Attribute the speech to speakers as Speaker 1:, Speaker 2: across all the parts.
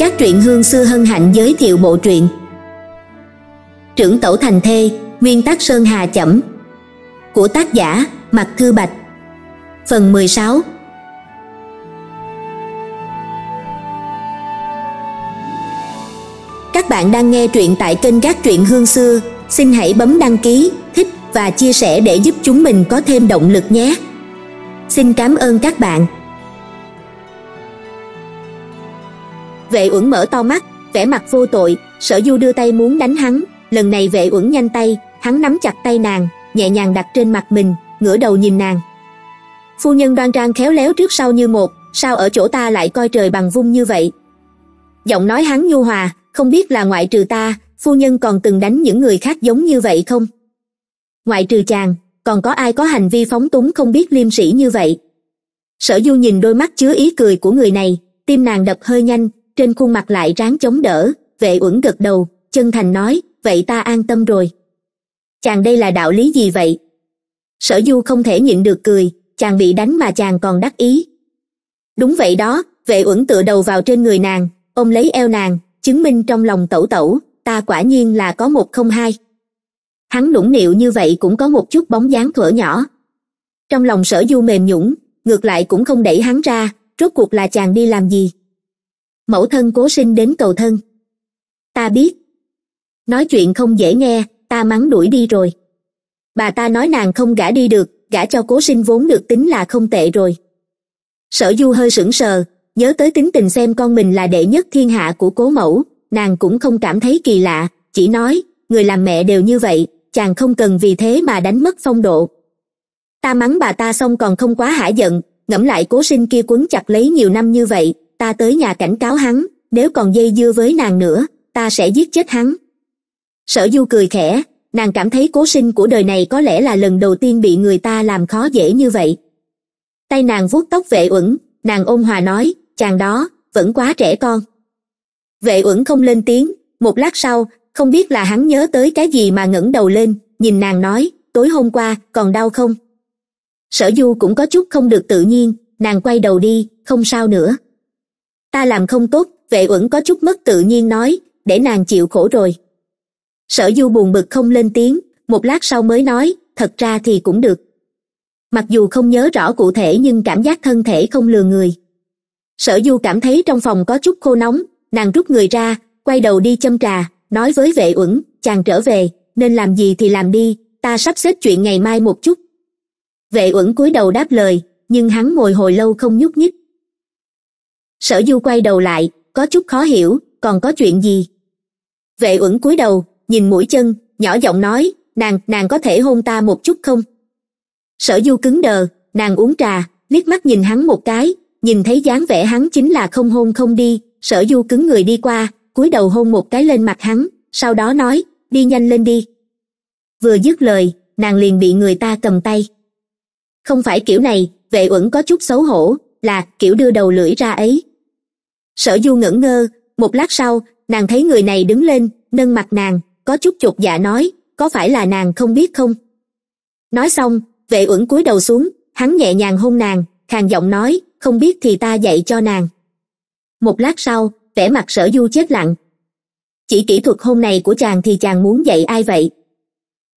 Speaker 1: các truyện hương xưa hân hạnh giới thiệu bộ truyện Trưởng tổ Thành Thê, Nguyên tác Sơn Hà Chẩm của tác giả Mạc Thư Bạch Phần 16 Các bạn đang nghe truyện tại kênh các Truyện Hương Xưa, xin hãy bấm đăng ký, thích và chia sẻ để giúp chúng mình có thêm động lực nhé. Xin cảm ơn các bạn. vệ uẩn mở to mắt vẻ mặt vô tội sở du đưa tay muốn đánh hắn lần này vệ uẩn nhanh tay hắn nắm chặt tay nàng nhẹ nhàng đặt trên mặt mình ngửa đầu nhìn nàng phu nhân đoan trang khéo léo trước sau như một sao ở chỗ ta lại coi trời bằng vung như vậy giọng nói hắn nhu hòa không biết là ngoại trừ ta phu nhân còn từng đánh những người khác giống như vậy không ngoại trừ chàng còn có ai có hành vi phóng túng không biết liêm sĩ như vậy sở du nhìn đôi mắt chứa ý cười của người này tim nàng đập hơi nhanh trên khuôn mặt lại ráng chống đỡ vệ uẩn gật đầu chân thành nói vậy ta an tâm rồi chàng đây là đạo lý gì vậy sở du không thể nhịn được cười chàng bị đánh mà chàng còn đắc ý đúng vậy đó vệ uẩn tựa đầu vào trên người nàng ôm lấy eo nàng chứng minh trong lòng tẩu tẩu ta quả nhiên là có một không hai hắn nũng nịu như vậy cũng có một chút bóng dáng thuở nhỏ trong lòng sở du mềm nhũng ngược lại cũng không đẩy hắn ra rốt cuộc là chàng đi làm gì mẫu thân cố sinh đến cầu thân ta biết nói chuyện không dễ nghe ta mắng đuổi đi rồi bà ta nói nàng không gả đi được gả cho cố sinh vốn được tính là không tệ rồi sở du hơi sững sờ nhớ tới tính tình xem con mình là đệ nhất thiên hạ của cố mẫu nàng cũng không cảm thấy kỳ lạ chỉ nói người làm mẹ đều như vậy chàng không cần vì thế mà đánh mất phong độ ta mắng bà ta xong còn không quá hả giận ngẫm lại cố sinh kia quấn chặt lấy nhiều năm như vậy ta tới nhà cảnh cáo hắn nếu còn dây dưa với nàng nữa ta sẽ giết chết hắn sở du cười khẽ nàng cảm thấy cố sinh của đời này có lẽ là lần đầu tiên bị người ta làm khó dễ như vậy tay nàng vuốt tóc vệ uẩn nàng ôn hòa nói chàng đó vẫn quá trẻ con vệ uẩn không lên tiếng một lát sau không biết là hắn nhớ tới cái gì mà ngẩng đầu lên nhìn nàng nói tối hôm qua còn đau không sở du cũng có chút không được tự nhiên nàng quay đầu đi không sao nữa ta làm không tốt vệ uẩn có chút mất tự nhiên nói để nàng chịu khổ rồi sở du buồn bực không lên tiếng một lát sau mới nói thật ra thì cũng được mặc dù không nhớ rõ cụ thể nhưng cảm giác thân thể không lừa người sở du cảm thấy trong phòng có chút khô nóng nàng rút người ra quay đầu đi châm trà nói với vệ uẩn chàng trở về nên làm gì thì làm đi ta sắp xếp chuyện ngày mai một chút vệ uẩn cúi đầu đáp lời nhưng hắn ngồi hồi lâu không nhúc nhích sở du quay đầu lại có chút khó hiểu còn có chuyện gì vệ uẩn cúi đầu nhìn mũi chân nhỏ giọng nói nàng nàng có thể hôn ta một chút không sở du cứng đờ nàng uống trà liếc mắt nhìn hắn một cái nhìn thấy dáng vẻ hắn chính là không hôn không đi sở du cứng người đi qua cúi đầu hôn một cái lên mặt hắn sau đó nói đi nhanh lên đi vừa dứt lời nàng liền bị người ta cầm tay không phải kiểu này vệ uẩn có chút xấu hổ là kiểu đưa đầu lưỡi ra ấy sở du ngẩn ngơ một lát sau nàng thấy người này đứng lên nâng mặt nàng có chút chột dạ nói có phải là nàng không biết không nói xong vệ uẩn cúi đầu xuống hắn nhẹ nhàng hôn nàng khàn giọng nói không biết thì ta dạy cho nàng một lát sau vẻ mặt sở du chết lặng chỉ kỹ thuật hôn này của chàng thì chàng muốn dạy ai vậy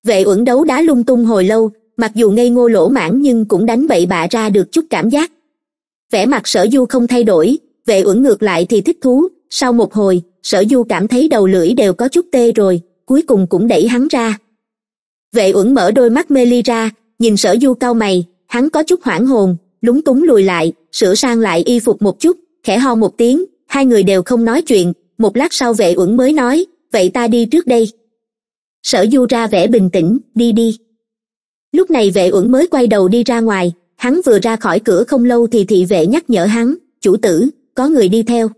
Speaker 1: vệ uẩn đấu đá lung tung hồi lâu mặc dù ngây ngô lỗ mãng nhưng cũng đánh bậy bạ ra được chút cảm giác vẻ mặt sở du không thay đổi vệ uẩn ngược lại thì thích thú sau một hồi sở du cảm thấy đầu lưỡi đều có chút tê rồi cuối cùng cũng đẩy hắn ra vệ uẩn mở đôi mắt mê ly ra nhìn sở du cau mày hắn có chút hoảng hồn lúng túng lùi lại sửa sang lại y phục một chút khẽ ho một tiếng hai người đều không nói chuyện một lát sau vệ uẩn mới nói vậy ta đi trước đây sở du ra vẻ bình tĩnh đi đi lúc này vệ uẩn mới quay đầu đi ra ngoài hắn vừa ra khỏi cửa không lâu thì thị vệ nhắc nhở hắn chủ tử có người đi theo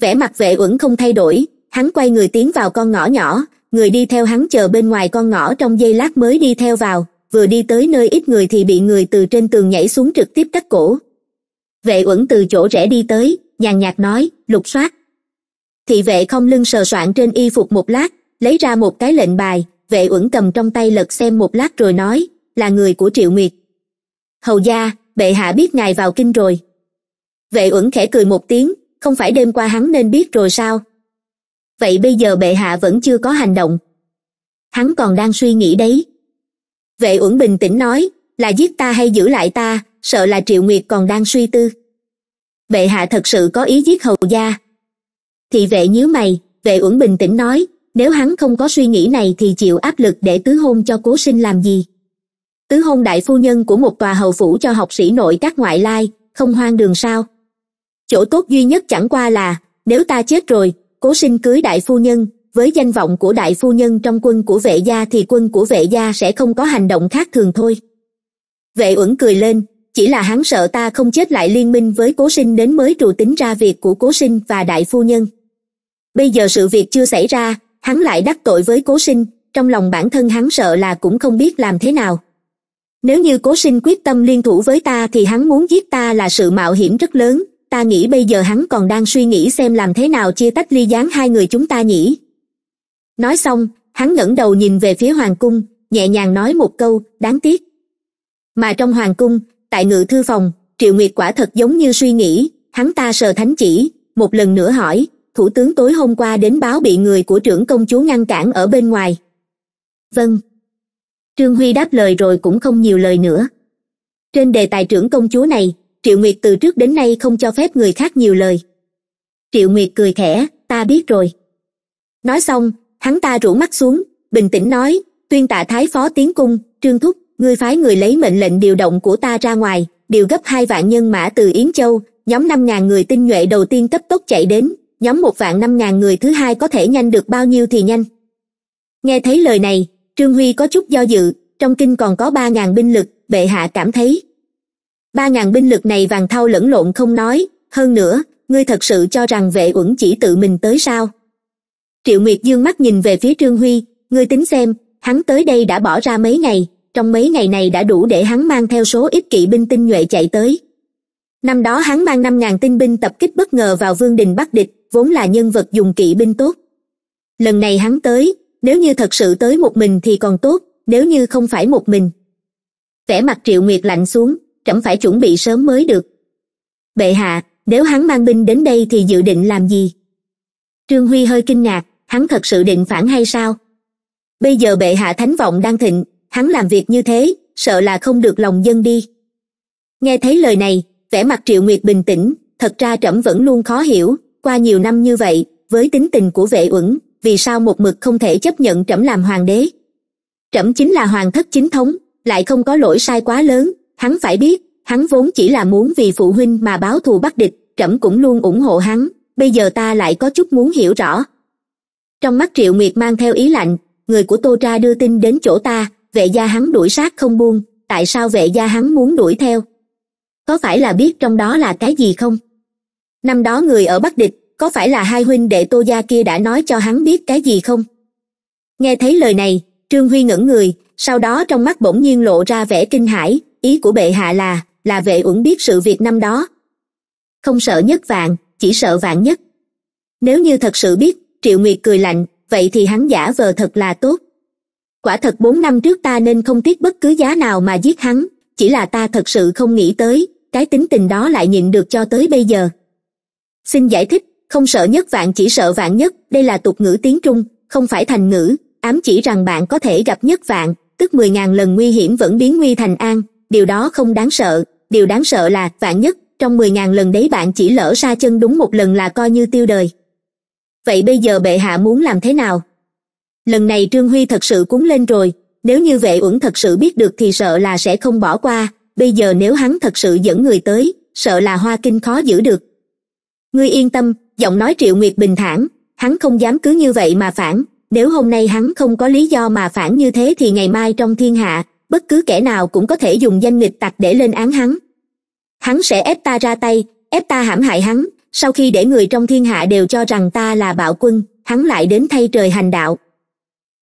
Speaker 1: vẻ mặt vệ uẩn không thay đổi hắn quay người tiến vào con ngõ nhỏ người đi theo hắn chờ bên ngoài con ngõ trong giây lát mới đi theo vào vừa đi tới nơi ít người thì bị người từ trên tường nhảy xuống trực tiếp cắt cổ vệ uẩn từ chỗ rẽ đi tới nhàn nhạt nói lục soát thị vệ không lưng sờ soạn trên y phục một lát lấy ra một cái lệnh bài vệ uẩn cầm trong tay lật xem một lát rồi nói là người của triệu nguyệt hầu gia bệ hạ biết ngài vào kinh rồi vệ uẩn khẽ cười một tiếng không phải đêm qua hắn nên biết rồi sao vậy bây giờ bệ hạ vẫn chưa có hành động hắn còn đang suy nghĩ đấy vệ uẩn bình tĩnh nói là giết ta hay giữ lại ta sợ là triệu nguyệt còn đang suy tư bệ hạ thật sự có ý giết hầu gia thì vệ nhíu mày vệ uẩn bình tĩnh nói nếu hắn không có suy nghĩ này thì chịu áp lực để tứ hôn cho cố sinh làm gì tứ hôn đại phu nhân của một tòa hầu phủ cho học sĩ nội các ngoại lai không hoang đường sao chỗ tốt duy nhất chẳng qua là nếu ta chết rồi cố sinh cưới đại phu nhân với danh vọng của đại phu nhân trong quân của vệ gia thì quân của vệ gia sẽ không có hành động khác thường thôi vệ uẩn cười lên chỉ là hắn sợ ta không chết lại liên minh với cố sinh đến mới trù tính ra việc của cố sinh và đại phu nhân bây giờ sự việc chưa xảy ra hắn lại đắc tội với cố sinh trong lòng bản thân hắn sợ là cũng không biết làm thế nào nếu như cố sinh quyết tâm liên thủ với ta thì hắn muốn giết ta là sự mạo hiểm rất lớn ta nghĩ bây giờ hắn còn đang suy nghĩ xem làm thế nào chia tách ly gián hai người chúng ta nhỉ nói xong hắn ngẩng đầu nhìn về phía hoàng cung nhẹ nhàng nói một câu đáng tiếc mà trong hoàng cung tại ngự thư phòng triệu nguyệt quả thật giống như suy nghĩ hắn ta sờ thánh chỉ một lần nữa hỏi thủ tướng tối hôm qua đến báo bị người của trưởng công chúa ngăn cản ở bên ngoài vâng trương huy đáp lời rồi cũng không nhiều lời nữa trên đề tài trưởng công chúa này triệu nguyệt từ trước đến nay không cho phép người khác nhiều lời triệu nguyệt cười khẽ ta biết rồi nói xong hắn ta rủ mắt xuống bình tĩnh nói tuyên tạ thái phó tiến cung trương thúc ngươi phái người lấy mệnh lệnh điều động của ta ra ngoài điều gấp hai vạn nhân mã từ yến châu nhóm năm ngàn người tinh nhuệ đầu tiên cấp tốc chạy đến nhóm một vạn năm ngàn người thứ hai có thể nhanh được bao nhiêu thì nhanh nghe thấy lời này trương huy có chút do dự trong kinh còn có ba ngàn binh lực bệ hạ cảm thấy ba ngàn binh lực này vàng thau lẫn lộn không nói hơn nữa ngươi thật sự cho rằng vệ uẩn chỉ tự mình tới sao triệu nguyệt dương mắt nhìn về phía trương huy ngươi tính xem hắn tới đây đã bỏ ra mấy ngày trong mấy ngày này đã đủ để hắn mang theo số ít kỵ binh tinh nhuệ chạy tới năm đó hắn mang năm ngàn tinh binh tập kích bất ngờ vào vương đình bắt địch vốn là nhân vật dùng kỵ binh tốt lần này hắn tới nếu như thật sự tới một mình thì còn tốt nếu như không phải một mình vẻ mặt triệu nguyệt lạnh xuống trẫm phải chuẩn bị sớm mới được bệ hạ nếu hắn mang binh đến đây thì dự định làm gì trương huy hơi kinh ngạc hắn thật sự định phản hay sao bây giờ bệ hạ thánh vọng đang thịnh hắn làm việc như thế sợ là không được lòng dân đi nghe thấy lời này vẻ mặt triệu nguyệt bình tĩnh thật ra trẫm vẫn luôn khó hiểu qua nhiều năm như vậy với tính tình của vệ uẩn vì sao một mực không thể chấp nhận trẫm làm hoàng đế trẫm chính là hoàng thất chính thống lại không có lỗi sai quá lớn hắn phải biết hắn vốn chỉ là muốn vì phụ huynh mà báo thù bắt địch trẫm cũng luôn ủng hộ hắn bây giờ ta lại có chút muốn hiểu rõ trong mắt triệu nguyệt mang theo ý lạnh người của tô tra đưa tin đến chỗ ta vệ gia hắn đuổi sát không buông tại sao vệ gia hắn muốn đuổi theo có phải là biết trong đó là cái gì không năm đó người ở bắc địch có phải là hai huynh đệ tô gia kia đã nói cho hắn biết cái gì không nghe thấy lời này trương huy ngẩng người sau đó trong mắt bỗng nhiên lộ ra vẻ kinh hãi ý của bệ hạ là là vệ uẩn biết sự việc năm đó không sợ nhất vạn chỉ sợ vạn nhất nếu như thật sự biết triệu nguyệt cười lạnh vậy thì hắn giả vờ thật là tốt quả thật bốn năm trước ta nên không tiếc bất cứ giá nào mà giết hắn chỉ là ta thật sự không nghĩ tới cái tính tình đó lại nhịn được cho tới bây giờ xin giải thích không sợ nhất vạn chỉ sợ vạn nhất đây là tục ngữ tiếng trung không phải thành ngữ ám chỉ rằng bạn có thể gặp nhất vạn tức mười ngàn lần nguy hiểm vẫn biến nguy thành an điều đó không đáng sợ điều đáng sợ là vạn nhất trong mười ngàn lần đấy bạn chỉ lỡ ra chân đúng một lần là coi như tiêu đời vậy bây giờ bệ hạ muốn làm thế nào lần này trương huy thật sự cúng lên rồi nếu như vệ uẩn thật sự biết được thì sợ là sẽ không bỏ qua bây giờ nếu hắn thật sự dẫn người tới sợ là hoa kinh khó giữ được ngươi yên tâm giọng nói triệu nguyệt bình thản hắn không dám cứ như vậy mà phản nếu hôm nay hắn không có lý do mà phản như thế thì ngày mai trong thiên hạ bất cứ kẻ nào cũng có thể dùng danh nghịch tặc để lên án hắn hắn sẽ ép ta ra tay ép ta hãm hại hắn sau khi để người trong thiên hạ đều cho rằng ta là bạo quân hắn lại đến thay trời hành đạo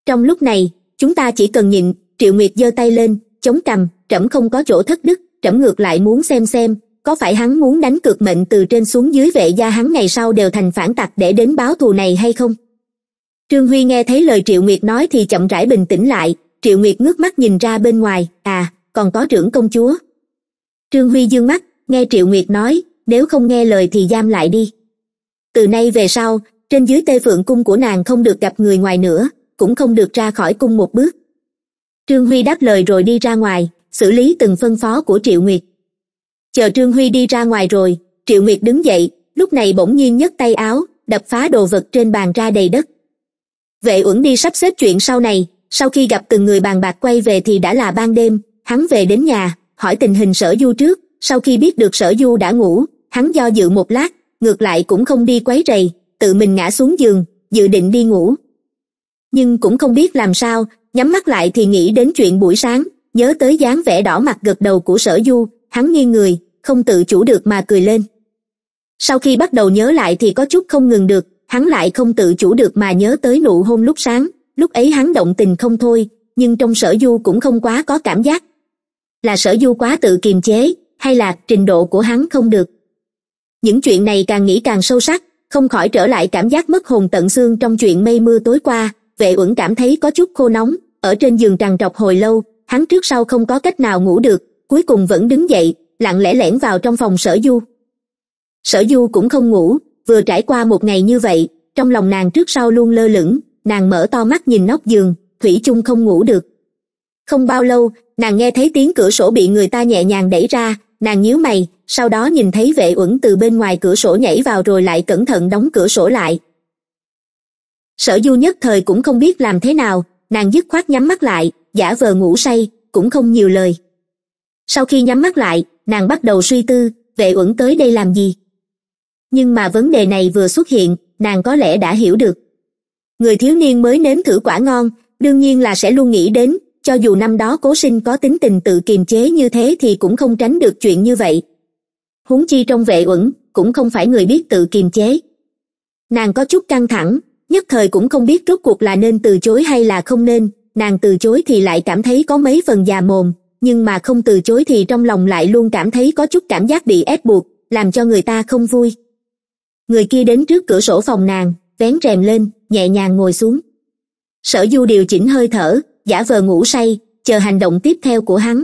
Speaker 1: trong lúc này chúng ta chỉ cần nhịn triệu nguyệt giơ tay lên chống cằm trẫm không có chỗ thất đức trẫm ngược lại muốn xem xem có phải hắn muốn đánh cược mệnh từ trên xuống dưới vệ gia hắn ngày sau đều thành phản tặc để đến báo thù này hay không trương huy nghe thấy lời triệu nguyệt nói thì chậm rãi bình tĩnh lại triệu nguyệt ngước mắt nhìn ra bên ngoài à còn có trưởng công chúa trương huy dương mắt nghe triệu nguyệt nói nếu không nghe lời thì giam lại đi từ nay về sau trên dưới tê phượng cung của nàng không được gặp người ngoài nữa cũng không được ra khỏi cung một bước trương huy đáp lời rồi đi ra ngoài xử lý từng phân phó của triệu nguyệt chờ trương huy đi ra ngoài rồi triệu nguyệt đứng dậy lúc này bỗng nhiên nhấc tay áo đập phá đồ vật trên bàn ra đầy đất vệ uẩn đi sắp xếp chuyện sau này sau khi gặp từng người bàn bạc quay về thì đã là ban đêm hắn về đến nhà hỏi tình hình sở du trước sau khi biết được sở du đã ngủ hắn do dự một lát ngược lại cũng không đi quấy rầy tự mình ngã xuống giường dự định đi ngủ nhưng cũng không biết làm sao nhắm mắt lại thì nghĩ đến chuyện buổi sáng nhớ tới dáng vẻ đỏ mặt gật đầu của sở du hắn nghiêng người không tự chủ được mà cười lên sau khi bắt đầu nhớ lại thì có chút không ngừng được hắn lại không tự chủ được mà nhớ tới nụ hôn lúc sáng lúc ấy hắn động tình không thôi nhưng trong sở du cũng không quá có cảm giác là sở du quá tự kiềm chế hay là trình độ của hắn không được những chuyện này càng nghĩ càng sâu sắc không khỏi trở lại cảm giác mất hồn tận xương trong chuyện mây mưa tối qua vệ uẩn cảm thấy có chút khô nóng ở trên giường trằn trọc hồi lâu hắn trước sau không có cách nào ngủ được cuối cùng vẫn đứng dậy lặng lẽ lẻn vào trong phòng sở du sở du cũng không ngủ vừa trải qua một ngày như vậy trong lòng nàng trước sau luôn lơ lửng nàng mở to mắt nhìn nóc giường thủy chung không ngủ được không bao lâu nàng nghe thấy tiếng cửa sổ bị người ta nhẹ nhàng đẩy ra nàng nhíu mày sau đó nhìn thấy vệ uẩn từ bên ngoài cửa sổ nhảy vào rồi lại cẩn thận đóng cửa sổ lại sở du nhất thời cũng không biết làm thế nào nàng dứt khoát nhắm mắt lại giả vờ ngủ say cũng không nhiều lời sau khi nhắm mắt lại nàng bắt đầu suy tư vệ uẩn tới đây làm gì nhưng mà vấn đề này vừa xuất hiện nàng có lẽ đã hiểu được người thiếu niên mới nếm thử quả ngon đương nhiên là sẽ luôn nghĩ đến cho dù năm đó cố sinh có tính tình tự kiềm chế như thế thì cũng không tránh được chuyện như vậy huống chi trong vệ uẩn cũng không phải người biết tự kiềm chế nàng có chút căng thẳng nhất thời cũng không biết rốt cuộc là nên từ chối hay là không nên nàng từ chối thì lại cảm thấy có mấy phần già mồm nhưng mà không từ chối thì trong lòng lại luôn cảm thấy có chút cảm giác bị ép buộc làm cho người ta không vui người kia đến trước cửa sổ phòng nàng vén rèm lên nhẹ nhàng ngồi xuống sở du điều chỉnh hơi thở giả vờ ngủ say chờ hành động tiếp theo của hắn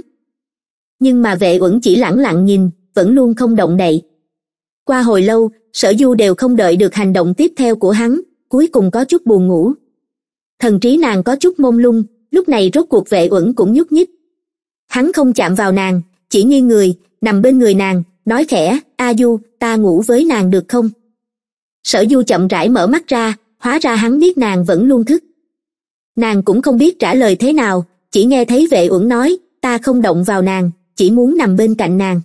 Speaker 1: nhưng mà vệ uẩn chỉ lẳng lặng nhìn vẫn luôn không động đậy qua hồi lâu sở du đều không đợi được hành động tiếp theo của hắn cuối cùng có chút buồn ngủ thần trí nàng có chút mông lung lúc này rốt cuộc vệ uẩn cũng nhúc nhích hắn không chạm vào nàng chỉ nghiêng người nằm bên người nàng nói khẽ a du ta ngủ với nàng được không sở du chậm rãi mở mắt ra hóa ra hắn biết nàng vẫn luôn thức nàng cũng không biết trả lời thế nào chỉ nghe thấy vệ uẩn nói ta không động vào nàng chỉ muốn nằm bên cạnh nàng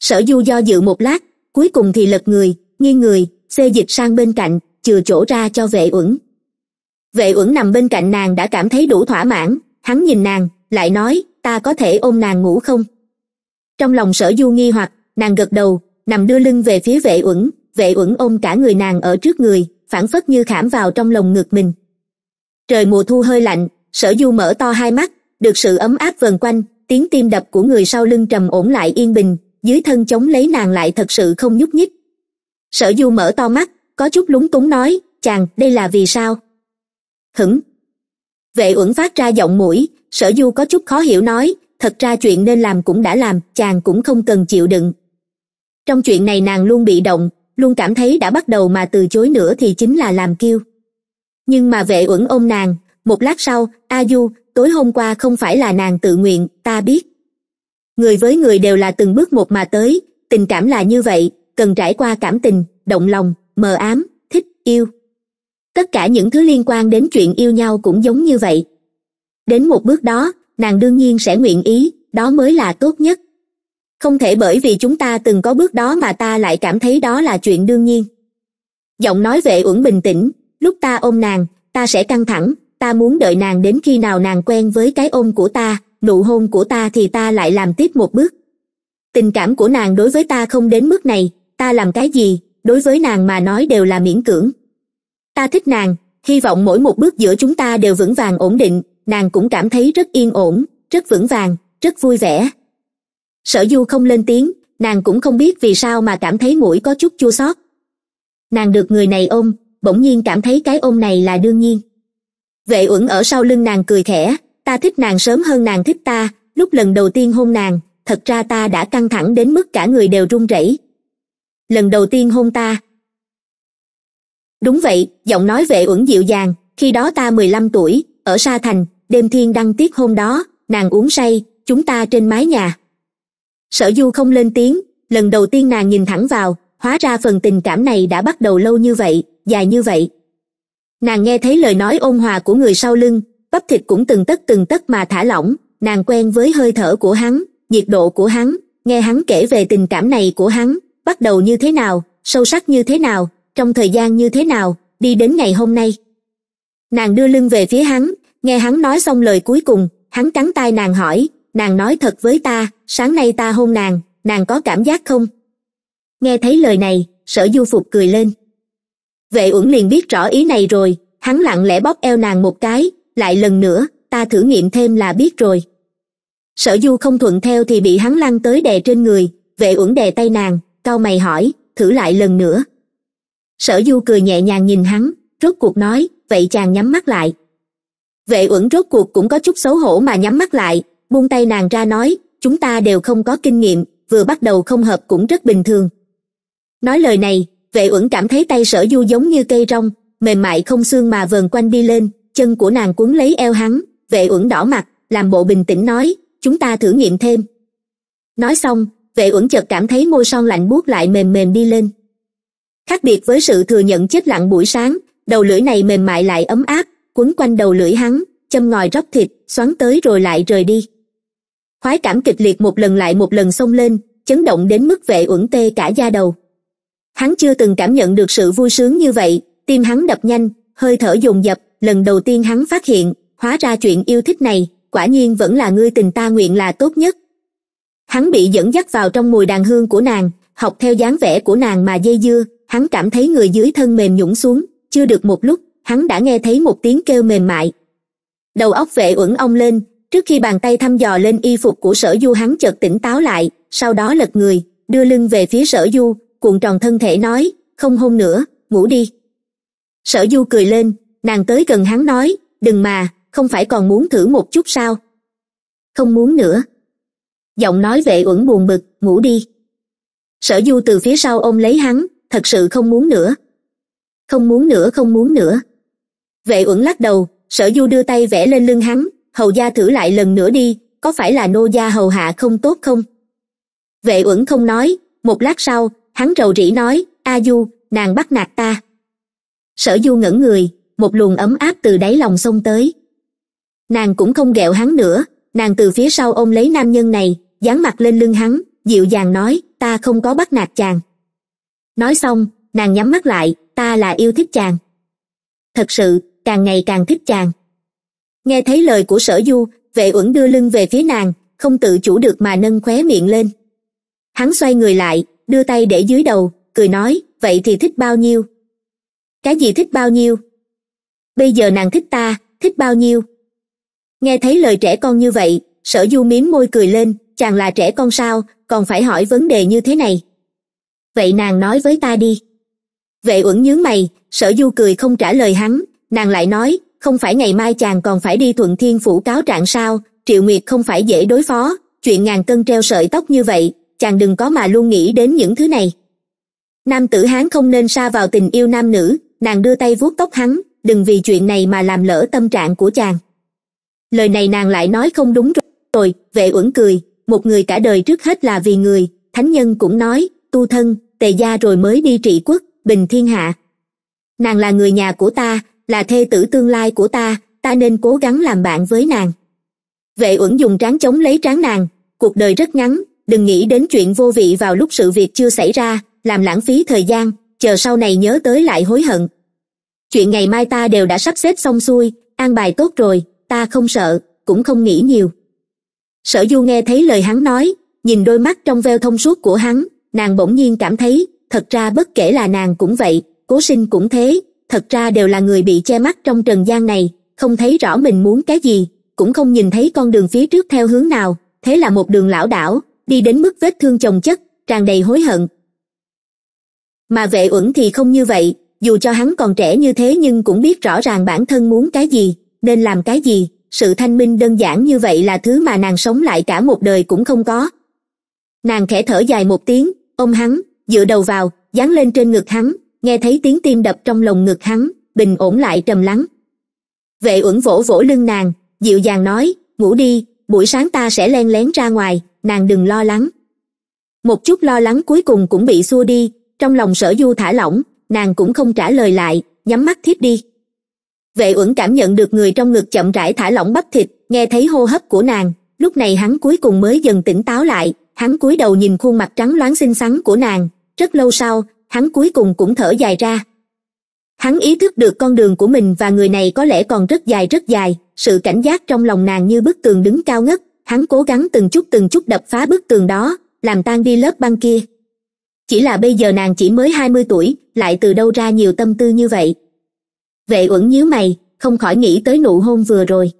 Speaker 1: sở du do dự một lát cuối cùng thì lật người nghiêng người xê dịch sang bên cạnh chừa chỗ ra cho vệ uẩn vệ uẩn nằm bên cạnh nàng đã cảm thấy đủ thỏa mãn hắn nhìn nàng lại nói ta có thể ôm nàng ngủ không trong lòng sở du nghi hoặc nàng gật đầu nằm đưa lưng về phía vệ uẩn vệ uẩn ôm cả người nàng ở trước người phản phất như khảm vào trong lồng ngực mình trời mùa thu hơi lạnh sở du mở to hai mắt được sự ấm áp vần quanh tiếng tim đập của người sau lưng trầm ổn lại yên bình dưới thân chống lấy nàng lại thật sự không nhúc nhích sở du mở to mắt có chút lúng túng nói chàng đây là vì sao hửng vệ uẩn phát ra giọng mũi sở du có chút khó hiểu nói thật ra chuyện nên làm cũng đã làm chàng cũng không cần chịu đựng trong chuyện này nàng luôn bị động luôn cảm thấy đã bắt đầu mà từ chối nữa thì chính là làm kiêu nhưng mà vệ uẩn ôm nàng một lát sau a du tối hôm qua không phải là nàng tự nguyện ta biết người với người đều là từng bước một mà tới tình cảm là như vậy cần trải qua cảm tình động lòng mờ ám thích yêu tất cả những thứ liên quan đến chuyện yêu nhau cũng giống như vậy đến một bước đó nàng đương nhiên sẽ nguyện ý đó mới là tốt nhất không thể bởi vì chúng ta từng có bước đó mà ta lại cảm thấy đó là chuyện đương nhiên giọng nói vệ uẩn bình tĩnh lúc ta ôm nàng ta sẽ căng thẳng ta muốn đợi nàng đến khi nào nàng quen với cái ôm của ta nụ hôn của ta thì ta lại làm tiếp một bước tình cảm của nàng đối với ta không đến mức này ta làm cái gì đối với nàng mà nói đều là miễn cưỡng ta thích nàng hy vọng mỗi một bước giữa chúng ta đều vững vàng ổn định nàng cũng cảm thấy rất yên ổn rất vững vàng rất vui vẻ sở du không lên tiếng nàng cũng không biết vì sao mà cảm thấy mũi có chút chua xót nàng được người này ôm bỗng nhiên cảm thấy cái ôm này là đương nhiên vệ uẩn ở sau lưng nàng cười khẽ ta thích nàng sớm hơn nàng thích ta lúc lần đầu tiên hôn nàng thật ra ta đã căng thẳng đến mức cả người đều run rẩy lần đầu tiên hôn ta đúng vậy giọng nói vệ uẩn dịu dàng khi đó ta mười lăm tuổi ở sa thành đêm thiên đăng tiết hôm đó nàng uống say chúng ta trên mái nhà sở du không lên tiếng lần đầu tiên nàng nhìn thẳng vào hóa ra phần tình cảm này đã bắt đầu lâu như vậy dài như vậy nàng nghe thấy lời nói ôn hòa của người sau lưng bắp thịt cũng từng tấc từng tấc mà thả lỏng nàng quen với hơi thở của hắn nhiệt độ của hắn nghe hắn kể về tình cảm này của hắn bắt đầu như thế nào sâu sắc như thế nào trong thời gian như thế nào đi đến ngày hôm nay nàng đưa lưng về phía hắn nghe hắn nói xong lời cuối cùng hắn cắn tai nàng hỏi nàng nói thật với ta sáng nay ta hôn nàng nàng có cảm giác không nghe thấy lời này sở du phục cười lên vệ uẩn liền biết rõ ý này rồi hắn lặng lẽ bóp eo nàng một cái lại lần nữa ta thử nghiệm thêm là biết rồi sở du không thuận theo thì bị hắn lăn tới đè trên người vệ uẩn đè tay nàng cau mày hỏi thử lại lần nữa sở du cười nhẹ nhàng nhìn hắn rốt cuộc nói vậy chàng nhắm mắt lại vệ uẩn rốt cuộc cũng có chút xấu hổ mà nhắm mắt lại buông tay nàng ra nói chúng ta đều không có kinh nghiệm vừa bắt đầu không hợp cũng rất bình thường nói lời này vệ uẩn cảm thấy tay sở du giống như cây rong mềm mại không xương mà vờn quanh đi lên chân của nàng cuốn lấy eo hắn vệ uẩn đỏ mặt làm bộ bình tĩnh nói chúng ta thử nghiệm thêm nói xong vệ uẩn chợt cảm thấy môi son lạnh buốt lại mềm mềm đi lên khác biệt với sự thừa nhận chết lặng buổi sáng đầu lưỡi này mềm mại lại ấm áp quấn quanh đầu lưỡi hắn châm ngòi róc thịt xoắn tới rồi lại rời đi khoái cảm kịch liệt một lần lại một lần xông lên chấn động đến mức vệ uẩn tê cả da đầu hắn chưa từng cảm nhận được sự vui sướng như vậy tim hắn đập nhanh hơi thở dồn dập lần đầu tiên hắn phát hiện hóa ra chuyện yêu thích này quả nhiên vẫn là ngươi tình ta nguyện là tốt nhất hắn bị dẫn dắt vào trong mùi đàn hương của nàng học theo dáng vẻ của nàng mà dây dưa hắn cảm thấy người dưới thân mềm nhũng xuống chưa được một lúc hắn đã nghe thấy một tiếng kêu mềm mại đầu óc vệ uẩn ong lên trước khi bàn tay thăm dò lên y phục của sở du hắn chợt tỉnh táo lại sau đó lật người đưa lưng về phía sở du cuộn tròn thân thể nói không hôn nữa ngủ đi sở du cười lên nàng tới gần hắn nói đừng mà không phải còn muốn thử một chút sao không muốn nữa giọng nói vệ uẩn buồn bực ngủ đi sở du từ phía sau ôm lấy hắn thật sự không muốn nữa không muốn nữa không muốn nữa vệ uẩn lắc đầu sở du đưa tay vẽ lên lưng hắn hầu gia thử lại lần nữa đi có phải là nô gia hầu hạ không tốt không vệ uẩn không nói một lát sau hắn rầu rĩ nói a du nàng bắt nạt ta sở du ngẩng người một luồng ấm áp từ đáy lòng sông tới nàng cũng không ghẹo hắn nữa nàng từ phía sau ôm lấy nam nhân này dán mặt lên lưng hắn dịu dàng nói ta không có bắt nạt chàng nói xong nàng nhắm mắt lại ta là yêu thích chàng thật sự càng ngày càng thích chàng nghe thấy lời của sở du vệ uẩn đưa lưng về phía nàng không tự chủ được mà nâng khóe miệng lên hắn xoay người lại đưa tay để dưới đầu cười nói vậy thì thích bao nhiêu cái gì thích bao nhiêu bây giờ nàng thích ta thích bao nhiêu nghe thấy lời trẻ con như vậy sở du mím môi cười lên chàng là trẻ con sao còn phải hỏi vấn đề như thế này vậy nàng nói với ta đi vệ uẩn nhướng mày sở du cười không trả lời hắn nàng lại nói không phải ngày mai chàng còn phải đi thuận thiên phủ cáo trạng sao triệu nguyệt không phải dễ đối phó chuyện ngàn cân treo sợi tóc như vậy chàng đừng có mà luôn nghĩ đến những thứ này nam tử hán không nên sa vào tình yêu nam nữ nàng đưa tay vuốt tóc hắn đừng vì chuyện này mà làm lỡ tâm trạng của chàng lời này nàng lại nói không đúng rồi vệ uẩn cười một người cả đời trước hết là vì người thánh nhân cũng nói tu thân tề gia rồi mới đi trị quốc bình thiên hạ nàng là người nhà của ta là thê tử tương lai của ta ta nên cố gắng làm bạn với nàng vệ uẩn dùng tráng chống lấy tráng nàng cuộc đời rất ngắn đừng nghĩ đến chuyện vô vị vào lúc sự việc chưa xảy ra làm lãng phí thời gian chờ sau này nhớ tới lại hối hận chuyện ngày mai ta đều đã sắp xếp xong xuôi an bài tốt rồi ta không sợ cũng không nghĩ nhiều sở du nghe thấy lời hắn nói nhìn đôi mắt trong veo thông suốt của hắn nàng bỗng nhiên cảm thấy thật ra bất kể là nàng cũng vậy cố sinh cũng thế thật ra đều là người bị che mắt trong trần gian này không thấy rõ mình muốn cái gì cũng không nhìn thấy con đường phía trước theo hướng nào thế là một đường lão đảo đi đến mức vết thương chồng chất tràn đầy hối hận mà vệ uẩn thì không như vậy dù cho hắn còn trẻ như thế nhưng cũng biết rõ ràng bản thân muốn cái gì nên làm cái gì sự thanh minh đơn giản như vậy là thứ mà nàng sống lại cả một đời cũng không có nàng khẽ thở dài một tiếng ôm hắn dựa đầu vào dán lên trên ngực hắn nghe thấy tiếng tim đập trong lồng ngực hắn bình ổn lại trầm lắng vệ uẩn vỗ vỗ lưng nàng dịu dàng nói ngủ đi buổi sáng ta sẽ len lén ra ngoài nàng đừng lo lắng một chút lo lắng cuối cùng cũng bị xua đi trong lòng sở du thả lỏng nàng cũng không trả lời lại nhắm mắt thiếp đi vệ uẩn cảm nhận được người trong ngực chậm rãi thả lỏng bắp thịt nghe thấy hô hấp của nàng lúc này hắn cuối cùng mới dần tỉnh táo lại hắn cúi đầu nhìn khuôn mặt trắng loáng xinh xắn của nàng rất lâu sau hắn cuối cùng cũng thở dài ra hắn ý thức được con đường của mình và người này có lẽ còn rất dài rất dài sự cảnh giác trong lòng nàng như bức tường đứng cao ngất hắn cố gắng từng chút từng chút đập phá bức tường đó làm tan đi lớp băng kia chỉ là bây giờ nàng chỉ mới hai mươi tuổi lại từ đâu ra nhiều tâm tư như vậy vệ uẩn nhíu mày không khỏi nghĩ tới nụ hôn vừa rồi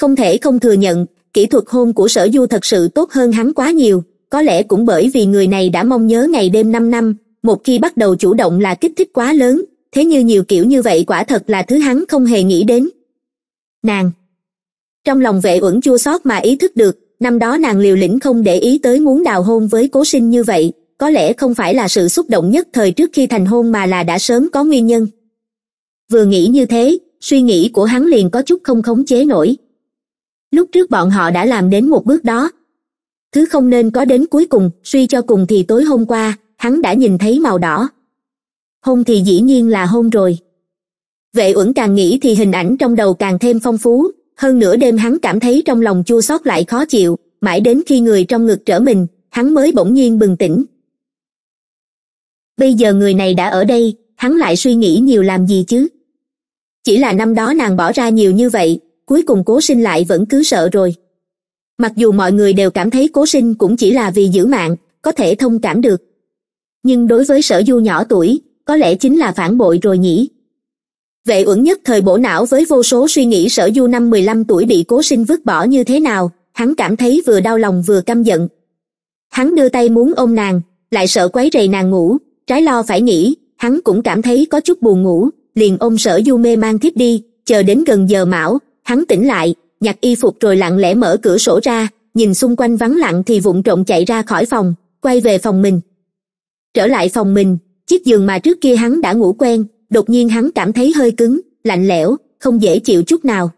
Speaker 1: không thể không thừa nhận kỹ thuật hôn của sở du thật sự tốt hơn hắn quá nhiều có lẽ cũng bởi vì người này đã mong nhớ ngày đêm năm năm một khi bắt đầu chủ động là kích thích quá lớn thế như nhiều kiểu như vậy quả thật là thứ hắn không hề nghĩ đến nàng trong lòng vệ uẩn chua xót mà ý thức được năm đó nàng liều lĩnh không để ý tới muốn đào hôn với cố sinh như vậy có lẽ không phải là sự xúc động nhất thời trước khi thành hôn mà là đã sớm có nguyên nhân vừa nghĩ như thế suy nghĩ của hắn liền có chút không khống chế nổi lúc trước bọn họ đã làm đến một bước đó thứ không nên có đến cuối cùng suy cho cùng thì tối hôm qua hắn đã nhìn thấy màu đỏ hôn thì dĩ nhiên là hôn rồi vệ uẩn càng nghĩ thì hình ảnh trong đầu càng thêm phong phú hơn nửa đêm hắn cảm thấy trong lòng chua xót lại khó chịu mãi đến khi người trong ngực trở mình hắn mới bỗng nhiên bừng tỉnh bây giờ người này đã ở đây hắn lại suy nghĩ nhiều làm gì chứ chỉ là năm đó nàng bỏ ra nhiều như vậy cuối cùng cố sinh lại vẫn cứ sợ rồi mặc dù mọi người đều cảm thấy cố sinh cũng chỉ là vì giữ mạng có thể thông cảm được nhưng đối với sở du nhỏ tuổi có lẽ chính là phản bội rồi nhỉ vệ uẩn nhất thời bổ não với vô số suy nghĩ sở du năm mười lăm tuổi bị cố sinh vứt bỏ như thế nào hắn cảm thấy vừa đau lòng vừa căm giận hắn đưa tay muốn ôm nàng lại sợ quấy rầy nàng ngủ trái lo phải nghĩ hắn cũng cảm thấy có chút buồn ngủ liền ôm sở du mê man thiếp đi chờ đến gần giờ mão hắn tỉnh lại nhặt y phục rồi lặng lẽ mở cửa sổ ra nhìn xung quanh vắng lặng thì vụng trộn chạy ra khỏi phòng quay về phòng mình trở lại phòng mình chiếc giường mà trước kia hắn đã ngủ quen đột nhiên hắn cảm thấy hơi cứng lạnh lẽo không dễ chịu chút nào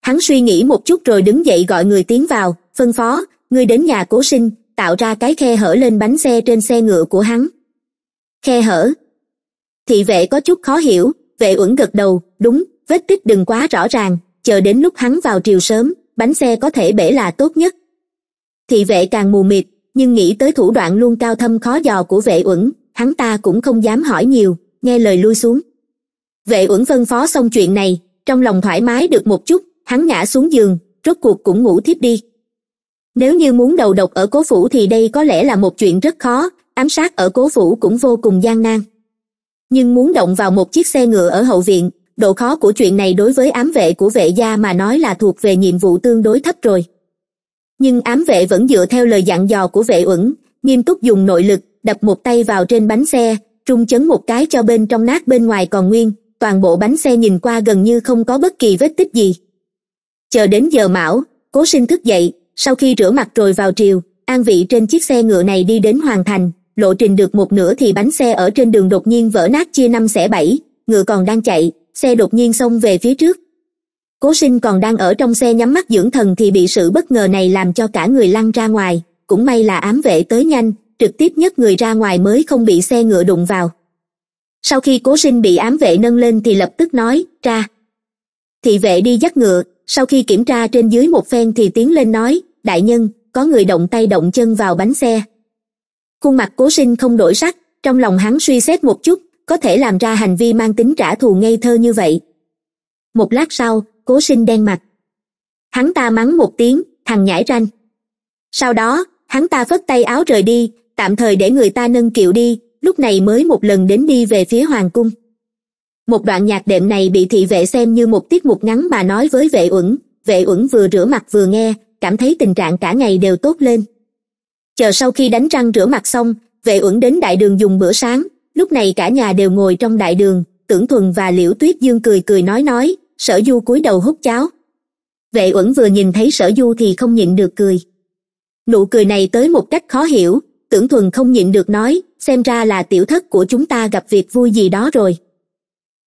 Speaker 1: hắn suy nghĩ một chút rồi đứng dậy gọi người tiến vào phân phó ngươi đến nhà cố sinh tạo ra cái khe hở lên bánh xe trên xe ngựa của hắn khe hở thị vệ có chút khó hiểu vệ uẩn gật đầu đúng vết tích đừng quá rõ ràng chờ đến lúc hắn vào triều sớm bánh xe có thể bể là tốt nhất thị vệ càng mù mịt nhưng nghĩ tới thủ đoạn luôn cao thâm khó dò của vệ uẩn hắn ta cũng không dám hỏi nhiều nghe lời lui xuống vệ uẩn phân phó xong chuyện này trong lòng thoải mái được một chút hắn ngã xuống giường rốt cuộc cũng ngủ thiếp đi nếu như muốn đầu độc ở cố phủ thì đây có lẽ là một chuyện rất khó ám sát ở cố phủ cũng vô cùng gian nan nhưng muốn động vào một chiếc xe ngựa ở hậu viện độ khó của chuyện này đối với ám vệ của vệ gia mà nói là thuộc về nhiệm vụ tương đối thấp rồi nhưng ám vệ vẫn dựa theo lời dặn dò của vệ uẩn nghiêm túc dùng nội lực đập một tay vào trên bánh xe trung chấn một cái cho bên trong nát bên ngoài còn nguyên toàn bộ bánh xe nhìn qua gần như không có bất kỳ vết tích gì chờ đến giờ mão cố sinh thức dậy sau khi rửa mặt rồi vào triều an vị trên chiếc xe ngựa này đi đến hoàng thành lộ trình được một nửa thì bánh xe ở trên đường đột nhiên vỡ nát chia năm xẻ bảy ngựa còn đang chạy xe đột nhiên xông về phía trước cố sinh còn đang ở trong xe nhắm mắt dưỡng thần thì bị sự bất ngờ này làm cho cả người lăn ra ngoài cũng may là ám vệ tới nhanh trực tiếp nhất người ra ngoài mới không bị xe ngựa đụng vào sau khi cố sinh bị ám vệ nâng lên thì lập tức nói ra thị vệ đi dắt ngựa sau khi kiểm tra trên dưới một phen thì tiến lên nói đại nhân có người động tay động chân vào bánh xe khuôn mặt cố sinh không đổi sắc trong lòng hắn suy xét một chút có thể làm ra hành vi mang tính trả thù ngây thơ như vậy một lát sau cố sinh đen mặt hắn ta mắng một tiếng thằng nhãi ranh sau đó hắn ta phất tay áo rời đi tạm thời để người ta nâng kiệu đi lúc này mới một lần đến đi về phía hoàng cung một đoạn nhạc đệm này bị thị vệ xem như một tiết mục ngắn mà nói với vệ uẩn vệ uẩn vừa rửa mặt vừa nghe cảm thấy tình trạng cả ngày đều tốt lên chờ sau khi đánh răng rửa mặt xong vệ uẩn đến đại đường dùng bữa sáng lúc này cả nhà đều ngồi trong đại đường tưởng thuần và liễu tuyết dương cười cười nói nói sở du cúi đầu hút cháo vệ uẩn vừa nhìn thấy sở du thì không nhịn được cười nụ cười này tới một cách khó hiểu tưởng thuần không nhịn được nói xem ra là tiểu thất của chúng ta gặp việc vui gì đó rồi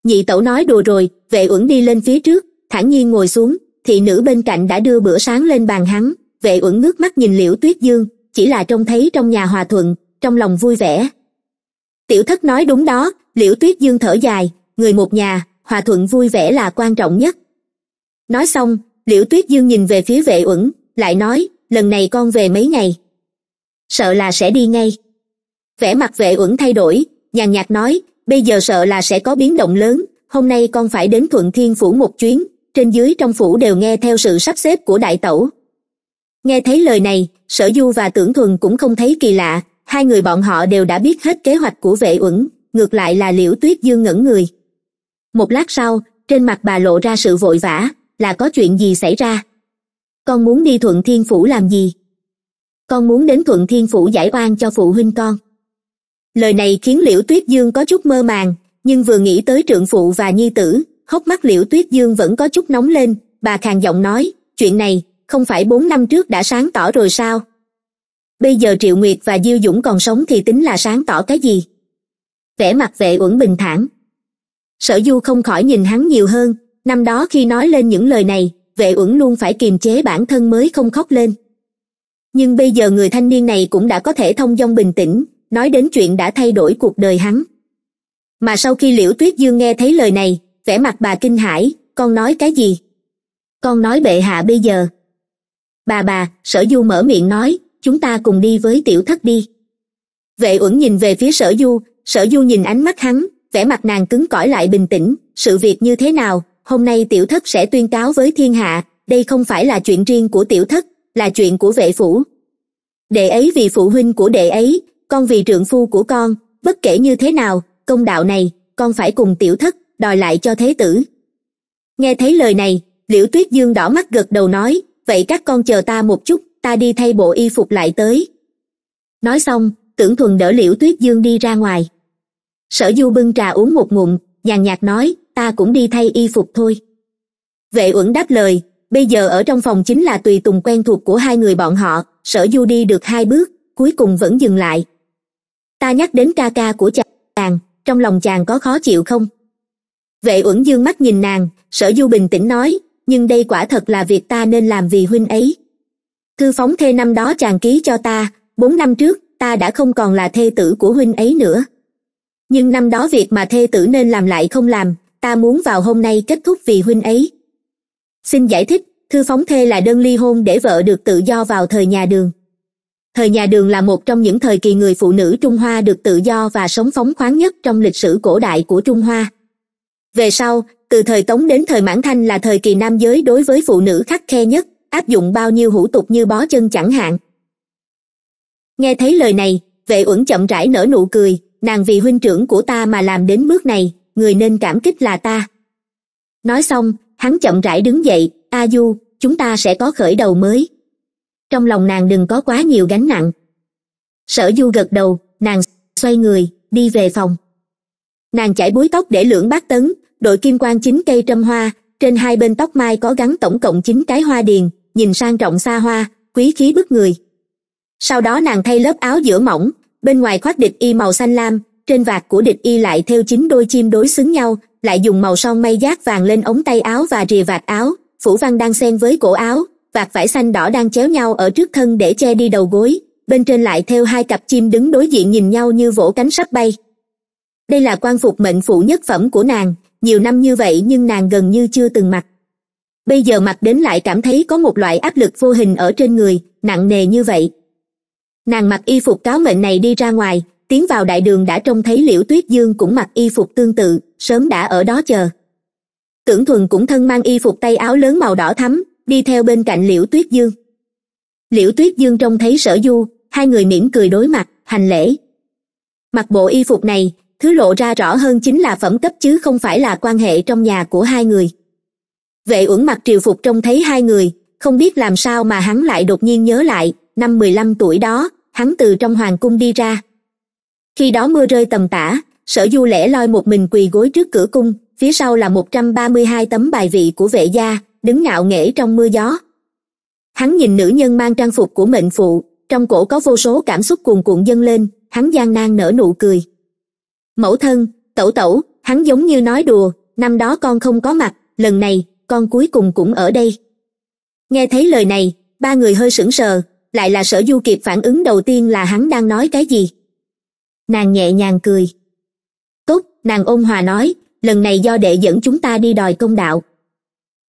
Speaker 1: nhị tẩu nói đùa rồi vệ uẩn đi lên phía trước thản nhiên ngồi xuống thị nữ bên cạnh đã đưa bữa sáng lên bàn hắn vệ uẩn ngước mắt nhìn liễu tuyết dương chỉ là trông thấy trong nhà hòa thuận trong lòng vui vẻ tiểu thất nói đúng đó liễu tuyết dương thở dài người một nhà hòa thuận vui vẻ là quan trọng nhất nói xong liễu tuyết dương nhìn về phía vệ uẩn lại nói lần này con về mấy ngày sợ là sẽ đi ngay vẻ mặt vệ uẩn thay đổi nhàn nhạt nói bây giờ sợ là sẽ có biến động lớn hôm nay con phải đến thuận thiên phủ một chuyến trên dưới trong phủ đều nghe theo sự sắp xếp của đại tẩu nghe thấy lời này sở du và tưởng thuần cũng không thấy kỳ lạ hai người bọn họ đều đã biết hết kế hoạch của vệ uẩn ngược lại là liễu tuyết dương ngẩn người một lát sau trên mặt bà lộ ra sự vội vã là có chuyện gì xảy ra con muốn đi thuận thiên phủ làm gì con muốn đến thuận thiên phủ giải oan cho phụ huynh con lời này khiến liễu tuyết dương có chút mơ màng nhưng vừa nghĩ tới trượng phụ và nhi tử hốc mắt liễu tuyết dương vẫn có chút nóng lên bà khàn giọng nói chuyện này không phải bốn năm trước đã sáng tỏ rồi sao bây giờ triệu nguyệt và diêu dũng còn sống thì tính là sáng tỏ cái gì vẻ mặt vệ uẩn bình thản sở du không khỏi nhìn hắn nhiều hơn năm đó khi nói lên những lời này vệ uẩn luôn phải kiềm chế bản thân mới không khóc lên nhưng bây giờ người thanh niên này cũng đã có thể thông dong bình tĩnh nói đến chuyện đã thay đổi cuộc đời hắn mà sau khi liễu tuyết dương nghe thấy lời này vẻ mặt bà kinh hãi con nói cái gì con nói bệ hạ bây giờ bà bà sở du mở miệng nói chúng ta cùng đi với tiểu thất đi vệ uẩn nhìn về phía sở du sở du nhìn ánh mắt hắn vẻ mặt nàng cứng cỏi lại bình tĩnh sự việc như thế nào hôm nay tiểu thất sẽ tuyên cáo với thiên hạ đây không phải là chuyện riêng của tiểu thất là chuyện của vệ phủ đệ ấy vì phụ huynh của đệ ấy con vì trượng phu của con bất kể như thế nào công đạo này con phải cùng tiểu thất đòi lại cho thế tử nghe thấy lời này liễu tuyết dương đỏ mắt gật đầu nói vậy các con chờ ta một chút ta đi thay bộ y phục lại tới nói xong tưởng thuần đỡ liễu tuyết dương đi ra ngoài sở du bưng trà uống một ngụm nhàn nhạt nói ta cũng đi thay y phục thôi vệ uẩn đáp lời bây giờ ở trong phòng chính là tùy tùng quen thuộc của hai người bọn họ sở du đi được hai bước cuối cùng vẫn dừng lại ta nhắc đến ca ca của chàng trong lòng chàng có khó chịu không vệ uẩn dương mắt nhìn nàng sở du bình tĩnh nói nhưng đây quả thật là việc ta nên làm vì huynh ấy thư phóng thê năm đó chàng ký cho ta bốn năm trước ta đã không còn là thê tử của huynh ấy nữa nhưng năm đó việc mà thê tử nên làm lại không làm ta muốn vào hôm nay kết thúc vì huynh ấy xin giải thích thư phóng thê là đơn ly hôn để vợ được tự do vào thời nhà đường thời nhà đường là một trong những thời kỳ người phụ nữ trung hoa được tự do và sống phóng khoáng nhất trong lịch sử cổ đại của trung hoa về sau từ thời tống đến thời mãn thanh là thời kỳ nam giới đối với phụ nữ khắc khe nhất áp dụng bao nhiêu hủ tục như bó chân chẳng hạn nghe thấy lời này vệ uẩn chậm rãi nở nụ cười nàng vì huynh trưởng của ta mà làm đến bước này người nên cảm kích là ta nói xong hắn chậm rãi đứng dậy a du chúng ta sẽ có khởi đầu mới trong lòng nàng đừng có quá nhiều gánh nặng sở du gật đầu nàng xoay người đi về phòng nàng chải búi tóc để lưỡng bát tấn đội kim quan chín cây trâm hoa trên hai bên tóc mai có gắn tổng cộng chín cái hoa điền nhìn sang trọng xa hoa quý khí bức người sau đó nàng thay lớp áo giữa mỏng bên ngoài khoác địch y màu xanh lam trên vạt của địch y lại theo chín đôi chim đối xứng nhau lại dùng màu son may giác vàng lên ống tay áo và rìa vạt áo phủ văn đang xen với cổ áo vạt vải xanh đỏ đang chéo nhau ở trước thân để che đi đầu gối bên trên lại theo hai cặp chim đứng đối diện nhìn nhau như vỗ cánh sắp bay đây là quan phục mệnh phụ nhất phẩm của nàng nhiều năm như vậy nhưng nàng gần như chưa từng mặc bây giờ mặc đến lại cảm thấy có một loại áp lực vô hình ở trên người nặng nề như vậy nàng mặc y phục cáo mệnh này đi ra ngoài tiến vào đại đường đã trông thấy liễu tuyết dương cũng mặc y phục tương tự sớm đã ở đó chờ tưởng thuần cũng thân mang y phục tay áo lớn màu đỏ thắm đi theo bên cạnh liễu tuyết dương liễu tuyết dương trông thấy sở du hai người mỉm cười đối mặt hành lễ mặc bộ y phục này thứ lộ ra rõ hơn chính là phẩm cấp chứ không phải là quan hệ trong nhà của hai người vệ uẩn mặc triều phục trông thấy hai người không biết làm sao mà hắn lại đột nhiên nhớ lại năm mười lăm tuổi đó hắn từ trong hoàng cung đi ra khi đó mưa rơi tầm tã sở du lẻ loi một mình quỳ gối trước cửa cung phía sau là một trăm ba mươi hai tấm bài vị của vệ gia đứng ngạo nghễ trong mưa gió hắn nhìn nữ nhân mang trang phục của mệnh phụ trong cổ có vô số cảm xúc cuồn cuộn dâng lên hắn gian nan nở nụ cười mẫu thân tẩu tẩu hắn giống như nói đùa năm đó con không có mặt lần này con cuối cùng cũng ở đây nghe thấy lời này ba người hơi sững sờ lại là sở du kịp phản ứng đầu tiên là hắn đang nói cái gì nàng nhẹ nhàng cười tốt nàng ôn hòa nói lần này do đệ dẫn chúng ta đi đòi công đạo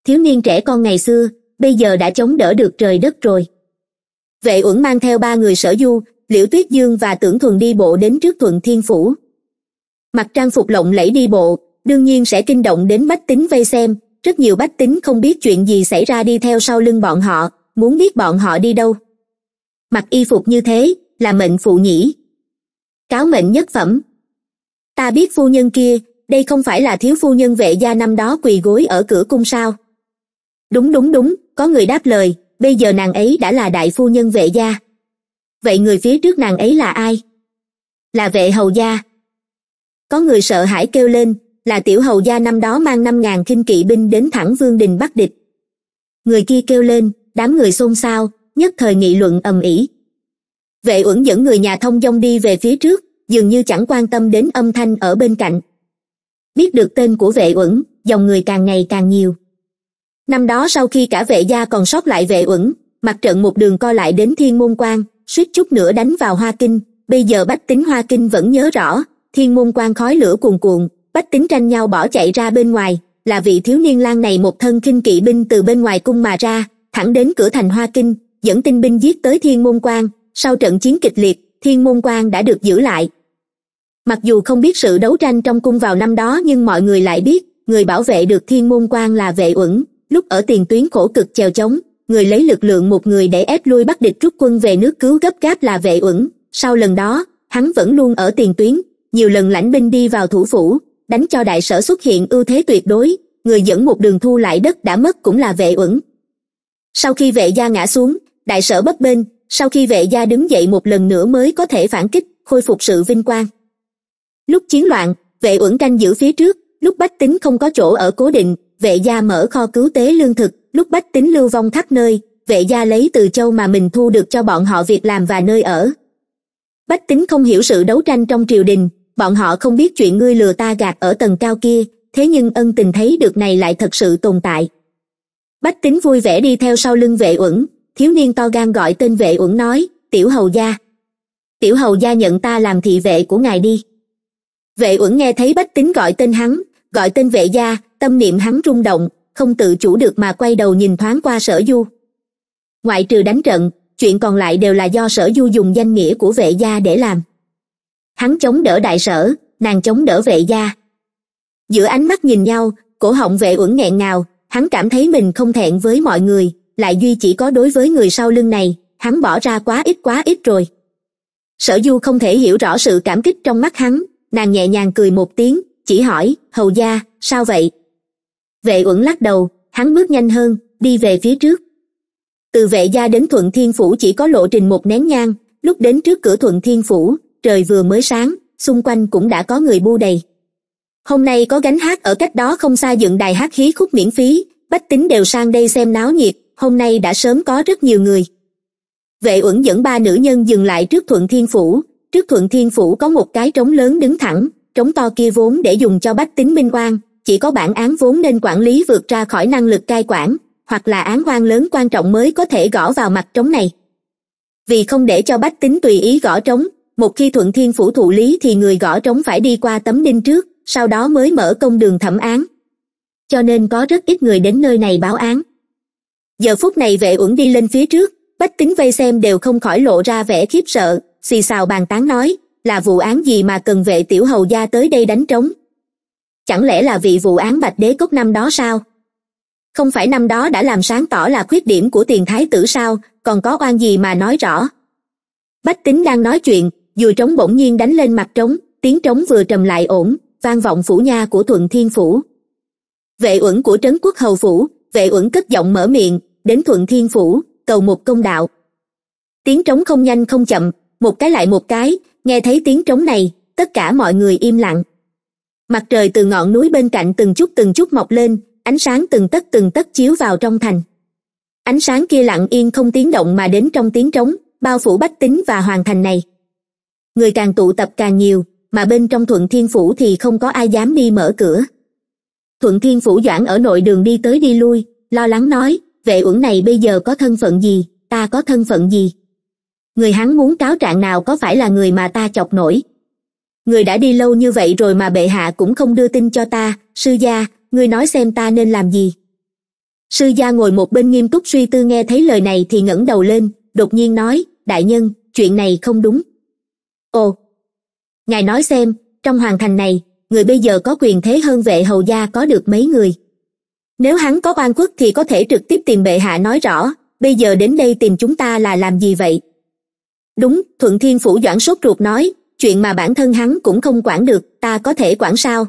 Speaker 1: thiếu niên trẻ con ngày xưa bây giờ đã chống đỡ được trời đất rồi vệ uẩn mang theo ba người sở du liễu tuyết dương và tưởng thuần đi bộ đến trước thuận thiên phủ mặc trang phục lộng lẫy đi bộ đương nhiên sẽ kinh động đến bách tính vây xem rất nhiều bách tính không biết chuyện gì xảy ra đi theo sau lưng bọn họ muốn biết bọn họ đi đâu mặc y phục như thế là mệnh phụ nhỉ cáo mệnh nhất phẩm ta biết phu nhân kia đây không phải là thiếu phu nhân vệ gia năm đó quỳ gối ở cửa cung sao đúng đúng đúng có người đáp lời bây giờ nàng ấy đã là đại phu nhân vệ gia vậy người phía trước nàng ấy là ai là vệ hầu gia có người sợ hãi kêu lên là tiểu hầu gia năm đó mang năm ngàn kinh kỵ binh đến thẳng vương đình bắt địch người kia kêu lên đám người xôn xao nhất thời nghị luận ầm ĩ vệ uẩn dẫn người nhà thông dong đi về phía trước dường như chẳng quan tâm đến âm thanh ở bên cạnh biết được tên của vệ uẩn dòng người càng ngày càng nhiều năm đó sau khi cả vệ gia còn sót lại vệ uẩn mặt trận một đường co lại đến thiên môn quan suýt chút nữa đánh vào hoa kinh bây giờ bách tính hoa kinh vẫn nhớ rõ thiên môn quan khói lửa cuồn cuộn bách tính tranh nhau bỏ chạy ra bên ngoài là vị thiếu niên lang này một thân kinh kỵ binh từ bên ngoài cung mà ra thẳng đến cửa thành hoa kinh dẫn tinh binh giết tới thiên môn quan sau trận chiến kịch liệt thiên môn quan đã được giữ lại mặc dù không biết sự đấu tranh trong cung vào năm đó nhưng mọi người lại biết người bảo vệ được thiên môn quan là vệ uẩn lúc ở tiền tuyến khổ cực chèo chống người lấy lực lượng một người để ép lui bắt địch rút quân về nước cứu gấp gáp là vệ uẩn sau lần đó hắn vẫn luôn ở tiền tuyến nhiều lần lãnh binh đi vào thủ phủ đánh cho đại sở xuất hiện ưu thế tuyệt đối người dẫn một đường thu lại đất đã mất cũng là vệ uẩn sau khi vệ gia ngã xuống đại sở bất bên sau khi vệ gia đứng dậy một lần nữa mới có thể phản kích khôi phục sự vinh quang lúc chiến loạn vệ uẩn tranh giữ phía trước lúc bách tính không có chỗ ở cố định vệ gia mở kho cứu tế lương thực lúc bách tính lưu vong khắp nơi vệ gia lấy từ châu mà mình thu được cho bọn họ việc làm và nơi ở bách tính không hiểu sự đấu tranh trong triều đình bọn họ không biết chuyện ngươi lừa ta gạt ở tầng cao kia thế nhưng ân tình thấy được này lại thật sự tồn tại bách tính vui vẻ đi theo sau lưng vệ uẩn thiếu niên to gan gọi tên vệ uẩn nói tiểu hầu gia tiểu hầu gia nhận ta làm thị vệ của ngài đi vệ uẩn nghe thấy bách tính gọi tên hắn gọi tên vệ gia tâm niệm hắn rung động không tự chủ được mà quay đầu nhìn thoáng qua sở du ngoại trừ đánh trận chuyện còn lại đều là do sở du dùng danh nghĩa của vệ gia để làm hắn chống đỡ đại sở nàng chống đỡ vệ gia giữa ánh mắt nhìn nhau cổ họng vệ uẩn nghẹn ngào hắn cảm thấy mình không thẹn với mọi người lại duy chỉ có đối với người sau lưng này hắn bỏ ra quá ít quá ít rồi sở du không thể hiểu rõ sự cảm kích trong mắt hắn nàng nhẹ nhàng cười một tiếng chỉ hỏi hầu gia sao vậy vệ uẩn lắc đầu hắn bước nhanh hơn đi về phía trước từ vệ gia đến thuận thiên phủ chỉ có lộ trình một nén nhang lúc đến trước cửa thuận thiên phủ trời vừa mới sáng xung quanh cũng đã có người bu đầy hôm nay có gánh hát ở cách đó không xa dựng đài hát khí khúc miễn phí bách tính đều sang đây xem náo nhiệt hôm nay đã sớm có rất nhiều người vệ uẩn dẫn ba nữ nhân dừng lại trước thuận thiên phủ trước thuận thiên phủ có một cái trống lớn đứng thẳng trống to kia vốn để dùng cho bách tính minh quan chỉ có bản án vốn nên quản lý vượt ra khỏi năng lực cai quản hoặc là án quan lớn quan trọng mới có thể gõ vào mặt trống này vì không để cho bách tính tùy ý gõ trống một khi thuận thiên phủ thụ lý thì người gõ trống phải đi qua tấm đinh trước sau đó mới mở công đường thẩm án cho nên có rất ít người đến nơi này báo án giờ phút này vệ uẩn đi lên phía trước bách tính vây xem đều không khỏi lộ ra vẻ khiếp sợ xì xào bàn tán nói là vụ án gì mà cần vệ tiểu hầu gia tới đây đánh trống chẳng lẽ là vì vụ án bạch đế cốc năm đó sao không phải năm đó đã làm sáng tỏ là khuyết điểm của tiền thái tử sao còn có oan gì mà nói rõ bách tính đang nói chuyện dù trống bỗng nhiên đánh lên mặt trống tiếng trống vừa trầm lại ổn vang vọng phủ nha của thuận thiên phủ vệ uẩn của trấn quốc hầu phủ vệ uẩn cất giọng mở miệng đến thuận thiên phủ cầu một công đạo tiếng trống không nhanh không chậm một cái lại một cái nghe thấy tiếng trống này tất cả mọi người im lặng mặt trời từ ngọn núi bên cạnh từng chút từng chút mọc lên ánh sáng từng tấc từng tấc chiếu vào trong thành ánh sáng kia lặng yên không tiếng động mà đến trong tiếng trống bao phủ bách tính và hoàn thành này người càng tụ tập càng nhiều mà bên trong thuận thiên phủ thì không có ai dám đi mở cửa thuận thiên phủ doãn ở nội đường đi tới đi lui lo lắng nói vệ uẩn này bây giờ có thân phận gì ta có thân phận gì người hắn muốn cáo trạng nào có phải là người mà ta chọc nổi người đã đi lâu như vậy rồi mà bệ hạ cũng không đưa tin cho ta sư gia ngươi nói xem ta nên làm gì sư gia ngồi một bên nghiêm túc suy tư nghe thấy lời này thì ngẩng đầu lên đột nhiên nói đại nhân chuyện này không đúng ồ ngài nói xem trong hoàng thành này người bây giờ có quyền thế hơn vệ hầu gia có được mấy người nếu hắn có oan khuất thì có thể trực tiếp tìm bệ hạ nói rõ bây giờ đến đây tìm chúng ta là làm gì vậy đúng thuận thiên phủ doãn sốt ruột nói chuyện mà bản thân hắn cũng không quản được ta có thể quản sao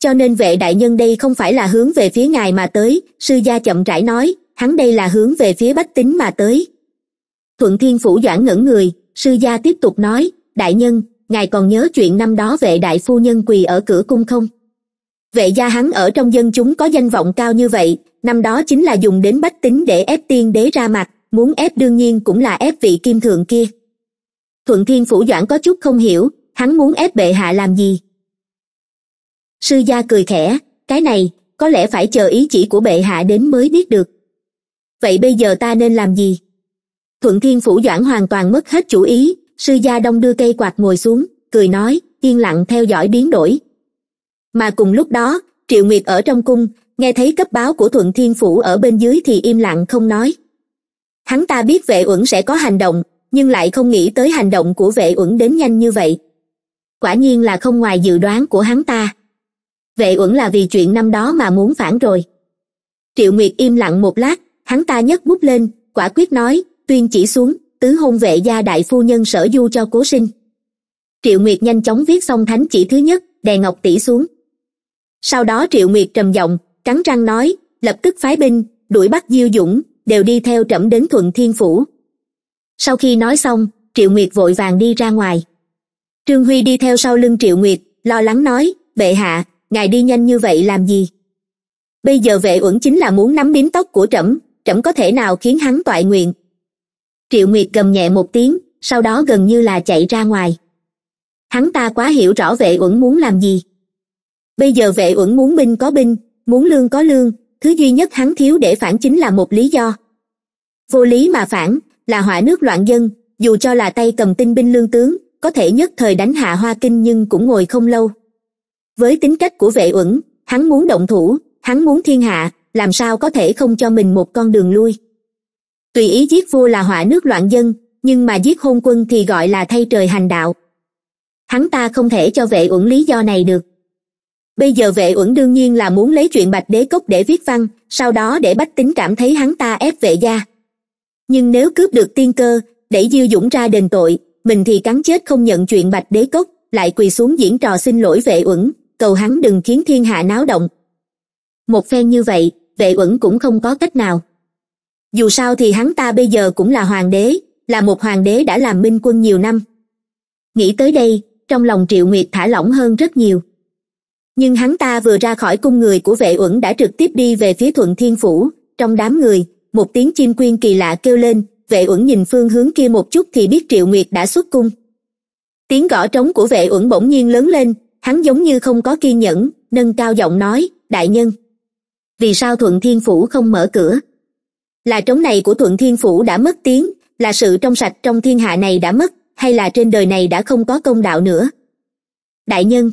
Speaker 1: cho nên vệ đại nhân đây không phải là hướng về phía ngài mà tới sư gia chậm rãi nói hắn đây là hướng về phía bách tính mà tới thuận thiên phủ doãn ngẩn người sư gia tiếp tục nói đại nhân ngài còn nhớ chuyện năm đó vệ đại phu nhân quỳ ở cửa cung không vệ gia hắn ở trong dân chúng có danh vọng cao như vậy năm đó chính là dùng đến bách tính để ép tiên đế ra mặt muốn ép đương nhiên cũng là ép vị kim thượng kia thuận thiên phủ doãn có chút không hiểu hắn muốn ép bệ hạ làm gì sư gia cười khẽ cái này có lẽ phải chờ ý chỉ của bệ hạ đến mới biết được vậy bây giờ ta nên làm gì thuận thiên phủ doãn hoàn toàn mất hết chủ ý sư gia đông đưa cây quạt ngồi xuống cười nói yên lặng theo dõi biến đổi mà cùng lúc đó triệu nguyệt ở trong cung nghe thấy cấp báo của thuận thiên phủ ở bên dưới thì im lặng không nói hắn ta biết vệ uẩn sẽ có hành động nhưng lại không nghĩ tới hành động của vệ uẩn đến nhanh như vậy quả nhiên là không ngoài dự đoán của hắn ta vệ uẩn là vì chuyện năm đó mà muốn phản rồi triệu nguyệt im lặng một lát hắn ta nhấc bút lên quả quyết nói tuyên chỉ xuống tứ hôn vệ gia đại phu nhân sở du cho cố sinh triệu nguyệt nhanh chóng viết xong thánh chỉ thứ nhất đè ngọc tỷ xuống sau đó triệu nguyệt trầm giọng cắn răng nói lập tức phái binh đuổi bắt diêu dũng đều đi theo trẫm đến thuận thiên phủ sau khi nói xong triệu nguyệt vội vàng đi ra ngoài trương huy đi theo sau lưng triệu nguyệt lo lắng nói bệ hạ ngài đi nhanh như vậy làm gì bây giờ vệ uẩn chính là muốn nắm bím tóc của trẫm trẫm có thể nào khiến hắn toại nguyện triệu nguyệt gầm nhẹ một tiếng sau đó gần như là chạy ra ngoài hắn ta quá hiểu rõ vệ uẩn muốn làm gì bây giờ vệ uẩn muốn binh có binh muốn lương có lương thứ duy nhất hắn thiếu để phản chính là một lý do vô lý mà phản là họa nước loạn dân dù cho là tay cầm tinh binh lương tướng có thể nhất thời đánh hạ hoa kinh nhưng cũng ngồi không lâu với tính cách của vệ uẩn hắn muốn động thủ hắn muốn thiên hạ làm sao có thể không cho mình một con đường lui tùy ý giết vua là họa nước loạn dân nhưng mà giết hôn quân thì gọi là thay trời hành đạo hắn ta không thể cho vệ uẩn lý do này được bây giờ vệ uẩn đương nhiên là muốn lấy chuyện bạch đế cốc để viết văn sau đó để bách tính cảm thấy hắn ta ép vệ gia nhưng nếu cướp được tiên cơ để diêu dũng ra đền tội mình thì cắn chết không nhận chuyện bạch đế cốc lại quỳ xuống diễn trò xin lỗi vệ uẩn cầu hắn đừng khiến thiên hạ náo động một phen như vậy vệ uẩn cũng không có cách nào dù sao thì hắn ta bây giờ cũng là hoàng đế là một hoàng đế đã làm minh quân nhiều năm nghĩ tới đây trong lòng triệu nguyệt thả lỏng hơn rất nhiều nhưng hắn ta vừa ra khỏi cung người của vệ uẩn đã trực tiếp đi về phía thuận thiên phủ trong đám người một tiếng chim quyên kỳ lạ kêu lên vệ uẩn nhìn phương hướng kia một chút thì biết triệu nguyệt đã xuất cung tiếng gõ trống của vệ uẩn bỗng nhiên lớn lên hắn giống như không có kiên nhẫn nâng cao giọng nói đại nhân vì sao thuận thiên phủ không mở cửa là trống này của thuận thiên phủ đã mất tiếng là sự trong sạch trong thiên hạ này đã mất hay là trên đời này đã không có công đạo nữa đại nhân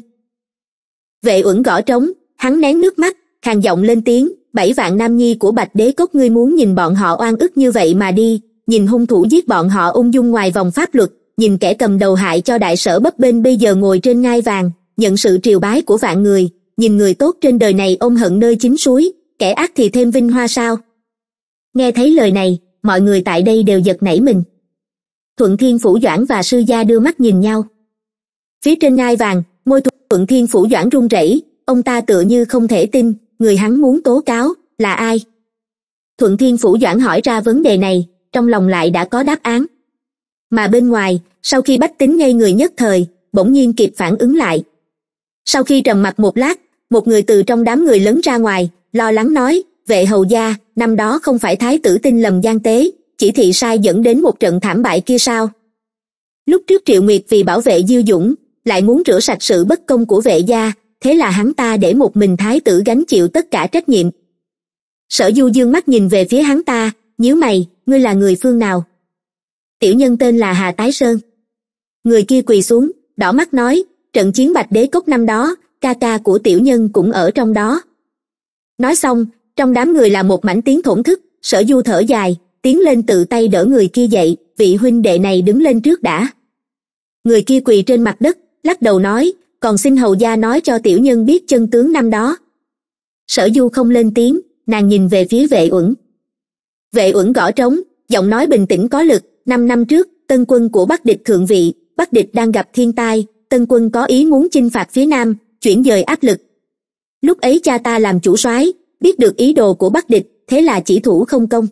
Speaker 1: vệ uẩn gõ trống hắn nén nước mắt khàn giọng lên tiếng bảy vạn nam nhi của bạch đế cốc ngươi muốn nhìn bọn họ oan ức như vậy mà đi nhìn hung thủ giết bọn họ ung dung ngoài vòng pháp luật nhìn kẻ cầm đầu hại cho đại sở bấp bênh bây giờ ngồi trên ngai vàng nhận sự triều bái của vạn người nhìn người tốt trên đời này ôm hận nơi chính suối kẻ ác thì thêm vinh hoa sao nghe thấy lời này mọi người tại đây đều giật nảy mình thuận thiên phủ doãn và sư gia đưa mắt nhìn nhau phía trên ngai vàng môi ngôi phượng thiên phủ doãn run rẩy ông ta tựa như không thể tin người hắn muốn tố cáo là ai thuận thiên phủ doãn hỏi ra vấn đề này trong lòng lại đã có đáp án mà bên ngoài sau khi bách tính ngây người nhất thời bỗng nhiên kịp phản ứng lại sau khi trầm mặc một lát một người từ trong đám người lớn ra ngoài lo lắng nói vệ hầu gia năm đó không phải thái tử tin lầm gian tế chỉ thị sai dẫn đến một trận thảm bại kia sao lúc trước triệu nguyệt vì bảo vệ diêu dũng lại muốn rửa sạch sự bất công của vệ gia thế là hắn ta để một mình thái tử gánh chịu tất cả trách nhiệm sở du dương mắt nhìn về phía hắn ta nhíu mày ngươi là người phương nào tiểu nhân tên là hà tái sơn người kia quỳ xuống đỏ mắt nói trận chiến bạch đế cốc năm đó ca ca của tiểu nhân cũng ở trong đó nói xong trong đám người là một mảnh tiếng thổn thức sở du thở dài tiến lên tự tay đỡ người kia dậy vị huynh đệ này đứng lên trước đã người kia quỳ trên mặt đất lắc đầu nói còn xin hầu gia nói cho tiểu nhân biết chân tướng năm đó sở du không lên tiếng nàng nhìn về phía vệ uẩn vệ uẩn gõ trống giọng nói bình tĩnh có lực năm năm trước tân quân của bắc địch thượng vị bắc địch đang gặp thiên tai tân quân có ý muốn chinh phạt phía nam chuyển dời áp lực lúc ấy cha ta làm chủ soái biết được ý đồ của bắc địch thế là chỉ thủ không công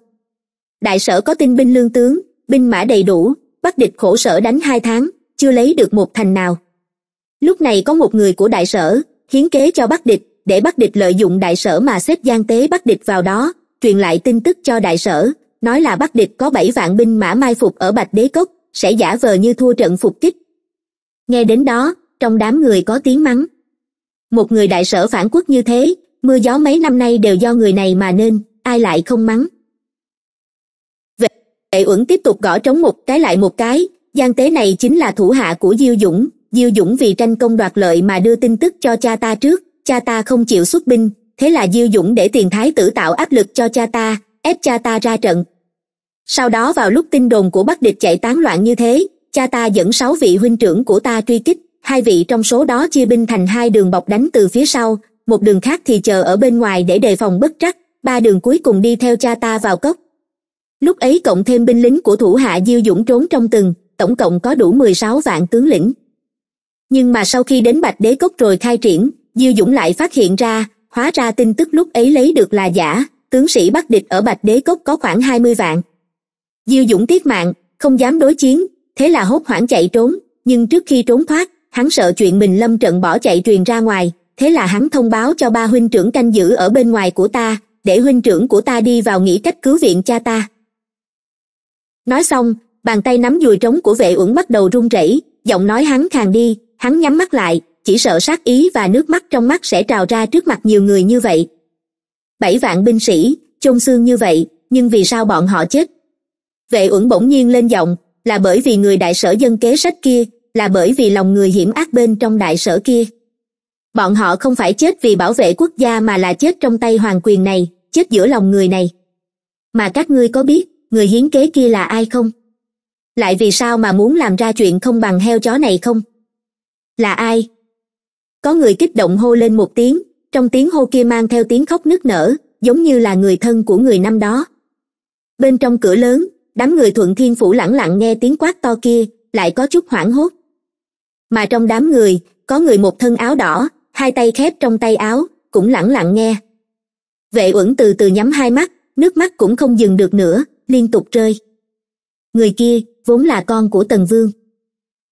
Speaker 1: đại sở có tinh binh lương tướng binh mã đầy đủ bắc địch khổ sở đánh hai tháng chưa lấy được một thành nào lúc này có một người của đại sở hiến kế cho bắc địch để bắc địch lợi dụng đại sở mà xếp gian tế bắc địch vào đó truyền lại tin tức cho đại sở nói là bắc địch có bảy vạn binh mã mai phục ở bạch đế cốc sẽ giả vờ như thua trận phục kích nghe đến đó trong đám người có tiếng mắng một người đại sở phản quốc như thế mưa gió mấy năm nay đều do người này mà nên ai lại không mắng vệ uẩn tiếp tục gõ trống một cái lại một cái gian tế này chính là thủ hạ của diêu dũng diêu dũng vì tranh công đoạt lợi mà đưa tin tức cho cha ta trước cha ta không chịu xuất binh thế là diêu dũng để tiền thái tử tạo áp lực cho cha ta ép cha ta ra trận sau đó vào lúc tin đồn của bắc địch chạy tán loạn như thế cha ta dẫn sáu vị huynh trưởng của ta truy kích hai vị trong số đó chia binh thành hai đường bọc đánh từ phía sau một đường khác thì chờ ở bên ngoài để đề phòng bất trắc ba đường cuối cùng đi theo cha ta vào cốc lúc ấy cộng thêm binh lính của thủ hạ diêu dũng trốn trong từng tổng cộng có đủ mười sáu vạn tướng lĩnh nhưng mà sau khi đến bạch đế cốc rồi khai triển diêu dũng lại phát hiện ra hóa ra tin tức lúc ấy lấy được là giả tướng sĩ bắt địch ở bạch đế cốc có khoảng hai mươi vạn diêu dũng tiếc mạng không dám đối chiến thế là hốt hoảng chạy trốn nhưng trước khi trốn thoát hắn sợ chuyện mình lâm trận bỏ chạy truyền ra ngoài thế là hắn thông báo cho ba huynh trưởng canh giữ ở bên ngoài của ta để huynh trưởng của ta đi vào nghĩ cách cứu viện cha ta nói xong bàn tay nắm dùi trống của vệ uẩn bắt đầu run rẩy giọng nói hắn khàn đi hắn nhắm mắt lại chỉ sợ sát ý và nước mắt trong mắt sẽ trào ra trước mặt nhiều người như vậy bảy vạn binh sĩ chôn xương như vậy nhưng vì sao bọn họ chết vệ uẩn bỗng nhiên lên giọng là bởi vì người đại sở dân kế sách kia là bởi vì lòng người hiểm ác bên trong đại sở kia bọn họ không phải chết vì bảo vệ quốc gia mà là chết trong tay hoàng quyền này chết giữa lòng người này mà các ngươi có biết người hiến kế kia là ai không lại vì sao mà muốn làm ra chuyện không bằng heo chó này không là ai có người kích động hô lên một tiếng trong tiếng hô kia mang theo tiếng khóc nức nở giống như là người thân của người năm đó bên trong cửa lớn đám người thuận thiên phủ lẳng lặng nghe tiếng quát to kia lại có chút hoảng hốt mà trong đám người có người một thân áo đỏ hai tay khép trong tay áo cũng lẳng lặng nghe vệ uẩn từ từ nhắm hai mắt nước mắt cũng không dừng được nữa liên tục rơi người kia vốn là con của tần vương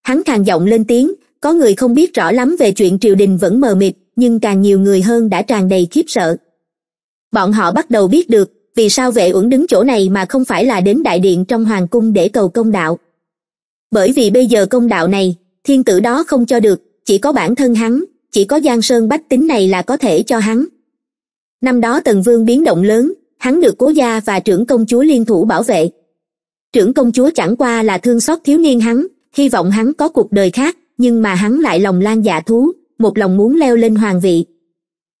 Speaker 1: hắn khàn giọng lên tiếng có người không biết rõ lắm về chuyện triều đình vẫn mờ mịt nhưng càng nhiều người hơn đã tràn đầy khiếp sợ bọn họ bắt đầu biết được vì sao vệ uẩn đứng chỗ này mà không phải là đến đại điện trong hoàng cung để cầu công đạo bởi vì bây giờ công đạo này thiên tử đó không cho được chỉ có bản thân hắn chỉ có giang sơn bách tính này là có thể cho hắn năm đó tần vương biến động lớn hắn được cố gia và trưởng công chúa liên thủ bảo vệ trưởng công chúa chẳng qua là thương xót thiếu niên hắn hy vọng hắn có cuộc đời khác nhưng mà hắn lại lòng lan dạ thú một lòng muốn leo lên hoàng vị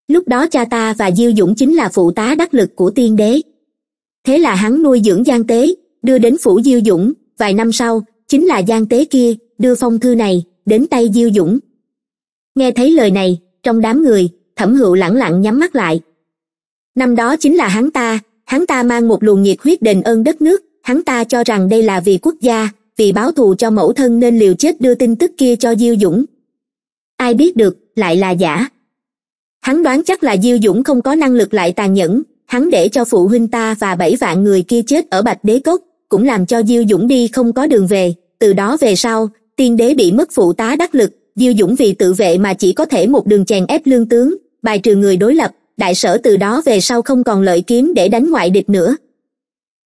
Speaker 1: lúc đó cha ta và diêu dũng chính là phụ tá đắc lực của tiên đế thế là hắn nuôi dưỡng giang tế đưa đến phủ diêu dũng vài năm sau chính là giang tế kia đưa phong thư này đến tay diêu dũng nghe thấy lời này trong đám người thẩm hữu lẳng lặng nhắm mắt lại năm đó chính là hắn ta hắn ta mang một luồng nhiệt huyết đền ơn đất nước hắn ta cho rằng đây là vì quốc gia vì báo thù cho mẫu thân nên liều chết đưa tin tức kia cho diêu dũng ai biết được lại là giả hắn đoán chắc là diêu dũng không có năng lực lại tàn nhẫn hắn để cho phụ huynh ta và bảy vạn người kia chết ở bạch đế cốc cũng làm cho diêu dũng đi không có đường về từ đó về sau tiên đế bị mất phụ tá đắc lực diêu dũng vì tự vệ mà chỉ có thể một đường chèn ép lương tướng bài trừ người đối lập đại sở từ đó về sau không còn lợi kiếm để đánh ngoại địch nữa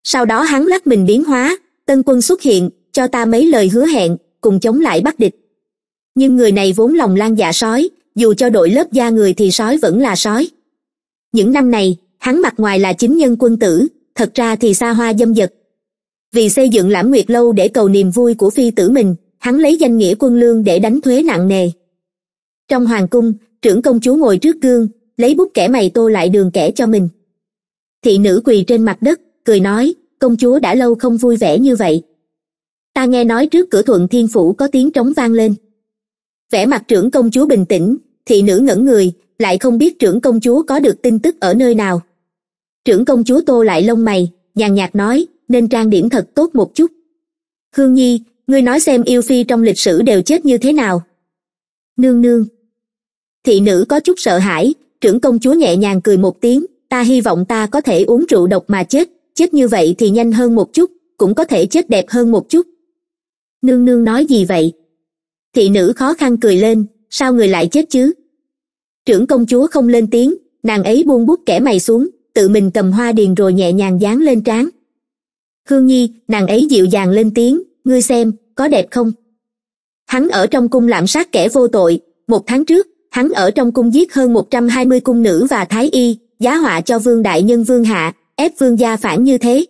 Speaker 1: sau đó hắn lắc mình biến hóa tân quân xuất hiện cho ta mấy lời hứa hẹn cùng chống lại bắt địch nhưng người này vốn lòng lan dạ sói dù cho đội lớp da người thì sói vẫn là sói những năm này hắn mặt ngoài là chính nhân quân tử thật ra thì xa hoa dâm dật vì xây dựng lãm nguyệt lâu để cầu niềm vui của phi tử mình hắn lấy danh nghĩa quân lương để đánh thuế nặng nề trong hoàng cung trưởng công chúa ngồi trước gương lấy bút kẻ mày tô lại đường kẻ cho mình thị nữ quỳ trên mặt đất cười nói công chúa đã lâu không vui vẻ như vậy ta nghe nói trước cửa thuận thiên phủ có tiếng trống vang lên vẻ mặt trưởng công chúa bình tĩnh thị nữ ngẩn người lại không biết trưởng công chúa có được tin tức ở nơi nào trưởng công chúa tô lại lông mày nhàn nhạt nói nên trang điểm thật tốt một chút hương nhi ngươi nói xem yêu phi trong lịch sử đều chết như thế nào nương nương thị nữ có chút sợ hãi trưởng công chúa nhẹ nhàng cười một tiếng ta hy vọng ta có thể uống rượu độc mà chết chết như vậy thì nhanh hơn một chút cũng có thể chết đẹp hơn một chút nương nương nói gì vậy thị nữ khó khăn cười lên sao người lại chết chứ trưởng công chúa không lên tiếng nàng ấy buông bút kẻ mày xuống tự mình cầm hoa điền rồi nhẹ nhàng dán lên trán hương nhi nàng ấy dịu dàng lên tiếng ngươi xem có đẹp không hắn ở trong cung lạm sát kẻ vô tội một tháng trước hắn ở trong cung giết hơn một trăm hai mươi cung nữ và thái y giá họa cho vương đại nhân vương hạ ép vương gia phản như thế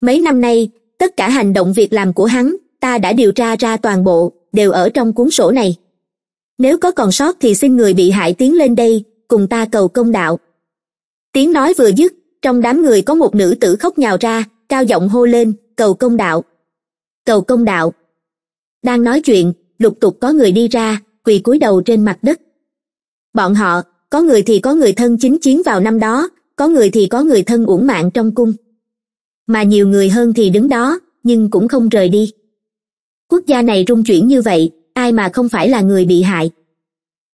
Speaker 1: mấy năm nay tất cả hành động việc làm của hắn ta đã điều tra ra toàn bộ đều ở trong cuốn sổ này nếu có còn sót thì xin người bị hại tiến lên đây cùng ta cầu công đạo tiếng nói vừa dứt trong đám người có một nữ tử khóc nhào ra cao giọng hô lên cầu công đạo cầu công đạo đang nói chuyện lục tục có người đi ra quỳ cúi đầu trên mặt đất bọn họ có người thì có người thân chính chiến vào năm đó có người thì có người thân uổng mạng trong cung mà nhiều người hơn thì đứng đó nhưng cũng không rời đi quốc gia này rung chuyển như vậy ai mà không phải là người bị hại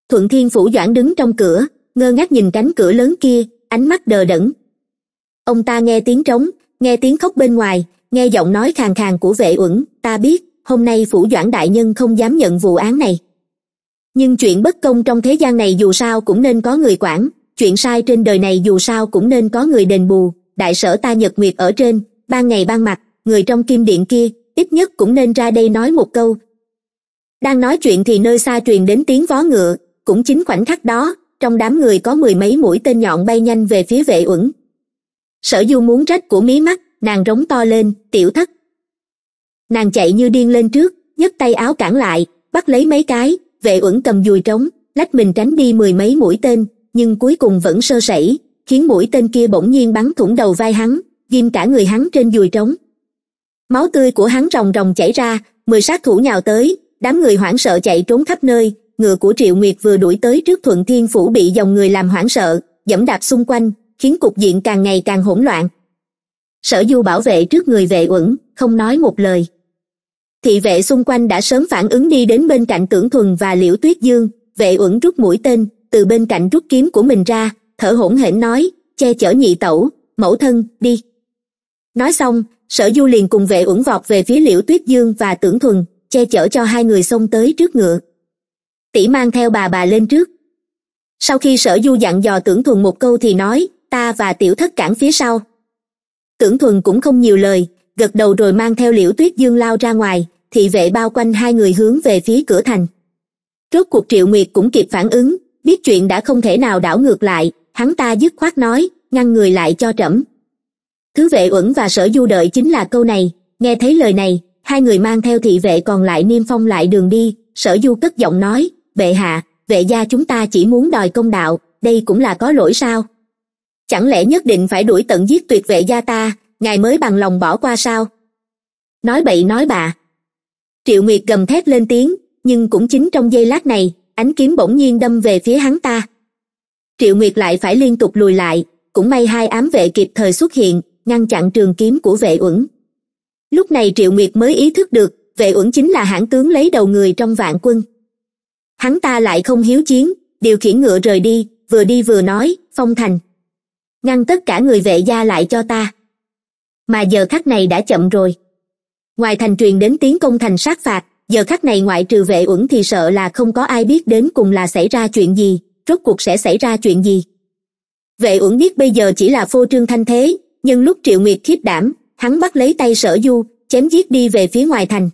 Speaker 1: thuận thiên phủ doãn đứng trong cửa ngơ ngác nhìn cánh cửa lớn kia ánh mắt đờ đẫn ông ta nghe tiếng trống nghe tiếng khóc bên ngoài nghe giọng nói khàn khàn của vệ uẩn ta biết hôm nay phủ doãn đại nhân không dám nhận vụ án này nhưng chuyện bất công trong thế gian này dù sao cũng nên có người quản chuyện sai trên đời này dù sao cũng nên có người đền bù đại sở ta nhật nguyệt ở trên ban ngày ban mặt người trong kim điện kia ít nhất cũng nên ra đây nói một câu đang nói chuyện thì nơi xa truyền đến tiếng vó ngựa cũng chính khoảnh khắc đó trong đám người có mười mấy mũi tên nhọn bay nhanh về phía vệ uẩn sở du muốn trách của mí mắt nàng rống to lên tiểu thất nàng chạy như điên lên trước nhấc tay áo cản lại bắt lấy mấy cái vệ uẩn cầm dùi trống lách mình tránh đi mười mấy mũi tên nhưng cuối cùng vẫn sơ sẩy khiến mũi tên kia bỗng nhiên bắn thủng đầu vai hắn ghim cả người hắn trên dùi trống máu tươi của hắn ròng ròng chảy ra mười sát thủ nhào tới đám người hoảng sợ chạy trốn khắp nơi ngựa của triệu nguyệt vừa đuổi tới trước thuận thiên phủ bị dòng người làm hoảng sợ dẫm đạp xung quanh khiến cục diện càng ngày càng hỗn loạn sở du bảo vệ trước người vệ uẩn không nói một lời thị vệ xung quanh đã sớm phản ứng đi đến bên cạnh tưởng thuần và liễu tuyết dương vệ uẩn rút mũi tên từ bên cạnh rút kiếm của mình ra thở hổn hển nói che chở nhị tẩu mẫu thân đi nói xong sở du liền cùng vệ uẩn vọt về phía liễu tuyết dương và tưởng thuần che chở cho hai người xông tới trước ngựa tỷ mang theo bà bà lên trước sau khi sở du dặn dò tưởng thuần một câu thì nói ta và tiểu thất cản phía sau tưởng thuần cũng không nhiều lời gật đầu rồi mang theo liễu tuyết dương lao ra ngoài thị vệ bao quanh hai người hướng về phía cửa thành rốt cuộc triệu nguyệt cũng kịp phản ứng biết chuyện đã không thể nào đảo ngược lại hắn ta dứt khoát nói ngăn người lại cho trẫm thứ vệ uẩn và sở du đợi chính là câu này nghe thấy lời này hai người mang theo thị vệ còn lại niêm phong lại đường đi sở du cất giọng nói vệ hạ vệ gia chúng ta chỉ muốn đòi công đạo đây cũng là có lỗi sao chẳng lẽ nhất định phải đuổi tận giết tuyệt vệ gia ta ngài mới bằng lòng bỏ qua sao nói bậy nói bà triệu nguyệt gầm thét lên tiếng nhưng cũng chính trong giây lát này ánh kiếm bỗng nhiên đâm về phía hắn ta triệu nguyệt lại phải liên tục lùi lại cũng may hai ám vệ kịp thời xuất hiện ngăn chặn trường kiếm của vệ uẩn lúc này triệu nguyệt mới ý thức được vệ uẩn chính là hãn tướng lấy đầu người trong vạn quân hắn ta lại không hiếu chiến điều khiển ngựa rời đi vừa đi vừa nói phong thành ngăn tất cả người vệ gia lại cho ta mà giờ khắc này đã chậm rồi ngoài thành truyền đến tiếng công thành sát phạt giờ khắc này ngoại trừ vệ uẩn thì sợ là không có ai biết đến cùng là xảy ra chuyện gì rốt cuộc sẽ xảy ra chuyện gì vệ uẩn biết bây giờ chỉ là phô trương thanh thế nhưng lúc triệu nguyệt khiếp đảm hắn bắt lấy tay sở du chém giết đi về phía ngoài thành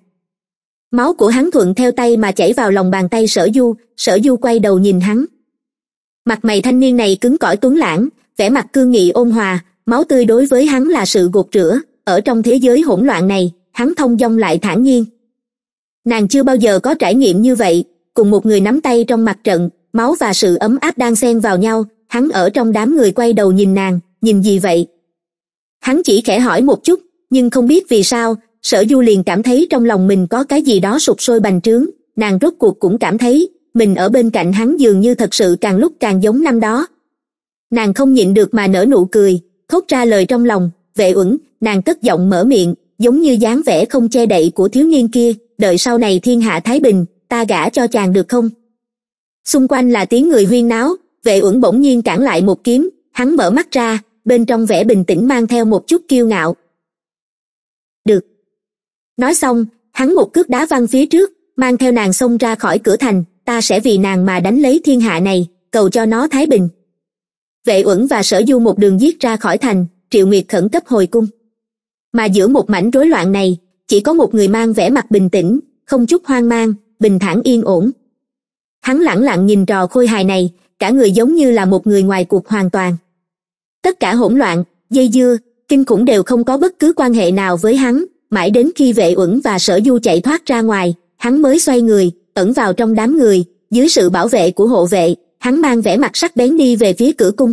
Speaker 1: máu của hắn thuận theo tay mà chảy vào lòng bàn tay sở du sở du quay đầu nhìn hắn mặt mày thanh niên này cứng cỏi tuấn lãng vẻ mặt cương nghị ôn hòa máu tươi đối với hắn là sự gột rửa ở trong thế giới hỗn loạn này hắn thông dong lại thản nhiên nàng chưa bao giờ có trải nghiệm như vậy cùng một người nắm tay trong mặt trận máu và sự ấm áp đang xen vào nhau hắn ở trong đám người quay đầu nhìn nàng nhìn gì vậy hắn chỉ khẽ hỏi một chút nhưng không biết vì sao sở du liền cảm thấy trong lòng mình có cái gì đó sụp sôi bành trướng nàng rốt cuộc cũng cảm thấy mình ở bên cạnh hắn dường như thật sự càng lúc càng giống năm đó nàng không nhịn được mà nở nụ cười thốt ra lời trong lòng vệ uẩn nàng cất giọng mở miệng giống như dáng vẻ không che đậy của thiếu niên kia đợi sau này thiên hạ thái bình ta gả cho chàng được không xung quanh là tiếng người huyên náo vệ uẩn bỗng nhiên cản lại một kiếm hắn mở mắt ra bên trong vẻ bình tĩnh mang theo một chút kiêu ngạo được nói xong hắn một cước đá văng phía trước mang theo nàng xông ra khỏi cửa thành ta sẽ vì nàng mà đánh lấy thiên hạ này cầu cho nó thái bình vệ uẩn và sở du một đường giết ra khỏi thành triệu nguyệt khẩn cấp hồi cung mà giữa một mảnh rối loạn này chỉ có một người mang vẻ mặt bình tĩnh không chút hoang mang bình thản yên ổn hắn lẳng lặng nhìn trò khôi hài này cả người giống như là một người ngoài cuộc hoàn toàn tất cả hỗn loạn dây dưa kinh khủng đều không có bất cứ quan hệ nào với hắn mãi đến khi vệ uẩn và sở du chạy thoát ra ngoài hắn mới xoay người ẩn vào trong đám người dưới sự bảo vệ của hộ vệ hắn mang vẻ mặt sắc bén đi về phía cửa cung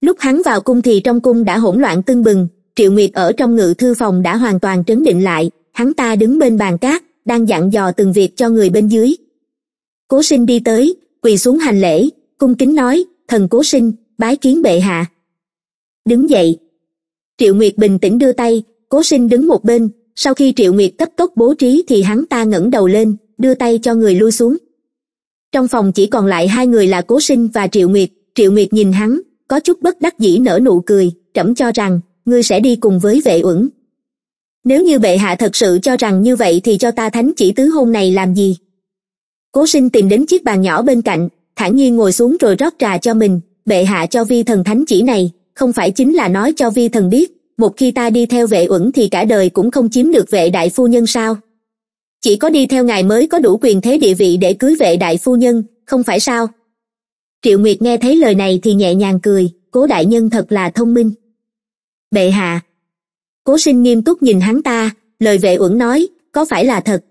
Speaker 1: lúc hắn vào cung thì trong cung đã hỗn loạn tưng bừng triệu nguyệt ở trong ngự thư phòng đã hoàn toàn trấn định lại hắn ta đứng bên bàn cát đang dặn dò từng việc cho người bên dưới cố sinh đi tới quỳ xuống hành lễ cung kính nói thần cố sinh bái kiến bệ hạ đứng dậy triệu nguyệt bình tĩnh đưa tay cố sinh đứng một bên sau khi triệu nguyệt cấp tốc bố trí thì hắn ta ngẩng đầu lên đưa tay cho người lui xuống trong phòng chỉ còn lại hai người là cố sinh và triệu nguyệt triệu nguyệt nhìn hắn có chút bất đắc dĩ nở nụ cười trẫm cho rằng ngươi sẽ đi cùng với vệ uẩn nếu như bệ hạ thật sự cho rằng như vậy thì cho ta thánh chỉ tứ hôn này làm gì cố sinh tìm đến chiếc bàn nhỏ bên cạnh thản nhiên ngồi xuống rồi rót trà cho mình bệ hạ cho vi thần thánh chỉ này không phải chính là nói cho vi thần biết một khi ta đi theo vệ uẩn thì cả đời cũng không chiếm được vệ đại phu nhân sao chỉ có đi theo ngài mới có đủ quyền thế địa vị để cưới vệ đại phu nhân không phải sao triệu nguyệt nghe thấy lời này thì nhẹ nhàng cười cố đại nhân thật là thông minh bệ hạ cố sinh nghiêm túc nhìn hắn ta lời vệ uẩn nói có phải là thật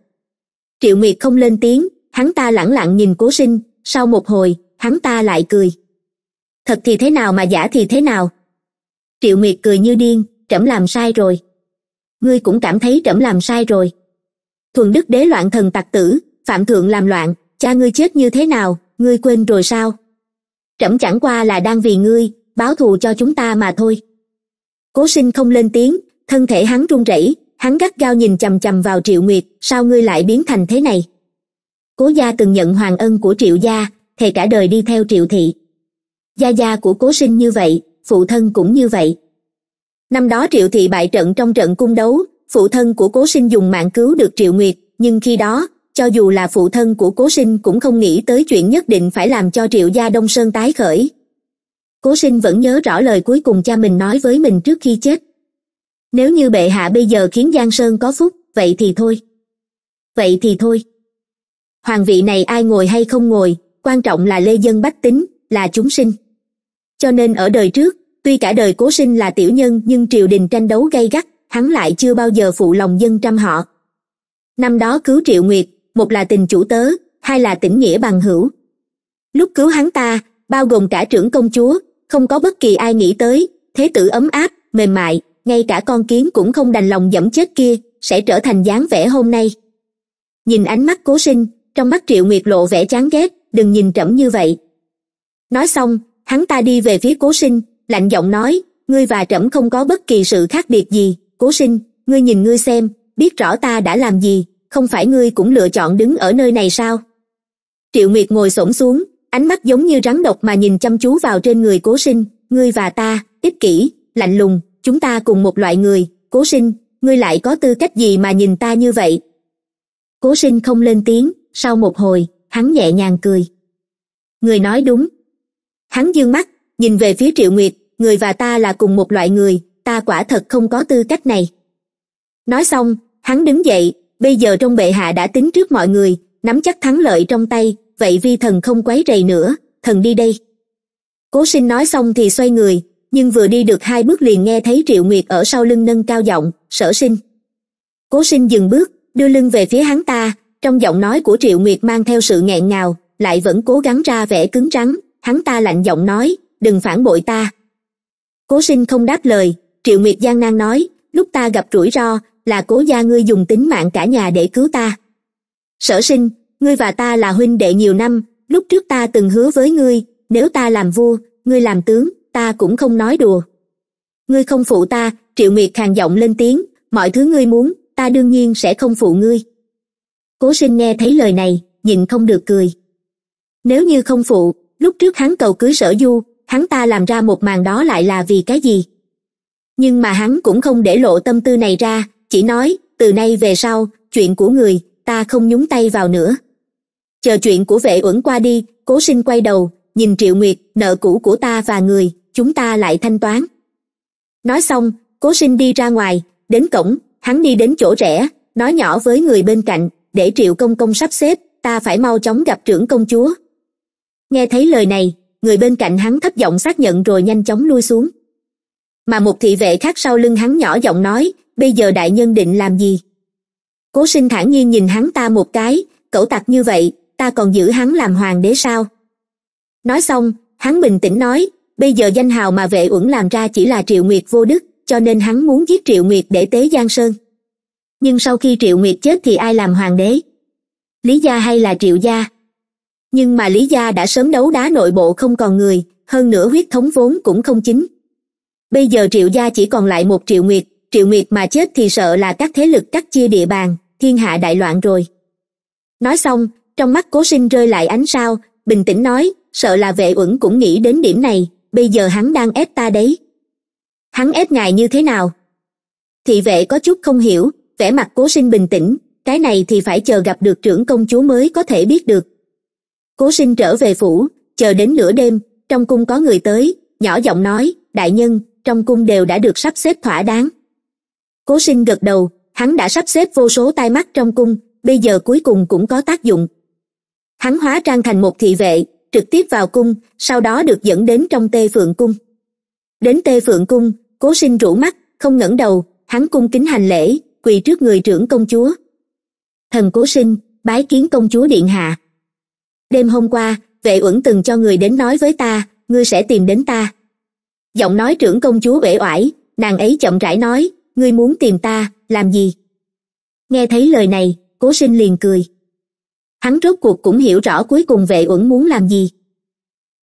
Speaker 1: triệu nguyệt không lên tiếng hắn ta lẳng lặng nhìn cố sinh sau một hồi hắn ta lại cười thật thì thế nào mà giả thì thế nào triệu nguyệt cười như điên trẫm làm sai rồi ngươi cũng cảm thấy trẫm làm sai rồi thuần đức đế loạn thần tặc tử phạm thượng làm loạn cha ngươi chết như thế nào ngươi quên rồi sao trẫm chẳng qua là đang vì ngươi báo thù cho chúng ta mà thôi cố sinh không lên tiếng thân thể hắn run rẩy hắn gắt gao nhìn chằm chằm vào triệu nguyệt sao ngươi lại biến thành thế này cố gia từng nhận hoàng ân của triệu gia thề cả đời đi theo triệu thị gia gia của cố sinh như vậy phụ thân cũng như vậy năm đó triệu thị bại trận trong trận cung đấu phụ thân của cố sinh dùng mạng cứu được triệu nguyệt nhưng khi đó cho dù là phụ thân của cố sinh cũng không nghĩ tới chuyện nhất định phải làm cho triệu gia đông sơn tái khởi cố sinh vẫn nhớ rõ lời cuối cùng cha mình nói với mình trước khi chết nếu như bệ hạ bây giờ khiến giang sơn có phúc vậy thì thôi vậy thì thôi hoàng vị này ai ngồi hay không ngồi quan trọng là lê dân bách tính là chúng sinh cho nên ở đời trước tuy cả đời cố sinh là tiểu nhân nhưng triều đình tranh đấu gay gắt hắn lại chưa bao giờ phụ lòng dân trăm họ năm đó cứu triệu nguyệt một là tình chủ tớ hai là tỉnh nghĩa bằng hữu lúc cứu hắn ta bao gồm cả trưởng công chúa không có bất kỳ ai nghĩ tới thế tử ấm áp mềm mại ngay cả con kiến cũng không đành lòng dẫm chết kia sẽ trở thành dáng vẻ hôm nay nhìn ánh mắt cố sinh trong mắt triệu nguyệt lộ vẻ chán ghét đừng nhìn trẫm như vậy nói xong hắn ta đi về phía cố sinh lạnh giọng nói ngươi và trẫm không có bất kỳ sự khác biệt gì cố sinh ngươi nhìn ngươi xem biết rõ ta đã làm gì không phải ngươi cũng lựa chọn đứng ở nơi này sao triệu nguyệt ngồi xổm xuống ánh mắt giống như rắn độc mà nhìn chăm chú vào trên người cố sinh ngươi và ta ích kỷ lạnh lùng chúng ta cùng một loại người cố sinh ngươi lại có tư cách gì mà nhìn ta như vậy cố sinh không lên tiếng sau một hồi hắn nhẹ nhàng cười người nói đúng hắn d mắt nhìn về phía triệu nguyệt người và ta là cùng một loại người ta quả thật không có tư cách này nói xong hắn đứng dậy bây giờ trong bệ hạ đã tính trước mọi người nắm chắc thắng lợi trong tay vậy vi thần không quấy rầy nữa thần đi đây cố sinh nói xong thì xoay người nhưng vừa đi được hai bước liền nghe thấy triệu nguyệt ở sau lưng nâng cao giọng sở sinh cố sinh dừng bước đưa lưng về phía hắn ta trong giọng nói của triệu nguyệt mang theo sự nghẹn ngào lại vẫn cố gắng ra vẻ cứng rắn hắn ta lạnh giọng nói đừng phản bội ta cố sinh không đáp lời triệu nguyệt gian nan nói lúc ta gặp rủi ro là cố gia ngươi dùng tính mạng cả nhà để cứu ta sở sinh ngươi và ta là huynh đệ nhiều năm lúc trước ta từng hứa với ngươi nếu ta làm vua ngươi làm tướng ta cũng không nói đùa ngươi không phụ ta triệu nguyệt khàn giọng lên tiếng mọi thứ ngươi muốn ta đương nhiên sẽ không phụ ngươi cố sinh nghe thấy lời này nhìn không được cười nếu như không phụ lúc trước hắn cầu cưới sở du hắn ta làm ra một màn đó lại là vì cái gì nhưng mà hắn cũng không để lộ tâm tư này ra chỉ nói từ nay về sau chuyện của người ta không nhúng tay vào nữa chờ chuyện của vệ uẩn qua đi cố sinh quay đầu nhìn triệu nguyệt nợ cũ của ta và người chúng ta lại thanh toán nói xong cố sinh đi ra ngoài đến cổng hắn đi đến chỗ rẽ nói nhỏ với người bên cạnh để triệu công công sắp xếp ta phải mau chóng gặp trưởng công chúa nghe thấy lời này người bên cạnh hắn thấp giọng xác nhận rồi nhanh chóng lui xuống mà một thị vệ khác sau lưng hắn nhỏ giọng nói bây giờ đại nhân định làm gì cố sinh thản nhiên nhìn hắn ta một cái cẩu tặc như vậy ta còn giữ hắn làm hoàng đế sao nói xong hắn bình tĩnh nói bây giờ danh hào mà vệ uẩn làm ra chỉ là triệu nguyệt vô đức cho nên hắn muốn giết triệu nguyệt để tế giang sơn nhưng sau khi triệu nguyệt chết thì ai làm hoàng đế lý gia hay là triệu gia nhưng mà lý gia đã sớm đấu đá nội bộ không còn người hơn nữa huyết thống vốn cũng không chính bây giờ triệu gia chỉ còn lại một triệu nguyệt triệu nguyệt mà chết thì sợ là các thế lực cắt chia địa bàn thiên hạ đại loạn rồi nói xong trong mắt cố sinh rơi lại ánh sao bình tĩnh nói sợ là vệ uẩn cũng nghĩ đến điểm này bây giờ hắn đang ép ta đấy hắn ép ngài như thế nào thị vệ có chút không hiểu vẻ mặt cố sinh bình tĩnh cái này thì phải chờ gặp được trưởng công chúa mới có thể biết được cố sinh trở về phủ chờ đến nửa đêm trong cung có người tới nhỏ giọng nói đại nhân trong cung đều đã được sắp xếp thỏa đáng cố sinh gật đầu hắn đã sắp xếp vô số tai mắt trong cung bây giờ cuối cùng cũng có tác dụng hắn hóa trang thành một thị vệ trực tiếp vào cung sau đó được dẫn đến trong tê phượng cung đến tê phượng cung cố sinh rủ mắt không ngẩng đầu hắn cung kính hành lễ quỳ trước người trưởng công chúa thần cố sinh bái kiến công chúa điện hạ đêm hôm qua vệ uẩn từng cho người đến nói với ta ngươi sẽ tìm đến ta giọng nói trưởng công chúa uể oải nàng ấy chậm rãi nói ngươi muốn tìm ta làm gì nghe thấy lời này cố sinh liền cười hắn rốt cuộc cũng hiểu rõ cuối cùng vệ uẩn muốn làm gì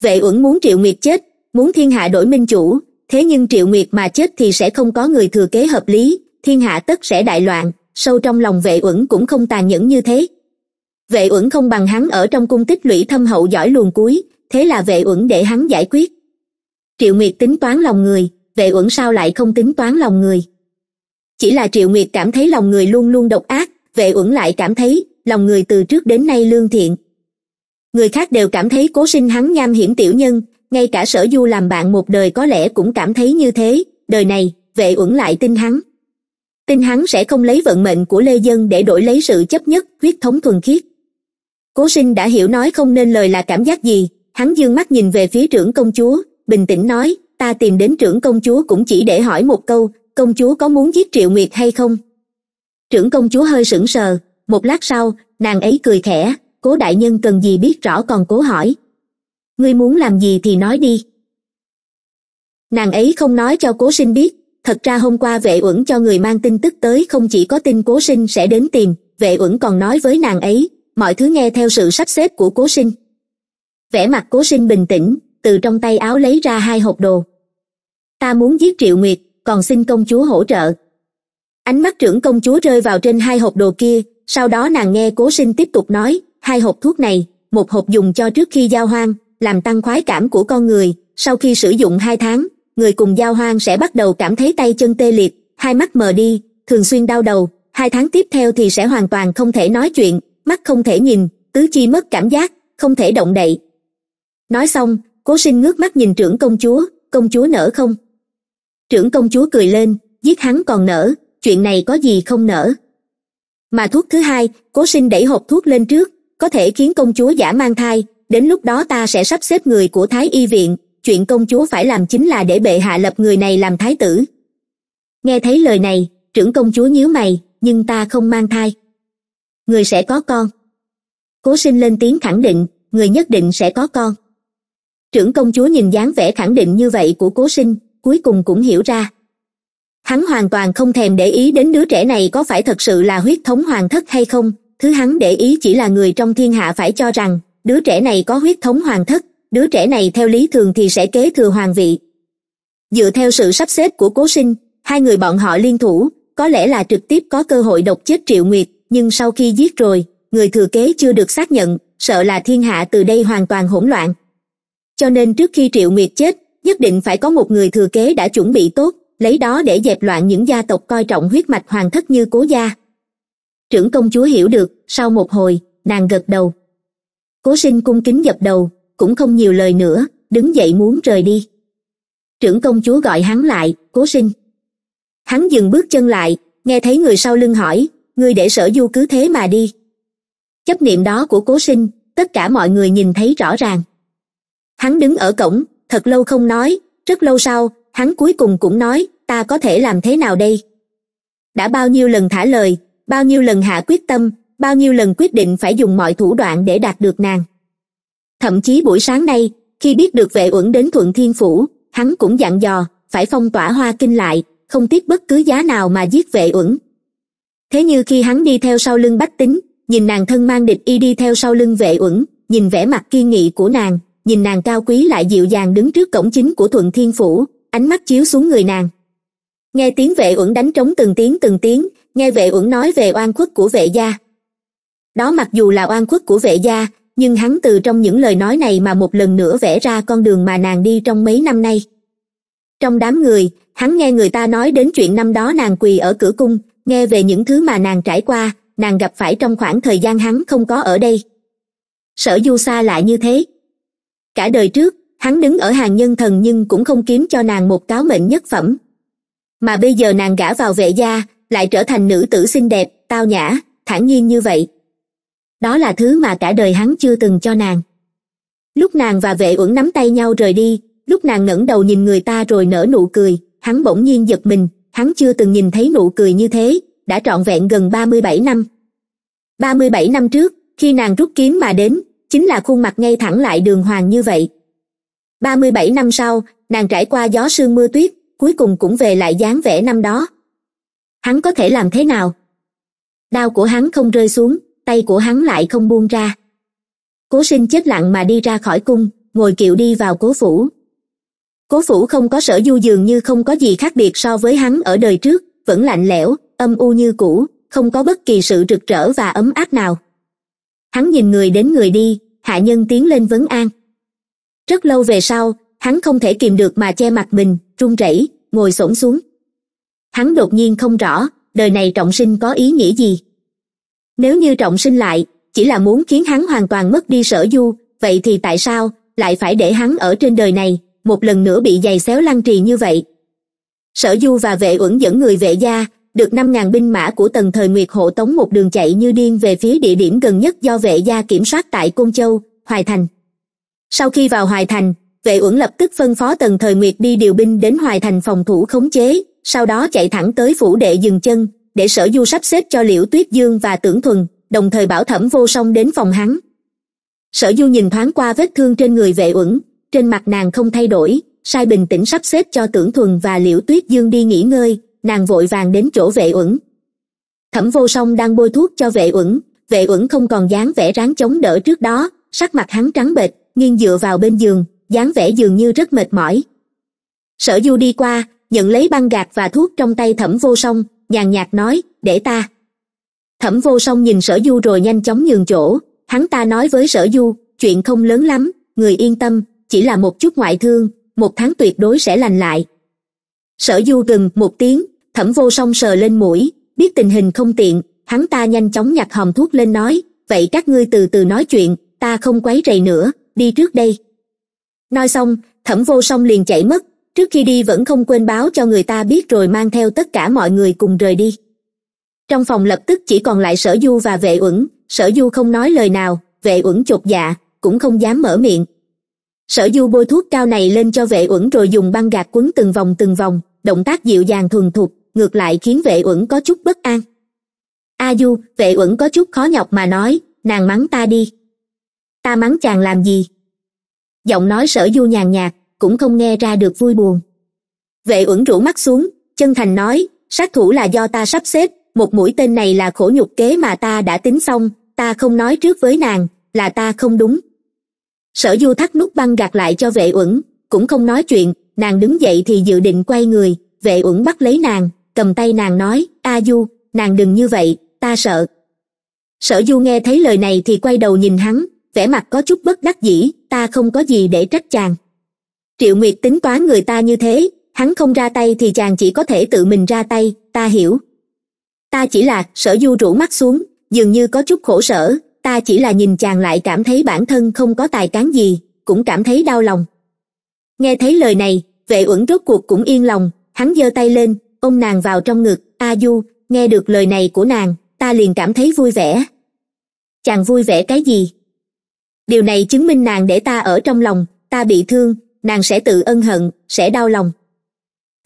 Speaker 1: vệ uẩn muốn triệu nguyệt chết muốn thiên hạ đổi minh chủ thế nhưng triệu nguyệt mà chết thì sẽ không có người thừa kế hợp lý thiên hạ tất sẽ đại loạn sâu trong lòng vệ uẩn cũng không tàn nhẫn như thế vệ uẩn không bằng hắn ở trong cung tích lũy thâm hậu giỏi luồn cuối thế là vệ uẩn để hắn giải quyết triệu nguyệt tính toán lòng người vệ uẩn sao lại không tính toán lòng người chỉ là triệu nguyệt cảm thấy lòng người luôn luôn độc ác vệ uẩn lại cảm thấy lòng người từ trước đến nay lương thiện người khác đều cảm thấy cố sinh hắn nham hiểm tiểu nhân ngay cả sở du làm bạn một đời có lẽ cũng cảm thấy như thế đời này vệ uẩn lại tin hắn tin hắn sẽ không lấy vận mệnh của lê dân để đổi lấy sự chấp nhất huyết thống thuần khiết cố sinh đã hiểu nói không nên lời là cảm giác gì hắn d ư ơ n g mắt nhìn về phía trưởng công chúa bình tĩnh nói ta tìm đến trưởng công chúa cũng chỉ để hỏi một câu công chúa có muốn giết triệu nguyệt hay không trưởng công chúa hơi sững sờ một lát sau nàng ấy cười khẽ cố đại nhân cần gì biết rõ còn cố hỏi ngươi muốn làm gì thì nói đi nàng ấy không nói cho cố sinh biết thật ra hôm qua vệ uẩn cho người mang tin tức tới không chỉ có tin cố sinh sẽ đến tìm vệ uẩn còn nói với nàng ấy mọi thứ nghe theo sự sắp xếp của cố sinh vẻ mặt cố sinh bình tĩnh từ trong tay áo lấy ra hai hộp đồ ta muốn giết triệu nguyệt còn xin công chúa hỗ trợ ánh mắt trưởng công chúa rơi vào trên hai hộp đồ kia sau đó nàng nghe cố sinh tiếp tục nói hai hộp thuốc này một hộp dùng cho trước khi giao hoang làm tăng khoái cảm của con người sau khi sử dụng hai tháng người cùng giao hoang sẽ bắt đầu cảm thấy tay chân tê liệt hai mắt mờ đi thường xuyên đau đầu hai tháng tiếp theo thì sẽ hoàn toàn không thể nói chuyện mắt không thể nhìn tứ chi mất cảm giác không thể động đậy nói xong cố sinh ngước mắt nhìn trưởng công chúa công chúa nở không trưởng công chúa cười lên giết hắn còn nở chuyện này có gì không nở mà thuốc thứ hai cố sinh đẩy hộp thuốc lên trước có thể khiến công chúa giả mang thai đến lúc đó ta sẽ sắp xếp người của thái y viện chuyện công chúa phải làm chính là để bệ hạ lập người này làm thái tử nghe thấy lời này trưởng công chúa nhíu mày nhưng ta không mang thai người sẽ có con cố sinh lên tiếng khẳng định người nhất định sẽ có con trưởng công chúa nhìn dáng vẻ khẳng định như vậy của cố sinh cuối cùng cũng hiểu ra hắn hoàn toàn không thèm để ý đến đứa trẻ này có phải thật sự là huyết thống hoàng thất hay không thứ hắn để ý chỉ là người trong thiên hạ phải cho rằng đứa trẻ này có huyết thống hoàng thất đứa trẻ này theo lý thường thì sẽ kế thừa hoàng vị dựa theo sự sắp xếp của cố sinh hai người bọn họ liên thủ có lẽ là trực tiếp có cơ hội độc chết triệu nguyệt nhưng sau khi giết rồi người thừa kế chưa được xác nhận sợ là thiên hạ từ đây hoàn toàn hỗn loạn cho nên trước khi triệu nguyệt chết nhất định phải có một người thừa kế đã chuẩn bị tốt lấy đó để dẹp loạn những gia tộc coi trọng huyết mạch hoàng thất như cố gia trưởng công chúa hiểu được sau một hồi nàng gật đầu cố sinh cung kính dập đầu cũng không nhiều lời nữa đứng dậy muốn rời đi trưởng công chúa gọi hắn lại cố sinh hắn dừng bước chân lại nghe thấy người sau lưng hỏi ngươi để sở du cứ thế mà đi chấp niệm đó của cố sinh tất cả mọi người nhìn thấy rõ ràng hắn đứng ở cổng thật lâu không nói rất lâu sau hắn cuối cùng cũng nói ta có thể làm thế nào đây đã bao nhiêu lần thả lời bao nhiêu lần hạ quyết tâm bao nhiêu lần quyết định phải dùng mọi thủ đoạn để đạt được nàng thậm chí buổi sáng nay khi biết được vệ uẩn đến thuận thiên phủ hắn cũng dặn dò phải phong tỏa hoa kinh lại không tiếc bất cứ giá nào mà giết vệ uẩn thế như khi hắn đi theo sau lưng bách tính nhìn nàng thân mang địch y đi theo sau lưng vệ uẩn nhìn vẻ mặt kiên nghị của nàng nhìn nàng cao quý lại dịu dàng đứng trước cổng chính của thuận thiên phủ ánh mắt chiếu xuống người nàng nghe tiếng vệ uẩn đánh trống từng tiếng từng tiếng nghe vệ uẩn nói về oan khuất của vệ gia đó mặc dù là oan khuất của vệ gia nhưng hắn từ trong những lời nói này mà một lần nữa vẽ ra con đường mà nàng đi trong mấy năm nay trong đám người hắn nghe người ta nói đến chuyện năm đó nàng quỳ ở cửa cung nghe về những thứ mà nàng trải qua nàng gặp phải trong khoảng thời gian hắn không có ở đây sở du sa lại như thế cả đời trước hắn đứng ở hàng nhân thần nhưng cũng không kiếm cho nàng một cáo mệnh nhất phẩm mà bây giờ nàng gả vào vệ gia lại trở thành nữ tử xinh đẹp tao nhã thản nhiên như vậy đó là thứ mà cả đời hắn chưa từng cho nàng lúc nàng và vệ uẩn nắm tay nhau rời đi lúc nàng ngẩng đầu nhìn người ta rồi nở nụ cười hắn bỗng nhiên giật mình hắn chưa từng nhìn thấy nụ cười như thế đã trọn vẹn gần ba mươi bảy năm ba mươi bảy năm trước khi nàng rút kiếm mà đến chính là khuôn mặt ngay thẳng lại đường hoàng như vậy ba mươi bảy năm sau nàng trải qua gió sương mưa tuyết cuối cùng cũng về lại dáng vẻ năm đó hắn có thể làm thế nào đao của hắn không rơi xuống tay của hắn lại không buông ra cố sinh chết lặng mà đi ra khỏi cung ngồi kiệu đi vào cố phủ cố phủ không có sở du dường như không có gì khác biệt so với hắn ở đời trước vẫn lạnh lẽo âm u như cũ không có bất kỳ sự rực rỡ và ấm áp nào hắn nhìn người đến người đi hạ nhân tiến lên vấn an rất lâu về sau hắn không thể kìm được mà che mặt mình run rẩy ngồi xổm xuống hắn đột nhiên không rõ đời này trọng sinh có ý nghĩa gì nếu như trọng sinh lại chỉ là muốn khiến hắn hoàn toàn mất đi sở du vậy thì tại sao lại phải để hắn ở trên đời này một lần nữa bị giày xéo lăn trì như vậy sở du và vệ uẩn dẫn người vệ gia được năm ngàn binh mã của tần thời nguyệt hộ tống một đường chạy như điên về phía địa điểm gần nhất do vệ gia kiểm soát tại côn châu hoài thành sau khi vào hoài thành vệ uẩn lập tức phân phó tần thời nguyệt đi điều binh đến hoài thành phòng thủ khống chế sau đó chạy thẳng tới phủ đệ dừng chân để sở du sắp xếp cho liễu tuyết dương và tưởng thuần đồng thời bảo thẩm vô song đến phòng hắn sở du nhìn thoáng qua vết thương trên người vệ uẩn trên mặt nàng không thay đổi sai bình tĩnh sắp xếp cho tưởng thuần và liễu tuyết dương đi nghỉ ngơi nàng vội vàng đến chỗ vệ uẩn thẩm vô song đang bôi thuốc cho vệ uẩn vệ uẩn không còn dáng vẻ ráng chống đỡ trước đó sắc mặt hắn trắng bệch nghiêng dựa vào bên giường dáng vẻ dường như rất mệt mỏi sở du đi qua nhận lấy băng gạc và thuốc trong tay thẩm vô song nhàn nhạt nói để ta thẩm vô song nhìn sở du rồi nhanh chóng nhường chỗ hắn ta nói với sở du chuyện không lớn lắm người yên tâm chỉ là một chút ngoại thương một tháng tuyệt đối sẽ lành lại sở du gừng một tiếng thẩm vô song sờ lên mũi biết tình hình không tiện hắn ta nhanh chóng nhặt hòm thuốc lên nói vậy các ngươi từ từ nói chuyện ta không quấy rầy nữa đi trước đây nói xong thẩm vô song liền chạy mất trước khi đi vẫn không quên báo cho người ta biết rồi mang theo tất cả mọi người cùng rời đi trong phòng lập tức chỉ còn lại sở du và vệ uẩn sở du không nói lời nào vệ uẩn chột dạ cũng không dám mở miệng sở du bôi thuốc cao này lên cho vệ uẩn rồi dùng băng gạc quấn từng vòng từng vòng động tác dịu dàng thuần thục ngược lại khiến vệ uẩn có chút bất an a du vệ uẩn có chút khó nhọc mà nói nàng mắng ta đi ta mắng chàng làm gì giọng nói sở du nhàn nhạt cũng không nghe ra được vui buồn vệ uẩn rủ mắt xuống chân thành nói sát thủ là do ta sắp xếp một mũi tên này là khổ nhục kế mà ta đã tính xong ta không nói trước với nàng là ta không đúng sở du thắt nút băng gạt lại cho vệ uẩn cũng không nói chuyện nàng đứng dậy thì dự định quay người vệ uẩn bắt lấy nàng cầm tay nàng nói a du nàng đừng như vậy ta sợ sở du nghe thấy lời này thì quay đầu nhìn hắn vẻ mặt có chút bất đắc dĩ ta không có gì để trách chàng triệu nguyệt tính toán người ta như thế hắn không ra tay thì chàng chỉ có thể tự mình ra tay ta hiểu ta chỉ là sở du rủ mắt xuống dường như có chút khổ sở ta chỉ là nhìn chàng lại cảm thấy bản thân không có tài cán gì cũng cảm thấy đau lòng nghe thấy lời này vệ uẩn rốt cuộc cũng yên lòng hắn giơ tay lên ôm nàng vào trong ngực a du nghe được lời này của nàng ta liền cảm thấy vui vẻ chàng vui vẻ cái gì điều này chứng minh nàng để ta ở trong lòng ta bị thương nàng sẽ tự ân hận sẽ đau lòng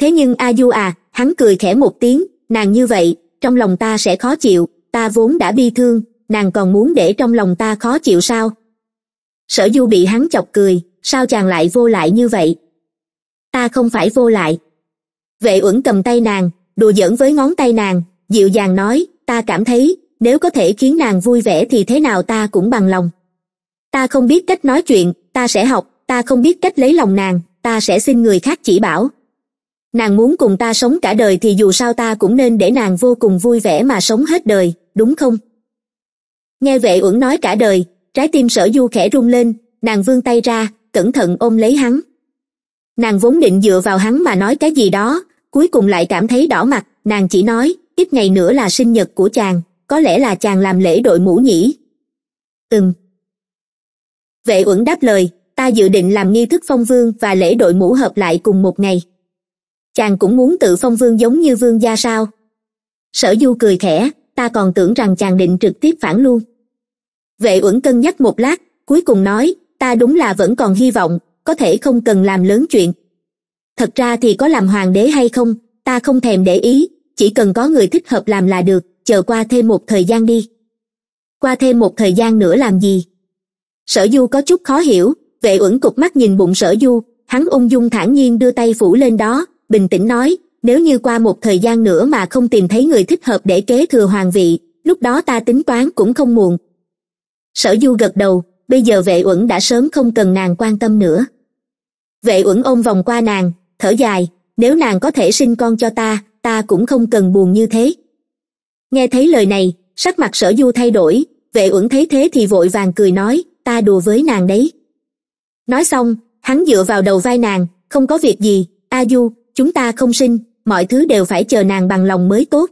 Speaker 1: thế nhưng a du à hắn cười khẽ một tiếng nàng như vậy trong lòng ta sẽ khó chịu ta vốn đã bi thương nàng còn muốn để trong lòng ta khó chịu sao sở du bị hắn chọc cười sao chàng lại vô lại như vậy ta không phải vô lại vệ uẩn cầm tay nàng đùa giỡn với ngón tay nàng dịu dàng nói ta cảm thấy nếu có thể khiến nàng vui vẻ thì thế nào ta cũng bằng lòng ta không biết cách nói chuyện ta sẽ học ta không biết cách lấy lòng nàng ta sẽ xin người khác chỉ bảo nàng muốn cùng ta sống cả đời thì dù sao ta cũng nên để nàng vô cùng vui vẻ mà sống hết đời đúng không nghe vệ uẩn nói cả đời trái tim sở du khẽ rung lên nàng vươn tay ra cẩn thận ôm lấy hắn nàng vốn định dựa vào hắn mà nói cái gì đó cuối cùng lại cảm thấy đỏ mặt nàng chỉ nói ít ngày nữa là sinh nhật của chàng có lẽ là chàng làm lễ đội mũ nhỉ ừm vệ uẩn đáp lời ta dự định làm nghi thức phong vương và lễ đội mũ hợp lại cùng một ngày chàng cũng muốn tự phong vương giống như vương gia sao sở du cười khẽ ta còn tưởng rằng chàng định trực tiếp phản luôn vệ uẩn cân nhắc một lát cuối cùng nói ta đúng là vẫn còn hy vọng có thể không cần làm lớn chuyện thật ra thì có làm hoàng đế hay không ta không thèm để ý chỉ cần có người thích hợp làm là được chờ qua thêm một thời gian đi qua thêm một thời gian nữa làm gì sở du có chút khó hiểu vệ uẩn cục mắt nhìn bụng sở du hắn ung dung thản nhiên đưa tay phủ lên đó bình tĩnh nói nếu như qua một thời gian nữa mà không tìm thấy người thích hợp để kế thừa hoàng vị lúc đó ta tính toán cũng không muộn sở du gật đầu bây giờ vệ uẩn đã sớm không cần nàng quan tâm nữa vệ uẩn ôm vòng qua nàng thở dài nếu nàng có thể sinh con cho ta ta cũng không cần buồn như thế nghe thấy lời này sắc mặt sở du thay đổi vệ uẩn thấy thế thì vội vàng cười nói ta đùa với nàng đấy nói xong hắn dựa vào đầu vai nàng không có việc gì a du chúng ta không sinh mọi thứ đều phải chờ nàng bằng lòng mới tốt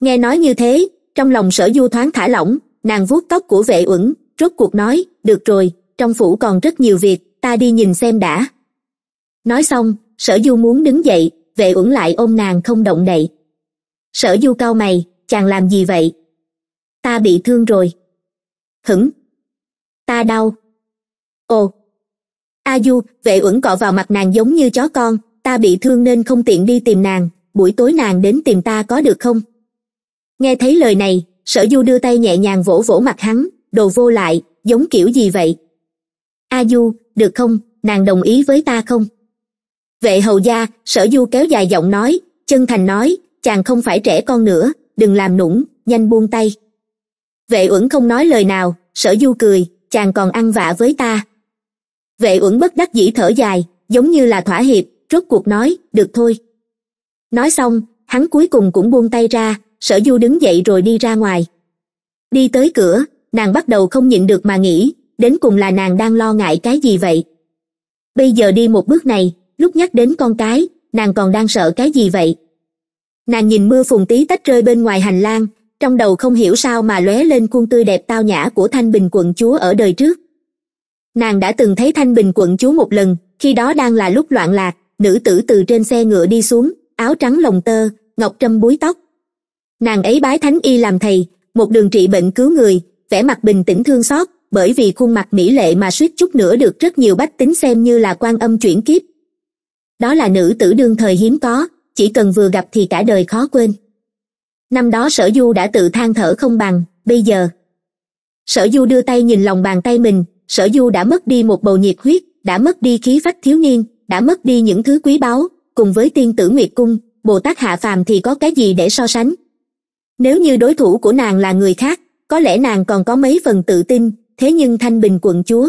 Speaker 1: nghe nói như thế trong lòng sở du thoáng thả lỏng nàng vuốt tóc của vệ uẩn rốt cuộc nói được rồi trong phủ còn rất nhiều việc ta đi nhìn xem đã nói xong sở du muốn đứng dậy vệ uẩn lại ôm nàng không động đậy sở du cau mày chàng làm gì vậy ta bị thương rồi hửng ta đau ồ a du vệ uẩn cọ vào mặt nàng giống như chó con ta bị thương nên không tiện đi tìm nàng buổi tối nàng đến tìm ta có được không nghe thấy lời này sở du đưa tay nhẹ nhàng vỗ vỗ mặt hắn đồ vô lại giống kiểu gì vậy a du được không nàng đồng ý với ta không vệ hầu gia sở du kéo dài giọng nói chân thành nói chàng không phải trẻ con nữa đừng làm nũng nhanh buông tay vệ uẩn không nói lời nào sở du cười chàng còn ăn vạ với ta vệ uẩn bất đắc dĩ thở dài giống như là thỏa hiệp rốt cuộc nói được thôi nói xong hắn cuối cùng cũng buông tay ra sở du đứng dậy rồi đi ra ngoài đi tới cửa nàng bắt đầu không nhịn được mà nghĩ đến cùng là nàng đang lo ngại cái gì vậy bây giờ đi một bước này lúc nhắc đến con cái nàng còn đang sợ cái gì vậy nàng nhìn mưa phùn tí tách rơi bên ngoài hành lang trong đầu không hiểu sao mà lóe lên khuôn tươi đẹp tao nhã của thanh bình quận chúa ở đời trước nàng đã từng thấy thanh bình quận chúa một lần khi đó đang là lúc loạn lạc nữ tử từ trên xe ngựa đi xuống áo trắng lồng tơ ngọc trâm búi tóc nàng ấy bái thánh y làm thầy một đường trị bệnh cứu người vẻ mặt bình tĩnh thương xót bởi vì khuôn mặt mỹ lệ mà suýt chút nữa được rất nhiều bách tính xem như là quan âm chuyển kiếp đó là nữ tử đương thời hiếm có chỉ cần vừa gặp thì cả đời khó quên năm đó sở du đã tự than thở không bằng bây giờ sở du đưa tay nhìn lòng bàn tay mình sở du đã mất đi một bầu nhiệt huyết đã mất đi khí phách thiếu niên đã mất đi những thứ quý báu cùng với tiên tử nguyệt cung bồ tát hạ phàm thì có cái gì để so sánh nếu như đối thủ của nàng là người khác có lẽ nàng còn có mấy phần tự tin thế nhưng thanh bình quận chúa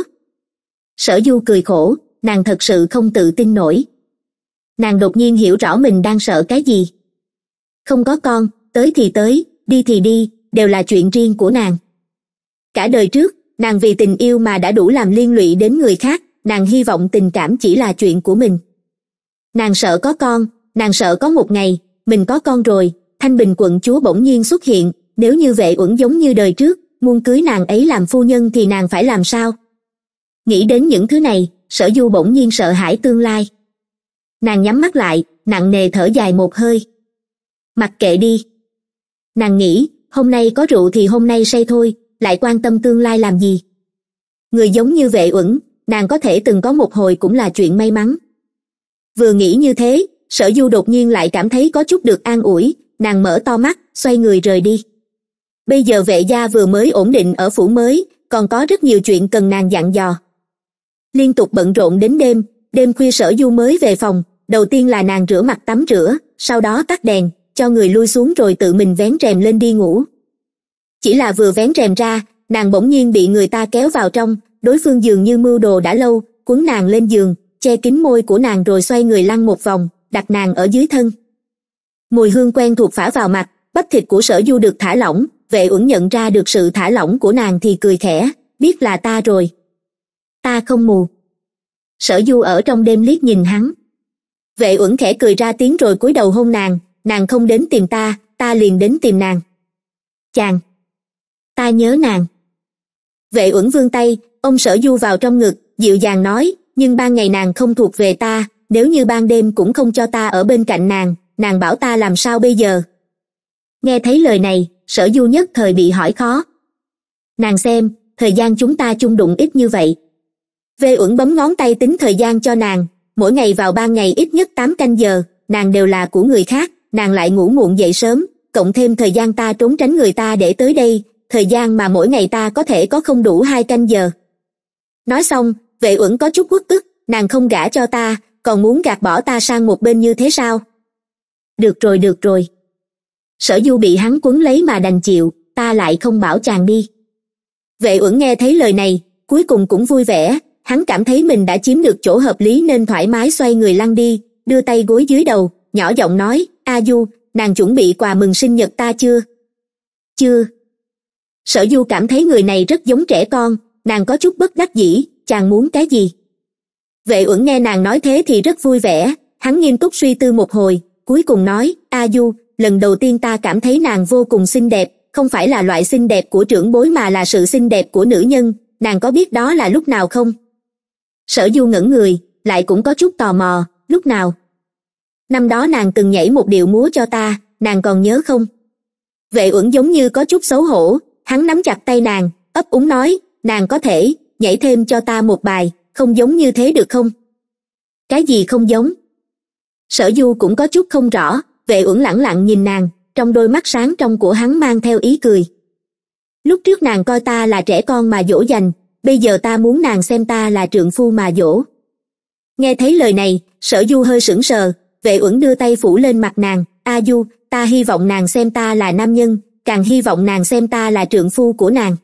Speaker 1: sở du cười khổ nàng thật sự không tự tin nổi nàng đột nhiên hiểu rõ mình đang sợ cái gì không có con tới thì tới đi thì đi đều là chuyện riêng của nàng cả đời trước nàng vì tình yêu mà đã đủ làm liên lụy đến người khác nàng hy vọng tình cảm chỉ là chuyện của mình nàng sợ có con nàng sợ có một ngày mình có con rồi thanh bình quận chúa bỗng nhiên xuất hiện nếu như vệ uẩn giống như đời trước muôn cưới nàng ấy làm phu nhân thì nàng phải làm sao nghĩ đến những thứ này sở du bỗng nhiên sợ hãi tương lai nàng nhắm mắt lại nặng nề thở dài một hơi mặc kệ đi nàng nghĩ hôm nay có rượu thì hôm nay say thôi lại quan tâm tương lai làm gì người giống như vệ uẩn nàng có thể từng có một hồi cũng là chuyện may mắn vừa nghĩ như thế sở du đột nhiên lại cảm thấy có chút được an ủi nàng mở to mắt xoay người rời đi bây giờ vệ gia vừa mới ổn định ở phủ mới còn có rất nhiều chuyện cần nàng dặn dò liên tục bận rộn đến đêm đêm khuya sở du mới về phòng đầu tiên là nàng rửa mặt tắm rửa sau đó tắt đèn cho người lui xuống rồi tự mình vén rèm lên đi ngủ chỉ là vừa vén rèm ra nàng bỗng nhiên bị người ta kéo vào trong đối phương dường như mưu đồ đã lâu cuốn nàng lên giường che kín môi của nàng rồi xoay người lăn một vòng đặt nàng ở dưới thân mùi hương quen thuộc phả vào mặt bắp thịt của sở du được thả lỏng vệ uẩn nhận ra được sự thả lỏng của nàng thì cười khẽ biết là ta rồi ta không mù sở du ở trong đêm liếc nhìn hắn vệ uẩn khẽ cười ra tiếng rồi cúi đầu hôn nàng nàng không đến tìm ta ta liền đến tìm nàng chàng ta nhớ nàng vệ uẩn vương tay ông sở du vào trong ngực dịu dàng nói nhưng ban ngày nàng không thuộc về ta nếu như ban đêm cũng không cho ta ở bên cạnh nàng nàng bảo ta làm sao bây giờ nghe thấy lời này sở du nhất thời bị hỏi khó nàng xem thời gian chúng ta chung đụng ít như vậy vê uẩn bấm ngón tay tính thời gian cho nàng mỗi ngày vào ban ngày ít nhất tám canh giờ nàng đều là của người khác nàng lại ngủ muộn dậy sớm cộng thêm thời gian ta trốn tránh người ta để tới đây thời gian mà mỗi ngày ta có thể có không đủ hai canh giờ nói xong vệ uẩn có chút uất ức nàng không gả cho ta còn muốn gạt bỏ ta sang một bên như thế sao được rồi được rồi sở du bị hắn quấn lấy mà đành chịu ta lại không bảo chàng đi vệ uẩn nghe thấy lời này cuối cùng cũng vui vẻ hắn cảm thấy mình đã chiếm được chỗ hợp lý nên thoải mái xoay người lăn đi đưa tay gối dưới đầu nhỏ giọng nói a du nàng chuẩn bị quà mừng sinh nhật ta chưa chưa sở du cảm thấy người này rất giống trẻ con nàng có chút bất đắc dĩ chàng muốn cái gì vệ uẩn nghe nàng nói thế thì rất vui vẻ hắn nghiêm túc suy tư một hồi cuối cùng nói a du lần đầu tiên ta cảm thấy nàng vô cùng xinh đẹp không phải là loại xinh đẹp của trưởng bối mà là sự xinh đẹp của nữ nhân nàng có biết đó là lúc nào không sở du ngẩn người lại cũng có chút tò mò lúc nào năm đó nàng từng nhảy một điệu múa cho ta nàng còn nhớ không vệ uẩn giống như có chút xấu hổ hắn nắm chặt tay nàng ấp úng nói nàng có thể nhảy thêm cho ta một bài không giống như thế được không cái gì không giống sở du cũng có chút không rõ vệ uẩn lẳng lặng nhìn nàng trong đôi mắt sáng trong của hắn mang theo ý cười lúc trước nàng coi ta là trẻ con mà dỗ dành bây giờ ta muốn nàng xem ta là trượng phu mà dỗ nghe thấy lời này sở du hơi sững sờ vệ uẩn đưa tay phủ lên mặt nàng a du ta hy vọng nàng xem ta là nam nhân càng hy vọng nàng xem ta là trượng phu của nàng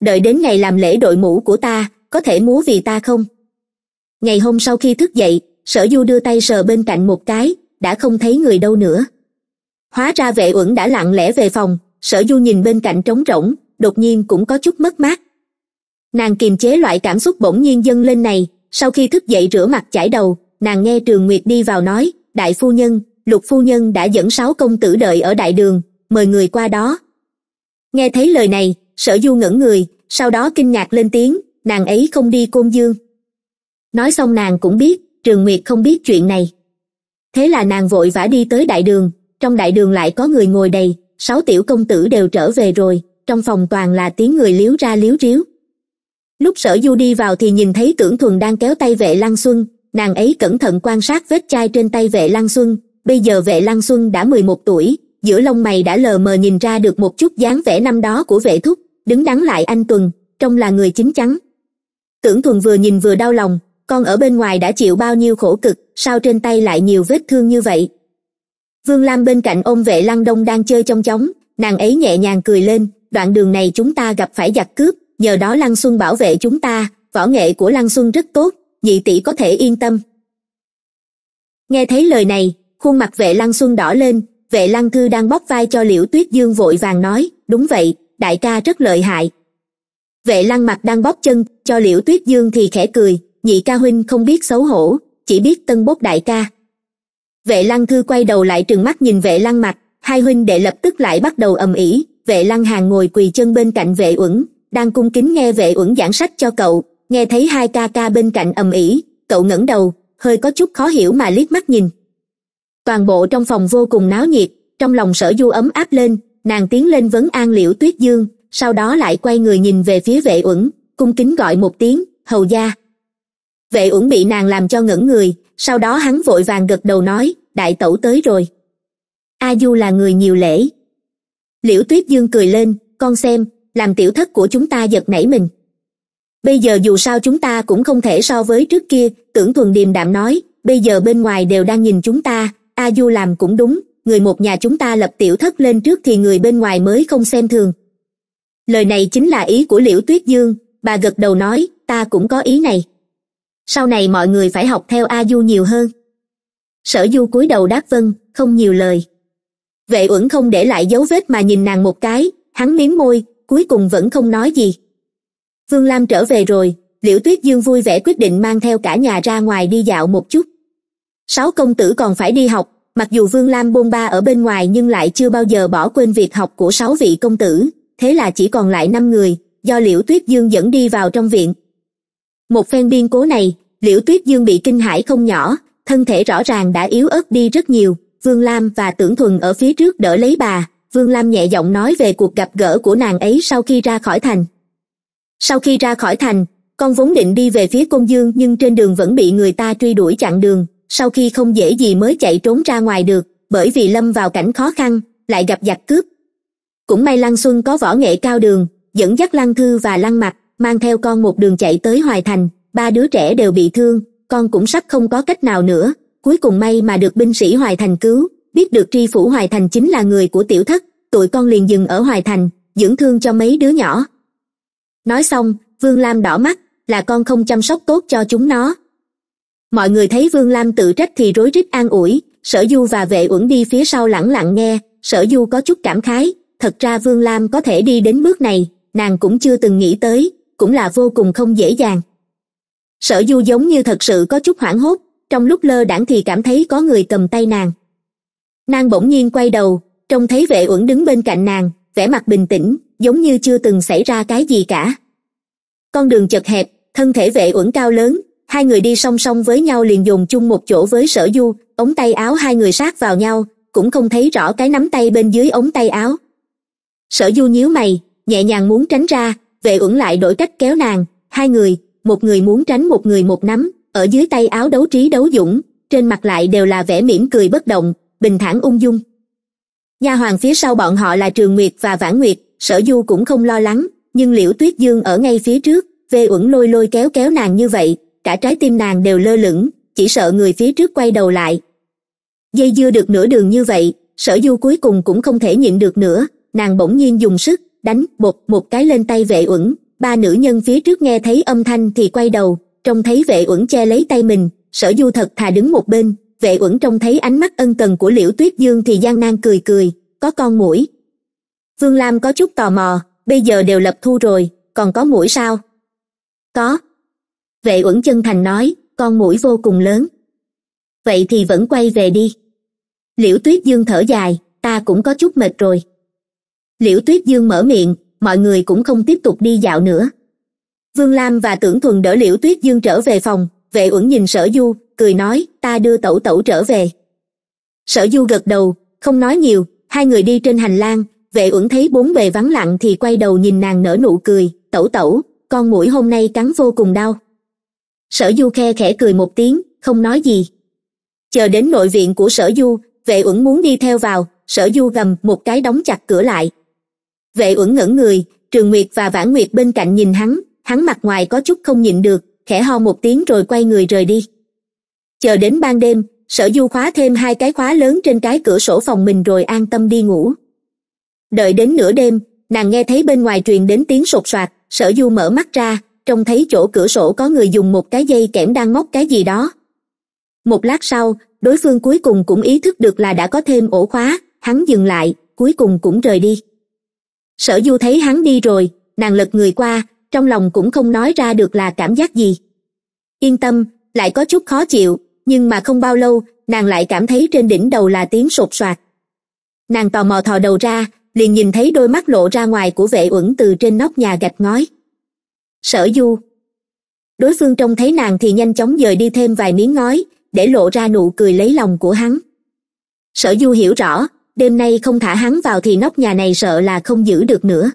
Speaker 1: đợi đến ngày làm lễ đội mũ của ta có thể múa vì ta không ngày hôm sau khi thức dậy sở du đưa tay sờ bên cạnh một cái đã không thấy người đâu nữa hóa ra vệ uẩn đã lặng lẽ về phòng sở du nhìn bên cạnh trống rỗng đột nhiên cũng có chút mất mát nàng kiềm chế loại cảm xúc bỗng nhiên dâng lên này sau khi thức dậy rửa mặt chải đầu nàng nghe trường nguyệt đi vào nói đại phu nhân lục phu nhân đã dẫn sáu công tử đợi ở đại đường mời người qua đó nghe thấy lời này sở du ngẩn người sau đó kinh ngạc lên tiếng nàng ấy không đi côn dương nói xong nàng cũng biết trường nguyệt không biết chuyện này thế là nàng vội vã đi tới đại đường trong đại đường lại có người ngồi đầy sáu tiểu công tử đều trở về rồi trong phòng toàn là tiếng người liếu ra liếu ríu lúc sở du đi vào thì nhìn thấy tưởng thuần đang kéo tay vệ lăng xuân nàng ấy cẩn thận quan sát vết chai trên tay vệ lăng xuân bây giờ vệ lăng xuân đã mười một tuổi giữa lông mày đã lờ mờ nhìn ra được một chút dáng vẻ năm đó của vệ thúc đứng đắn lại anh tuần trông là người chính chắn tưởng thuần vừa nhìn vừa đau lòng con ở bên ngoài đã chịu bao nhiêu khổ cực sao trên tay lại nhiều vết thương như vậy vương lam bên cạnh ôm vệ lăng đông đang chơi trong chóng nàng ấy nhẹ nhàng cười lên đoạn đường này chúng ta gặp phải giặc cướp nhờ đó lăng xuân bảo vệ chúng ta võ nghệ của lăng xuân rất tốt nhị tỷ có thể yên tâm nghe thấy lời này khuôn mặt vệ lăng xuân đỏ lên vệ lăng thư đang bóp vai cho liễu tuyết dương vội vàng nói đúng vậy đại ca rất lợi hại vệ lăng mặt đang bóp chân cho liễu tuyết dương thì khẽ cười nhị ca huynh không biết xấu hổ chỉ biết tân bốt đại ca vệ lăng thư quay đầu lại trừng mắt nhìn vệ lăng mặt hai huynh đệ lập tức lại bắt đầu ầm ĩ vệ lăng hàng ngồi quỳ chân bên cạnh vệ uẩn đang cung kính nghe vệ uẩn giảng sách cho cậu nghe thấy hai ca ca bên cạnh ầm ĩ cậu ngẩng đầu hơi có chút khó hiểu mà liếc mắt nhìn toàn bộ trong phòng vô cùng náo nhiệt trong lòng sở du ấm áp lên nàng tiến lên vấn an liễu tuyết dương sau đó lại quay người nhìn về phía vệ uẩn cung kính gọi một tiếng hầu gia vệ uẩn bị nàng làm cho ngẩn người sau đó hắn vội vàng gật đầu nói đại tẩu tới rồi a du là người nhiều lễ liễu tuyết dương cười lên con xem làm tiểu thất của chúng ta giật nảy mình bây giờ dù sao chúng ta cũng không thể so với trước kia tưởng thuần điềm đạm nói bây giờ bên ngoài đều đang nhìn chúng ta a du làm cũng đúng người một nhà chúng ta lập tiểu thất lên trước thì người bên ngoài mới không xem thường lời này chính là ý của liễu tuyết dương bà gật đầu nói ta cũng có ý này sau này mọi người phải học theo a du nhiều hơn sở du cúi đầu đáp vân không nhiều lời vệ uẩn không để lại dấu vết mà nhìn nàng một cái hắn miếng môi cuối cùng vẫn không nói gì vương lam trở về rồi liễu tuyết dương vui vẻ quyết định mang theo cả nhà ra ngoài đi dạo một chút sáu công tử còn phải đi học mặc dù vương lam bôn ba ở bên ngoài nhưng lại chưa bao giờ bỏ quên việc học của sáu vị công tử thế là chỉ còn lại năm người do liễu tuyết dương dẫn đi vào trong viện một phen biên cố này liễu tuyết dương bị kinh hãi không nhỏ thân thể rõ ràng đã yếu ớt đi rất nhiều vương lam và tưởng thuần ở phía trước đỡ lấy bà vương lam nhẹ giọng nói về cuộc gặp gỡ của nàng ấy sau khi ra khỏi thành sau khi ra khỏi thành con vốn định đi về phía côn dương nhưng trên đường vẫn bị người ta truy đuổi chặn đường sau khi không dễ gì mới chạy trốn ra ngoài được bởi vì lâm vào cảnh khó khăn lại gặp giặc cướp cũng may lăng xuân có võ nghệ cao đường dẫn dắt lăng thư và lăng mặt mang theo con một đường chạy tới hoài thành ba đứa trẻ đều bị thương con cũng sắp không có cách nào nữa cuối cùng may mà được binh sĩ hoài thành cứu biết được tri phủ hoài thành chính là người của tiểu thất tụi con liền dừng ở hoài thành dưỡng thương cho mấy đứa nhỏ nói xong vương lam đỏ mắt là con không chăm sóc tốt cho chúng nó mọi người thấy vương lam tự trách thì rối rít an ủi sở du và vệ uẩn đi phía sau lẳng lặng nghe sở du có chút cảm khái thật ra vương lam có thể đi đến bước này nàng cũng chưa từng nghĩ tới cũng là vô cùng không dễ dàng sở du giống như thật sự có chút hoảng hốt trong lúc lơ đãng thì cảm thấy có người cầm tay nàng nàng bỗng nhiên quay đầu trông thấy vệ uẩn đứng bên cạnh nàng vẻ mặt bình tĩnh giống như chưa từng xảy ra cái gì cả con đường chật hẹp thân thể vệ uẩn cao lớn hai người đi song song với nhau liền dùng chung một chỗ với sở du ống tay áo hai người sát vào nhau cũng không thấy rõ cái nắm tay bên dưới ống tay áo sở du nhíu mày nhẹ nhàng muốn tránh ra vệ uẩn lại đổi cách kéo nàng hai người một người muốn tránh một người một nắm ở dưới tay áo đấu trí đấu dũng trên mặt lại đều là vẻ mỉm cười bất động bình thản ung dung nha hoàng phía sau bọn họ là trường nguyệt và vãn nguyệt sở du cũng không lo lắng nhưng liễu tuyết dương ở ngay phía trước vê uẩn lôi lôi kéo kéo nàng như vậy cả trái tim nàng đều lơ lửng chỉ sợ người phía trước quay đầu lại dây dưa được nửa đường như vậy sở du cuối cùng cũng không thể nhịn được nữa nàng bỗng nhiên dùng sức đánh bột một cái lên tay vệ uẩn ba nữ nhân phía trước nghe thấy âm thanh thì quay đầu trông thấy vệ uẩn che lấy tay mình sở du thật thà đứng một bên vệ uẩn trông thấy ánh mắt ân cần của liễu tuyết dương thì gian nan cười cười có con mũi vương lam có chút tò mò bây giờ đều lập thu rồi còn có mũi sao có vệ uẩn chân thành nói con mũi vô cùng lớn vậy thì vẫn quay về đi liễu tuyết dương thở dài ta cũng có chút mệt rồi liễu tuyết dương mở miệng mọi người cũng không tiếp tục đi dạo nữa vương lam và tưởng thuần đỡ liễu tuyết dương trở về phòng vệ uẩn nhìn sở du cười nói ta đưa tẩu tẩu trở về sở du gật đầu không nói nhiều hai người đi trên hành lang vệ uẩn thấy bốn bề vắng lặng thì quay đầu nhìn nàng nở nụ cười tẩu tẩu con mũi hôm nay cắn vô cùng đau sở du khe khẽ cười một tiếng không nói gì chờ đến nội viện của sở du vệ uẩn muốn đi theo vào sở du gầm một cái đóng chặt cửa lại vệ uẩn ngẩng người trường nguyệt và vãn nguyệt bên cạnh nhìn hắn hắn mặt ngoài có chút không nhịn được khẽ ho một tiếng rồi quay người rời đi chờ đến ban đêm sở du khóa thêm hai cái khóa lớn trên cái cửa sổ phòng mình rồi an tâm đi ngủ đợi đến nửa đêm nàng nghe thấy bên ngoài truyền đến tiếng sột soạt sở du mở mắt ra trông thấy chỗ cửa sổ có người dùng một cái dây kẽm đang móc cái gì đó một lát sau đối phương cuối cùng cũng ý thức được là đã có thêm ổ khóa hắn dừng lại cuối cùng cũng rời đi sở du thấy hắn đi rồi nàng lật người qua trong lòng cũng không nói ra được là cảm giác gì yên tâm lại có chút khó chịu nhưng mà không bao lâu nàng lại cảm thấy trên đỉnh đầu là tiếng sột soạt nàng tò mò thò đầu ra liền nhìn thấy đôi mắt lộ ra ngoài của vệ uẩn từ trên nóc nhà gạch ngói sở du đối phương trông thấy nàng thì nhanh chóng dời đi thêm vài miếng ngói để lộ ra nụ cười lấy lòng của hắn sở du hiểu rõ đêm nay không thả hắn vào thì nóc nhà này sợ là không giữ được nữa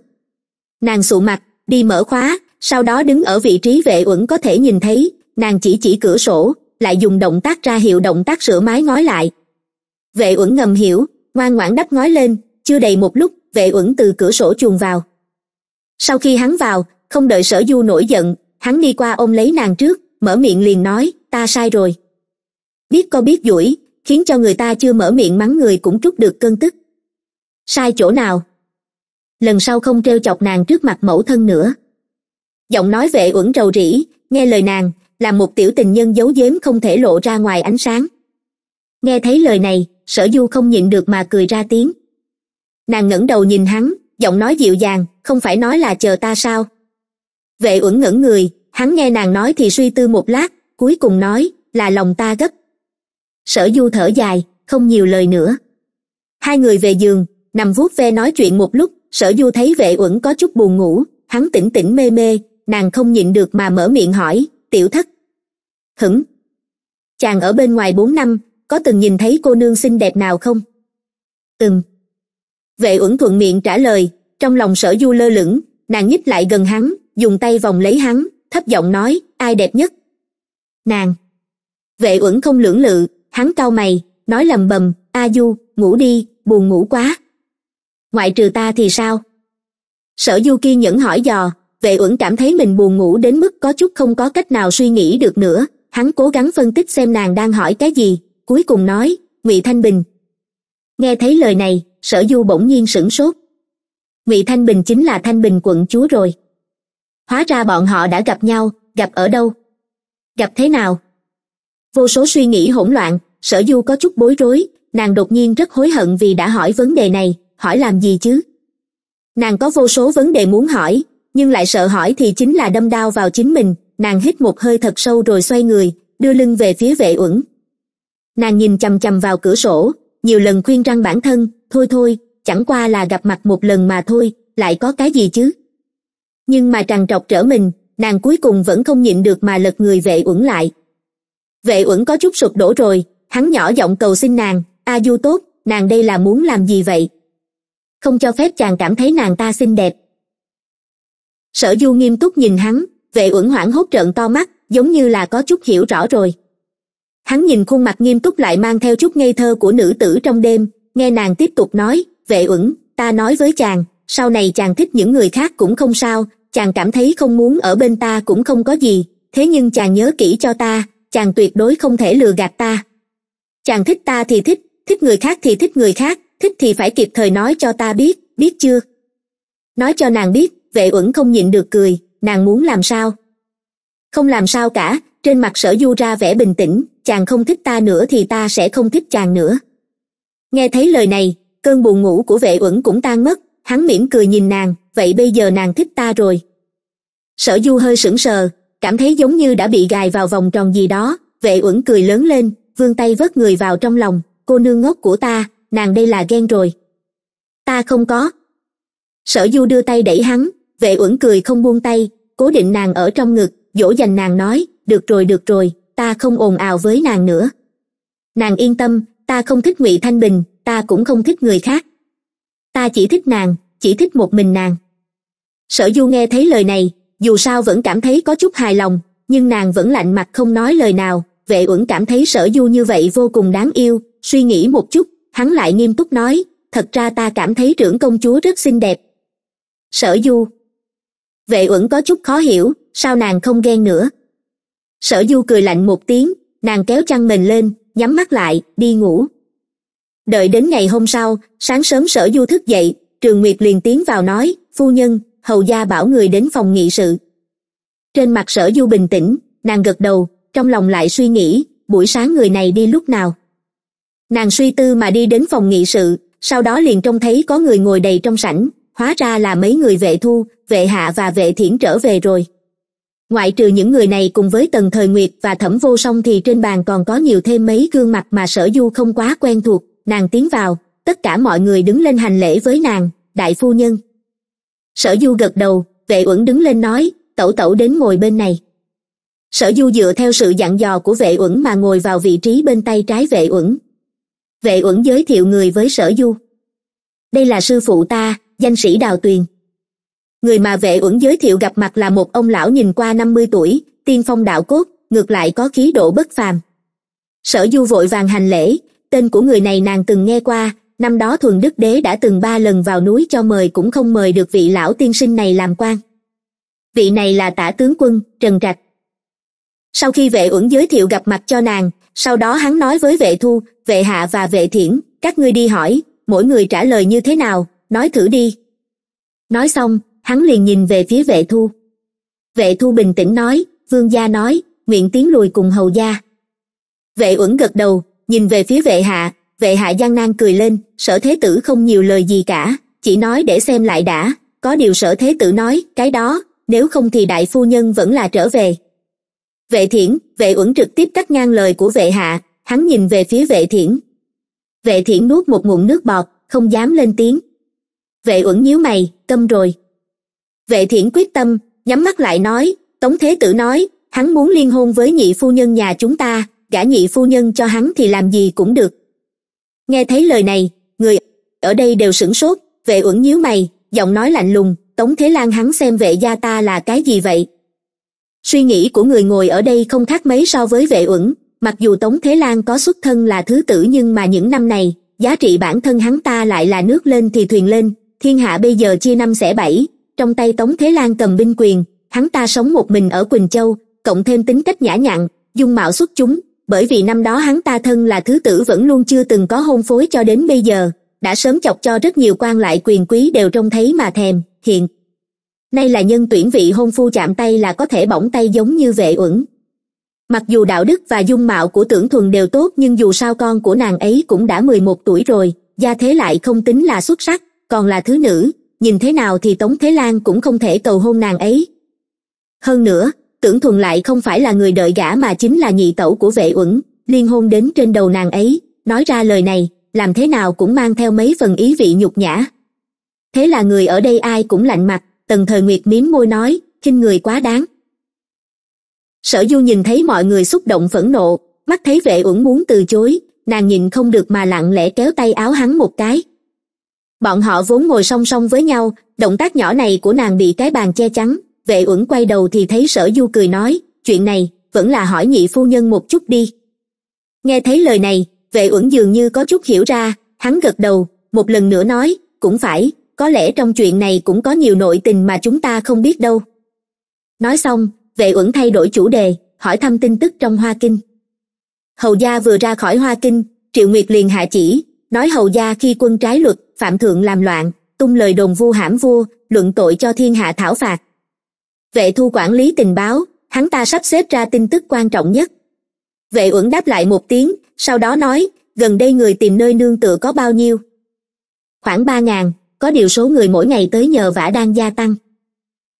Speaker 1: nàng sụ mặt đi mở khóa sau đó đứng ở vị trí vệ uẩn có thể nhìn thấy nàng chỉ chỉ cửa sổ lại dùng động tác ra hiệu động tác sửa mái ngói lại vệ uẩn ngầm hiểu ngoan ngoãn đắp ngói lên chưa đầy một lúc vệ uẩn từ cửa sổ chuồn vào sau khi hắn vào không đợi sở du nổi giận hắn đi qua ôm lấy nàng trước mở miệng liền nói ta sai rồi biết có biết duỗi khiến cho người ta chưa mở miệng mắng người cũng trút được cơn tức sai chỗ nào lần sau không t chọc nàng trước mặt mẫu thân nữa giọng nói vệ uẩn rầu rĩ nghe lời nàng là một tiểu tình nhân giấu giếm không thể lộ ra ngoài ánh sáng nghe thấy lời này sở du không nhịn được mà cười ra tiếng nàng ngẩng đầu nhìn hắn giọng nói dịu dàng không phải nói là chờ ta sao vệ uẩn ngẩn người hắn nghe nàng nói thì suy tư một lát cuối cùng nói là lòng ta gấp sở du thở dài không nhiều lời nữa hai người về giường nằm vuốt ve nói chuyện một lúc sở du thấy vệ uẩn có chút buồn ngủ hắn tỉnh tỉnh mê mê nàng không nhịn được mà mở miệng hỏi tiểu thất hửng chàng ở bên ngoài bốn năm có từng nhìn thấy cô nương xinh đẹp nào không từng vệ uẩn thuận miệng trả lời trong lòng sở du lơ lửng nàng nhích lại gần hắn dùng tay vòng lấy hắn thấp giọng nói ai đẹp nhất nàng vệ uẩn không lưỡng lự hắn cau mày nói lầm bầm a du ngủ đi buồn ngủ quá ngoại trừ ta thì sao sở du kiên nhẫn hỏi dò vệ uẩn cảm thấy mình buồn ngủ đến mức có chút không có cách nào suy nghĩ được nữa hắn cố gắng phân tích xem nàng đang hỏi cái gì cuối cùng nói ngụy thanh bình nghe thấy lời này sở du bỗng nhiên sửng sốt ngụy thanh bình chính là thanh bình quận chúa rồi hóa ra bọn họ đã gặp nhau gặp ở đâu gặp thế nào vô số suy nghĩ hỗn loạn sở du có chút bối rối nàng đột nhiên rất hối hận vì đã hỏi vấn đề này hỏi làm gì chứ nàng có vô số vấn đề muốn hỏi nhưng lại sợ hỏi thì chính là đâm đao vào chính mình nàng hít một hơi thật sâu rồi xoay người đưa lưng về phía vệ uẩn nàng nhìn chằm chằm vào cửa sổ nhiều lần khuyên răng bản thân thôi thôi chẳng qua là gặp mặt một lần mà thôi lại có cái gì chứ nhưng mà trằn trọc trở mình nàng cuối cùng vẫn không nhịn được mà lật người vệ uẩn lại vệ uẩn có chút sụp đổ rồi hắn nhỏ giọng cầu xin nàng a du tốt nàng đây là muốn làm gì vậy không cho phép chàng cảm thấy nàng ta xinh đẹp sở du nghiêm túc nhìn hắn vệ uẩn hoảng hốt trợn to mắt giống như là có chút hiểu rõ rồi hắn nhìn khuôn mặt nghiêm túc lại mang theo chút ngây thơ của nữ tử trong đêm nghe nàng tiếp tục nói vệ uẩn ta nói với chàng sau này chàng thích những người khác cũng không sao chàng cảm thấy không muốn ở bên ta cũng không có gì thế nhưng chàng nhớ kỹ cho ta chàng tuyệt đối không thể lừa gạt ta chàng thích ta thì thích thích người khác thì thích người khác thích thì phải kịp thời nói cho ta biết biết chưa nói cho nàng biết vệ uẩn không nhịn được cười nàng muốn làm sao không làm sao cả trên mặt sở du ra vẻ bình tĩnh chàng không thích ta nữa thì ta sẽ không thích chàng nữa nghe thấy lời này cơn buồn ngủ của vệ uẩn cũng tan mất hắn mỉm cười nhìn nàng vậy bây giờ nàng thích ta rồi sở du hơi sững sờ cảm thấy giống như đã bị gài vào vòng tròn gì đó vệ uẩn cười lớn lên vươn tay vớt người vào trong lòng cô nương ngốc của ta nàng đây là ghen rồi ta không có sở du đưa tay đẩy hắn vệ uẩn cười không buông tay cố định nàng ở trong ngực dỗ dành nàng nói được rồi được rồi ta không ồn ào với nàng nữa nàng yên tâm ta không thích ngụy thanh bình ta cũng không thích người khác ta chỉ thích nàng chỉ thích một mình nàng sở du nghe thấy lời này dù sao vẫn cảm thấy có chút hài lòng nhưng nàng vẫn lạnh mặt không nói lời nào vệ uẩn cảm thấy sở du như vậy vô cùng đáng yêu suy nghĩ một chút hắn lại nghiêm túc nói thật ra ta cảm thấy trưởng công chúa rất xinh đẹp sở du vệ uẩn có chút khó hiểu sao nàng không ghen nữa sở du cười lạnh một tiếng nàng kéo chăn mình lên nhắm mắt lại đi ngủ đợi đến ngày hôm sau sáng sớm sở du thức dậy trường nguyệt liền tiến vào nói phu nhân hầu gia bảo người đến phòng nghị sự trên mặt sở du bình tĩnh nàng gật đầu trong lòng lại suy nghĩ buổi sáng người này đi lúc nào nàng suy tư mà đi đến phòng nghị sự sau đó liền trông thấy có người ngồi đầy trong sảnh hóa ra là mấy người vệ thu vệ hạ và vệ thiển trở về rồi ngoại trừ những người này cùng với tần thời nguyệt và thẩm vô song thì trên bàn còn có nhiều thêm mấy gương mặt mà sở du không quá quen thuộc nàng tiến vào tất cả mọi người đứng lên hành lễ với nàng đại phu nhân sở du gật đầu vệ uẩn đứng lên nói tẩu tẩu đến ngồi bên này sở du dựa theo sự dặn dò của vệ uẩn mà ngồi vào vị trí bên tay trái vệ uẩn vệ uẩn giới thiệu người với sở du đây là sư phụ ta danh sĩ đào tuyền người mà vệ uẩn giới thiệu gặp mặt là một ông lão nhìn qua năm mươi tuổi tiên phong đạo cốt ngược lại có khí độ bất phàm sở du vội vàng hành lễ tên của người này nàng từng nghe qua năm đó thuần đức đế đã từng ba lần vào núi cho mời cũng không mời được vị lão tiên sinh này làm quan vị này là tả tướng quân trần trạch sau khi vệ uẩn giới thiệu gặp mặt cho nàng sau đó hắn nói với vệ thu vệ hạ và vệ thiển các ngươi đi hỏi mỗi người trả lời như thế nào nói thử đi nói xong hắn liền nhìn về phía vệ thu vệ thu bình tĩnh nói vương gia nói nguyện tiến lùi cùng hầu gia vệ uẩn gật đầu nhìn về phía vệ hạ vệ hạ gian nan cười lên sở thế tử không nhiều lời gì cả chỉ nói để xem lại đã có điều sở thế tử nói cái đó nếu không thì đại phu nhân vẫn là trở về vệ thiển vệ uẩn trực tiếp cắt ngang lời của vệ hạ hắn nhìn về phía vệ thiển vệ thiển nuốt một ngụm nước bọt không dám lên tiếng vệ uẩn nhíu mày câm rồi vệ thiển quyết tâm nhắm mắt lại nói tống thế tử nói hắn muốn liên hôn với nhị phu nhân nhà chúng ta gã nhị phu nhân cho hắn thì làm gì cũng được nghe thấy lời này người ở đây đều sửng sốt vệ uẩn nhíu mày giọng nói lạnh lùng tống thế lan hắn xem vệ gia ta là cái gì vậy suy nghĩ của người ngồi ở đây không khác mấy so với vệ uẩn mặc dù tống thế lan có xuất thân là thứ tử nhưng mà những năm này giá trị bản thân hắn ta lại là nước lên thì thuyền lên thiên hạ bây giờ chia năm xẻ bảy trong tay tống thế lan cầm binh quyền hắn ta sống một mình ở quỳnh châu cộng thêm tính cách nhã nhặn dung mạo xuất chúng bởi vì năm đó hắn ta thân là thứ tử vẫn luôn chưa từng có hôn phối cho đến bây giờ đã sớm chọc cho rất nhiều quan lại quyền quý đều trông thấy mà thèm hiện nay là nhân tuyển vị hôn phu chạm tay là có thể bỏng tay giống như vệ uẩn mặc dù đạo đức và dung mạo của tưởng thuần đều tốt nhưng dù sao con của nàng ấy cũng đã mười một tuổi rồi gia thế lại không tính là xuất sắc còn là thứ nữ nhìn thế nào thì tống thế lan cũng không thể cầu hôn nàng ấy hơn nữa tưởng thuần lại không phải là người đợi gã mà chính là nhị tẩu của vệ uẩn liên hôn đến trên đầu nàng ấy nói ra lời này làm thế nào cũng mang theo mấy phần ý vị nhục nhã thế là người ở đây ai cũng lạnh mặt tần thời nguyệt mím môi nói khinh người quá đáng sở du nhìn thấy mọi người xúc động phẫn nộ mắt thấy vệ uẩn muốn từ chối nàng nhìn không được mà lặng lẽ kéo tay áo hắn một cái bọn họ vốn ngồi song song với nhau động tác nhỏ này của nàng bị cái bàn che chắn vệ uẩn quay đầu thì thấy sở du cười nói chuyện này vẫn là hỏi nhị phu nhân một chút đi nghe thấy lời này vệ uẩn dường như có chút hiểu ra hắn gật đầu một lần nữa nói cũng phải có lẽ trong chuyện này cũng có nhiều nội tình mà chúng ta không biết đâu nói xong vệ uẩn thay đổi chủ đề hỏi thăm tin tức trong hoa kinh hầu gia vừa ra khỏi hoa kinh triệu nguyệt liền hạ chỉ nói hầu gia khi quân trái luật phạm thượng làm loạn tung lời đồn vu hãm vua luận tội cho thiên hạ thảo phạt vệ thu quản lý tình báo hắn ta sắp xếp ra tin tức quan trọng nhất vệ uẩn đáp lại một tiếng sau đó nói gần đây người tìm nơi nương tựa có bao nhiêu khoảng ba ngàn có điều số người mỗi ngày tới nhờ vả đang gia tăng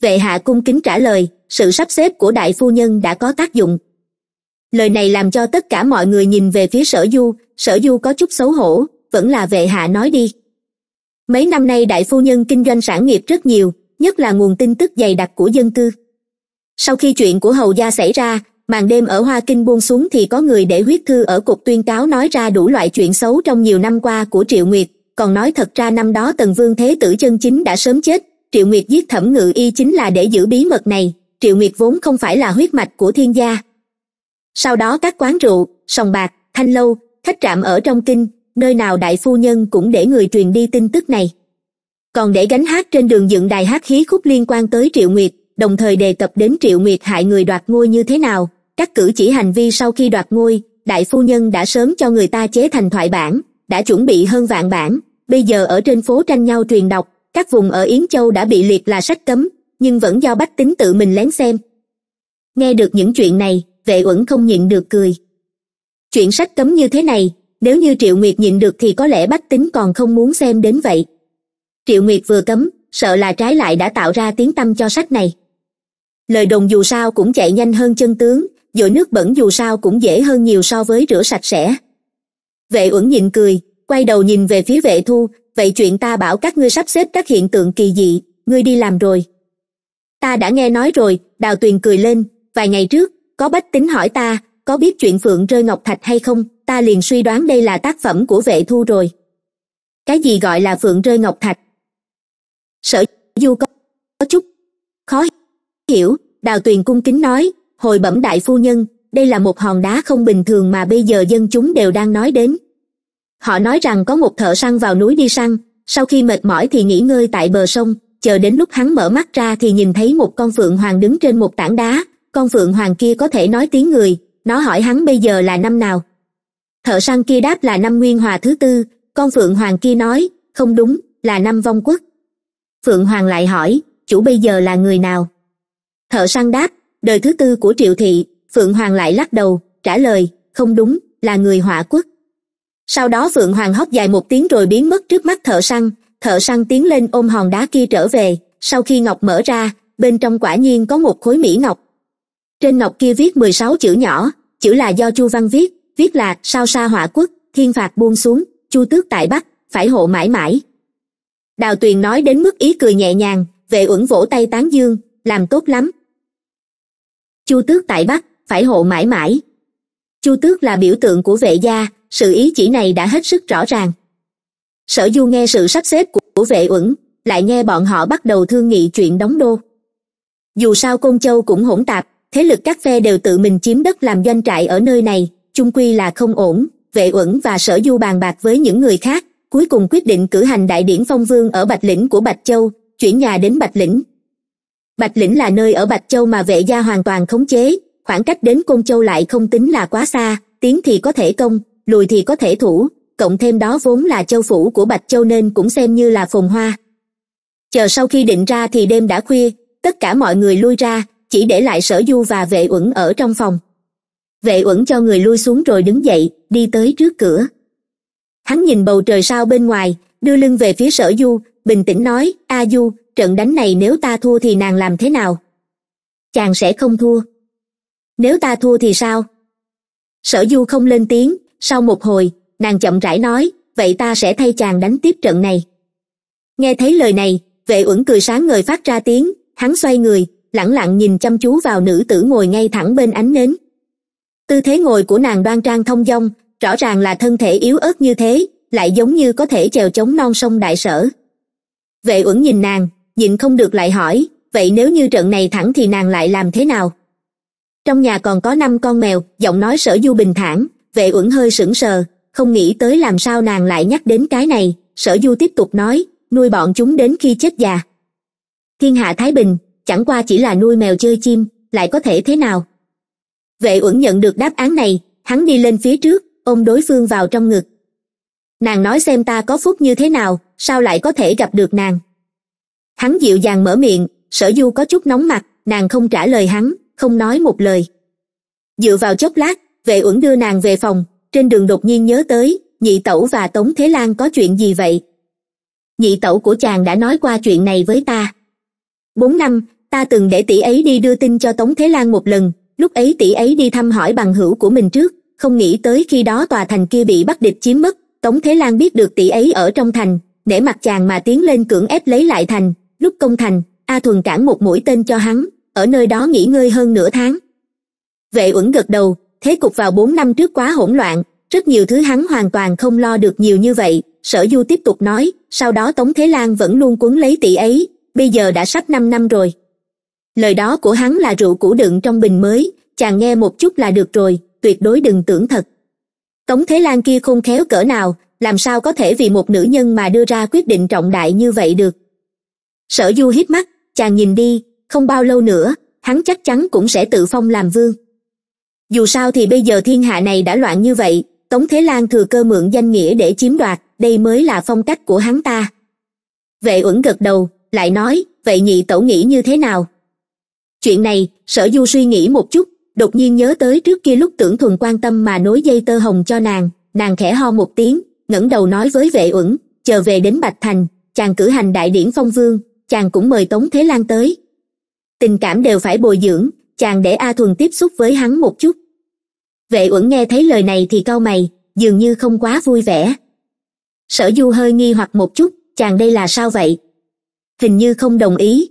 Speaker 1: vệ hạ cung kính trả lời sự sắp xếp của đại phu nhân đã có tác dụng lời này làm cho tất cả mọi người nhìn về phía sở du sở du có chút xấu hổ vẫn là vệ hạ nói đi mấy năm nay đại phu nhân kinh doanh sản nghiệp rất nhiều nhất là nguồn tin tức dày đặc của dân cư sau khi chuyện của hầu gia xảy ra màn đêm ở hoa kinh buông xuống thì có người để huyết thư ở cục tuyên cáo nói ra đủ loại chuyện xấu trong nhiều năm qua của triệu nguyệt còn nói thật ra năm đó tần vương thế tử chân chính đã sớm chết triệu nguyệt giết thẩm ngự y chính là để giữ bí mật này triệu nguyệt vốn không phải là huyết mạch của thiên gia sau đó các quán rượu sòng bạc thanh lâu khách trạm ở trong kinh nơi nào đại phu nhân cũng để người truyền đi tin tức này còn để gánh hát trên đường dựng đài hát khí khúc liên quan tới triệu nguyệt đồng thời đề tập đến triệu nguyệt hại người đoạt ngôi như thế nào các cử chỉ hành vi sau khi đoạt ngôi đại phu nhân đã sớm cho người ta chế thành thoại bản đã chuẩn bị hơn vạn bản bây giờ ở trên phố tranh nhau truyền đọc các vùng ở yến châu đã bị liệt là sách cấm nhưng vẫn do bách tính tự mình lén xem nghe được những chuyện này vệ uẩn không nhịn được cười chuyện sách cấm như thế này nếu như triệu nguyệt nhịn được thì có lẽ bách tính còn không muốn xem đến vậy triệu nguyệt vừa cấm sợ là trái lại đã tạo ra tiếng tăm cho sách này lời đồn dù sao cũng chạy nhanh hơn chân tướng dội nước bẩn dù sao cũng dễ hơn nhiều so với rửa sạch sẽ vệ uẩn nhịn cười quay đầu nhìn về phía vệ thu vậy chuyện ta bảo các ngươi sắp xếp các hiện tượng kỳ dị ngươi đi làm rồi ta đã nghe nói rồi đào tuyền cười lên vài ngày trước có bách tính hỏi ta có biết chuyện phượng rơi ngọc thạch hay không ta liền suy đoán đây là tác phẩm của vệ thu rồi cái gì gọi là phượng rơi ngọc thạch sở du có, có chút khó hiểu đào tuyền cung kính nói hồi bẩm đại phu nhân đây là một hòn đá không bình thường mà bây giờ dân chúng đều đang nói đến họ nói rằng có một thợ săn vào núi đi săn sau khi mệt mỏi thì nghỉ ngơi tại bờ sông chờ đến lúc hắn mở mắt ra thì nhìn thấy một con phượng hoàng đứng trên một tảng đá con phượng hoàng kia có thể nói tiếng người nó hỏi hắn bây giờ là năm nào thợ săn kia đáp là năm nguyên hòa thứ tư con phượng hoàng kia nói không đúng là năm vong quốc phượng hoàng lại hỏi chủ bây giờ là người nào thợ săn đáp đời thứ tư của triệu thị phượng hoàng lại lắc đầu trả lời không đúng là người họa quốc sau đó phượng hoàng hóc dài một tiếng rồi biến mất trước mắt thợ săn thợ săn tiến lên ôm hòn đá kia trở về sau khi ngọc mở ra bên trong quả nhiên có một khối mỹ ngọc trên ngọc kia viết mười sáu chữ nhỏ chữ là do chu văn viết viết là sao sa họa quốc thiên phạt buông xuống chu tước tại bắc phải hộ mãi mãi đào tuyền nói đến mức ý cười nhẹ nhàng vệ uẩn vỗ tay tán dương làm tốt lắm chu tước tại bắc phải hộ mãi mãi chu tước là biểu tượng của vệ gia sự ý chỉ này đã hết sức rõ ràng sở du nghe sự sắp xếp của của vệ uẩn lại nghe bọn họ bắt đầu thương nghị chuyện đóng đô dù sao côn châu cũng hỗn tạp thế lực các phe đều tự mình chiếm đất làm doanh trại ở nơi này chung quy là không ổn vệ uẩn và sở du bàn bạc với những người khác cuối cùng quyết định cử hành đại điển phong vương ở bạch lĩnh của bạch châu chuyển nhà đến bạch lĩnh bạch lĩnh là nơi ở bạch châu mà vệ gia hoàn toàn khống chế khoảng cách đến côn châu lại không tính là quá xa tiến thì có thể công lùi thì có thể thủ cộng thêm đó vốn là châu phủ của bạch châu nên cũng xem như là phồn hoa chờ sau khi định ra thì đêm đã khuya tất cả mọi người lui ra chỉ để lại sở du và vệ uẩn ở trong phòng vệ uẩn cho người lui xuống rồi đứng dậy đi tới trước cửa hắn nhìn bầu trời sao bên ngoài đưa lưng về phía sở du bình tĩnh nói a du trận đánh này nếu ta thua thì nàng làm thế nào chàng sẽ không thua nếu ta thua thì sao sở du không lên tiếng sau một hồi nàng chậm rãi nói vậy ta sẽ thay chàng đánh tiếp trận này nghe thấy lời này vệ uẩn cười sáng ngời phát ra tiếng hắn xoay người lẳng lặng nhìn chăm chú vào nữ tử ngồi ngay thẳng bên ánh nến tư thế ngồi của nàng đoan trang thông dong rõ ràng là thân thể yếu ớt như thế lại giống như có thể chèo chống non sông đại sở vệ uẩn nhìn nàng nhịn không được lại hỏi vậy nếu như trận này thẳng thì nàng lại làm thế nào trong nhà còn có năm con mèo giọng nói sở du bình thản vệ uẩn hơi sững sờ không nghĩ tới làm sao nàng lại nhắc đến cái này sở du tiếp tục nói nuôi bọn chúng đến khi chết già thiên hạ thái bình chẳng qua chỉ là nuôi mèo chơi chim lại có thể thế nào vệ uẩn nhận được đáp án này hắn đi lên phía trước ôm đối phương vào trong ngực nàng nói xem ta có phúc như thế nào sao lại có thể gặp được nàng hắn dịu dàng mở miệng sở du có chút nóng mặt nàng không trả lời hắn không nói một lời dựa vào chốc lát vệ uẩn đưa nàng về phòng trên đường đột nhiên nhớ tới nhị tẩu và tống thế lan có chuyện gì vậy nhị tẩu của chàng đã nói qua chuyện này với ta bốn năm ta từng để tỷ ấy đi đưa tin cho tống thế lan một lần lúc ấy tỷ ấy đi thăm hỏi bằng hữu của mình trước không nghĩ tới khi đó tòa thành kia bị bắt địch chiếm mất tống thế lan biết được tỷ ấy ở trong thành nể mặt chàng mà tiến lên cưỡng ép lấy lại thành lúc công thành a thuần cản một mũi tên cho hắn ở nơi đó nghỉ ngơi hơn nửa tháng vệ uẩn gật đầu thế cục vào bốn năm trước quá hỗn loạn rất nhiều thứ hắn hoàn toàn không lo được nhiều như vậy sở du tiếp tục nói sau đó tống thế lan vẫn luôn cuốn lấy tỷ ấy bây giờ đã sắp năm năm rồi lời đó của hắn là rượu cũ đựng trong bình mới chàng nghe một chút là được rồi tuyệt đối đừng tưởng thật tống thế lan kia khôn khéo cỡ nào làm sao có thể vì một nữ nhân mà đưa ra quyết định trọng đại như vậy được sở du hít mắt chàng nhìn đi không bao lâu nữa hắn chắc chắn cũng sẽ tự phong làm vương dù sao thì bây giờ thiên hạ này đã loạn như vậy tống thế lan thừa cơ mượn danh nghĩa để chiếm đoạt đây mới là phong cách của hắn ta vệ uẩn gật đầu lại nói vậy nhị tẩu nghĩ như thế nào chuyện này sở du suy nghĩ một chút đột nhiên nhớ tới trước kia lúc tưởng thuần quan tâm mà nối dây tơ hồng cho nàng nàng khẽ ho một tiếng ngẩng đầu nói với vệ uẩn chờ về đến bạch thành chàng cử hành đại điển phong vương chàng cũng mời tống thế lan tới tình cảm đều phải bồi dưỡng chàng để a thuần tiếp xúc với hắn một chút vệ uẩn nghe thấy lời này thì cau mày dường như không quá vui vẻ sở du hơi nghi hoặc một chút chàng đây là sao vậy hình như không đồng ý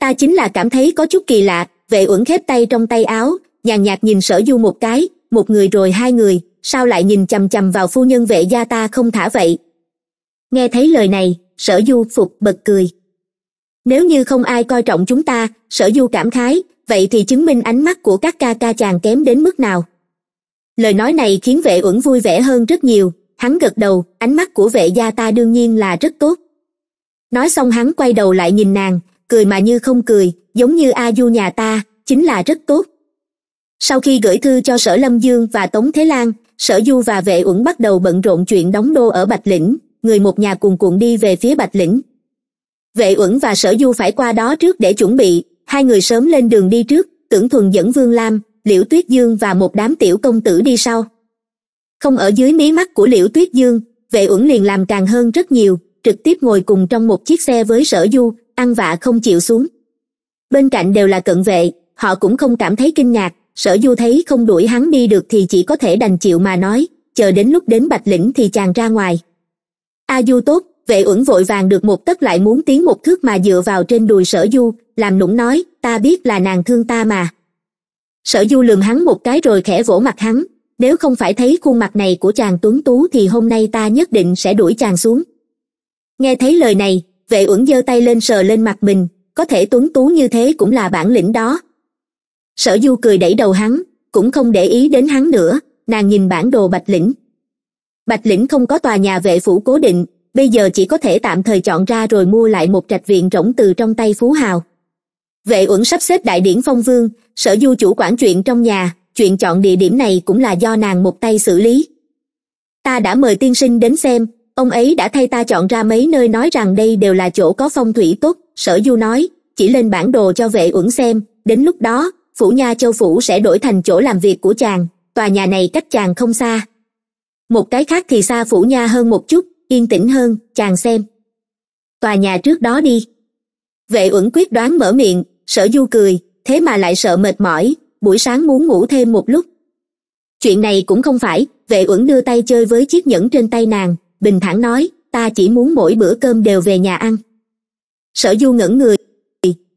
Speaker 1: ta chính là cảm thấy có chút kỳ lạ vệ uẩn khép tay trong tay áo nhàn nhạt nhìn sở du một cái một người rồi hai người sao lại nhìn chằm chằm vào phu nhân vệ gia ta không thả vậy nghe thấy lời này sở du phục bật cười nếu như không ai coi trọng chúng ta sở du cảm khái vậy thì chứng minh ánh mắt của các ca ca chàng kém đến mức nào lời nói này khiến vệ uẩn vui vẻ hơn rất nhiều hắn gật đầu ánh mắt của vệ gia ta đương nhiên là rất tốt nói xong hắn quay đầu lại nhìn nàng cười mà như không cười giống như a du nhà ta chính là rất tốt sau khi gửi thư cho sở lâm dương và tống thế lan sở du và vệ uẩn bắt đầu bận rộn chuyện đóng đô ở bạch lĩnh người một nhà cùng cuộn đi về phía bạch lĩnh vệ uẩn và sở du phải qua đó trước để chuẩn bị hai người sớm lên đường đi trước tưởng thuần dẫn vương lam liễu tuyết dương và một đám tiểu công tử đi sau không ở dưới mí mắt của liễu tuyết dương vệ uẩn liền làm càng hơn rất nhiều trực tiếp ngồi cùng trong một chiếc xe với sở du ăn vạ không chịu xuống bên cạnh đều là cận vệ họ cũng không cảm thấy kinh ngạc sở du thấy không đuổi hắn đi được thì chỉ có thể đành chịu mà nói chờ đến lúc đến bạch lĩnh thì chàng ra ngoài a du tốt vệ uẩn vội vàng được một tấc lại muốn tiến một thước mà dựa vào trên đùi sở du làm nũng nói ta biết là nàng thương ta mà sở du lườm hắn một cái rồi khẽ vỗ mặt hắn nếu không phải thấy khuôn mặt này của chàng tuấn tú thì hôm nay ta nhất định sẽ đuổi chàng xuống nghe thấy lời này vệ uẩn giơ tay lên sờ lên mặt mình có thể tuấn tú như thế cũng là bản lĩnh đó sở du cười đẩy đầu hắn cũng không để ý đến hắn nữa nàng nhìn bản đồ bạch lĩnh bạch lĩnh không có tòa nhà vệ phủ cố định bây giờ chỉ có thể tạm thời chọn ra rồi mua lại một trạch viện rỗng từ trong tay phú hào vệ uẩn sắp xếp đại điển phong vương sở du chủ quản chuyện trong nhà chuyện chọn địa điểm này cũng là do nàng một tay xử lý ta đã mời tiên sinh đến xem ông ấy đã thay ta chọn ra mấy nơi nói rằng đây đều là chỗ có phong thủy tốt sở du nói chỉ lên bản đồ cho vệ uẩn xem đến lúc đó phủ nha châu phủ sẽ đổi thành chỗ làm việc của chàng tòa nhà này cách chàng không xa một cái khác thì xa phủ nha hơn một chút yên tĩnh hơn chàng xem tòa nhà trước đó đi vệ uẩn quyết đoán mở miệng sở du cười thế mà lại sợ mệt mỏi buổi sáng muốn ngủ thêm một lúc chuyện này cũng không phải vệ uẩn đưa tay chơi với chiếc nhẫn trên tay nàng bình thản nói ta chỉ muốn mỗi bữa cơm đều về nhà ăn sở du ngẩng người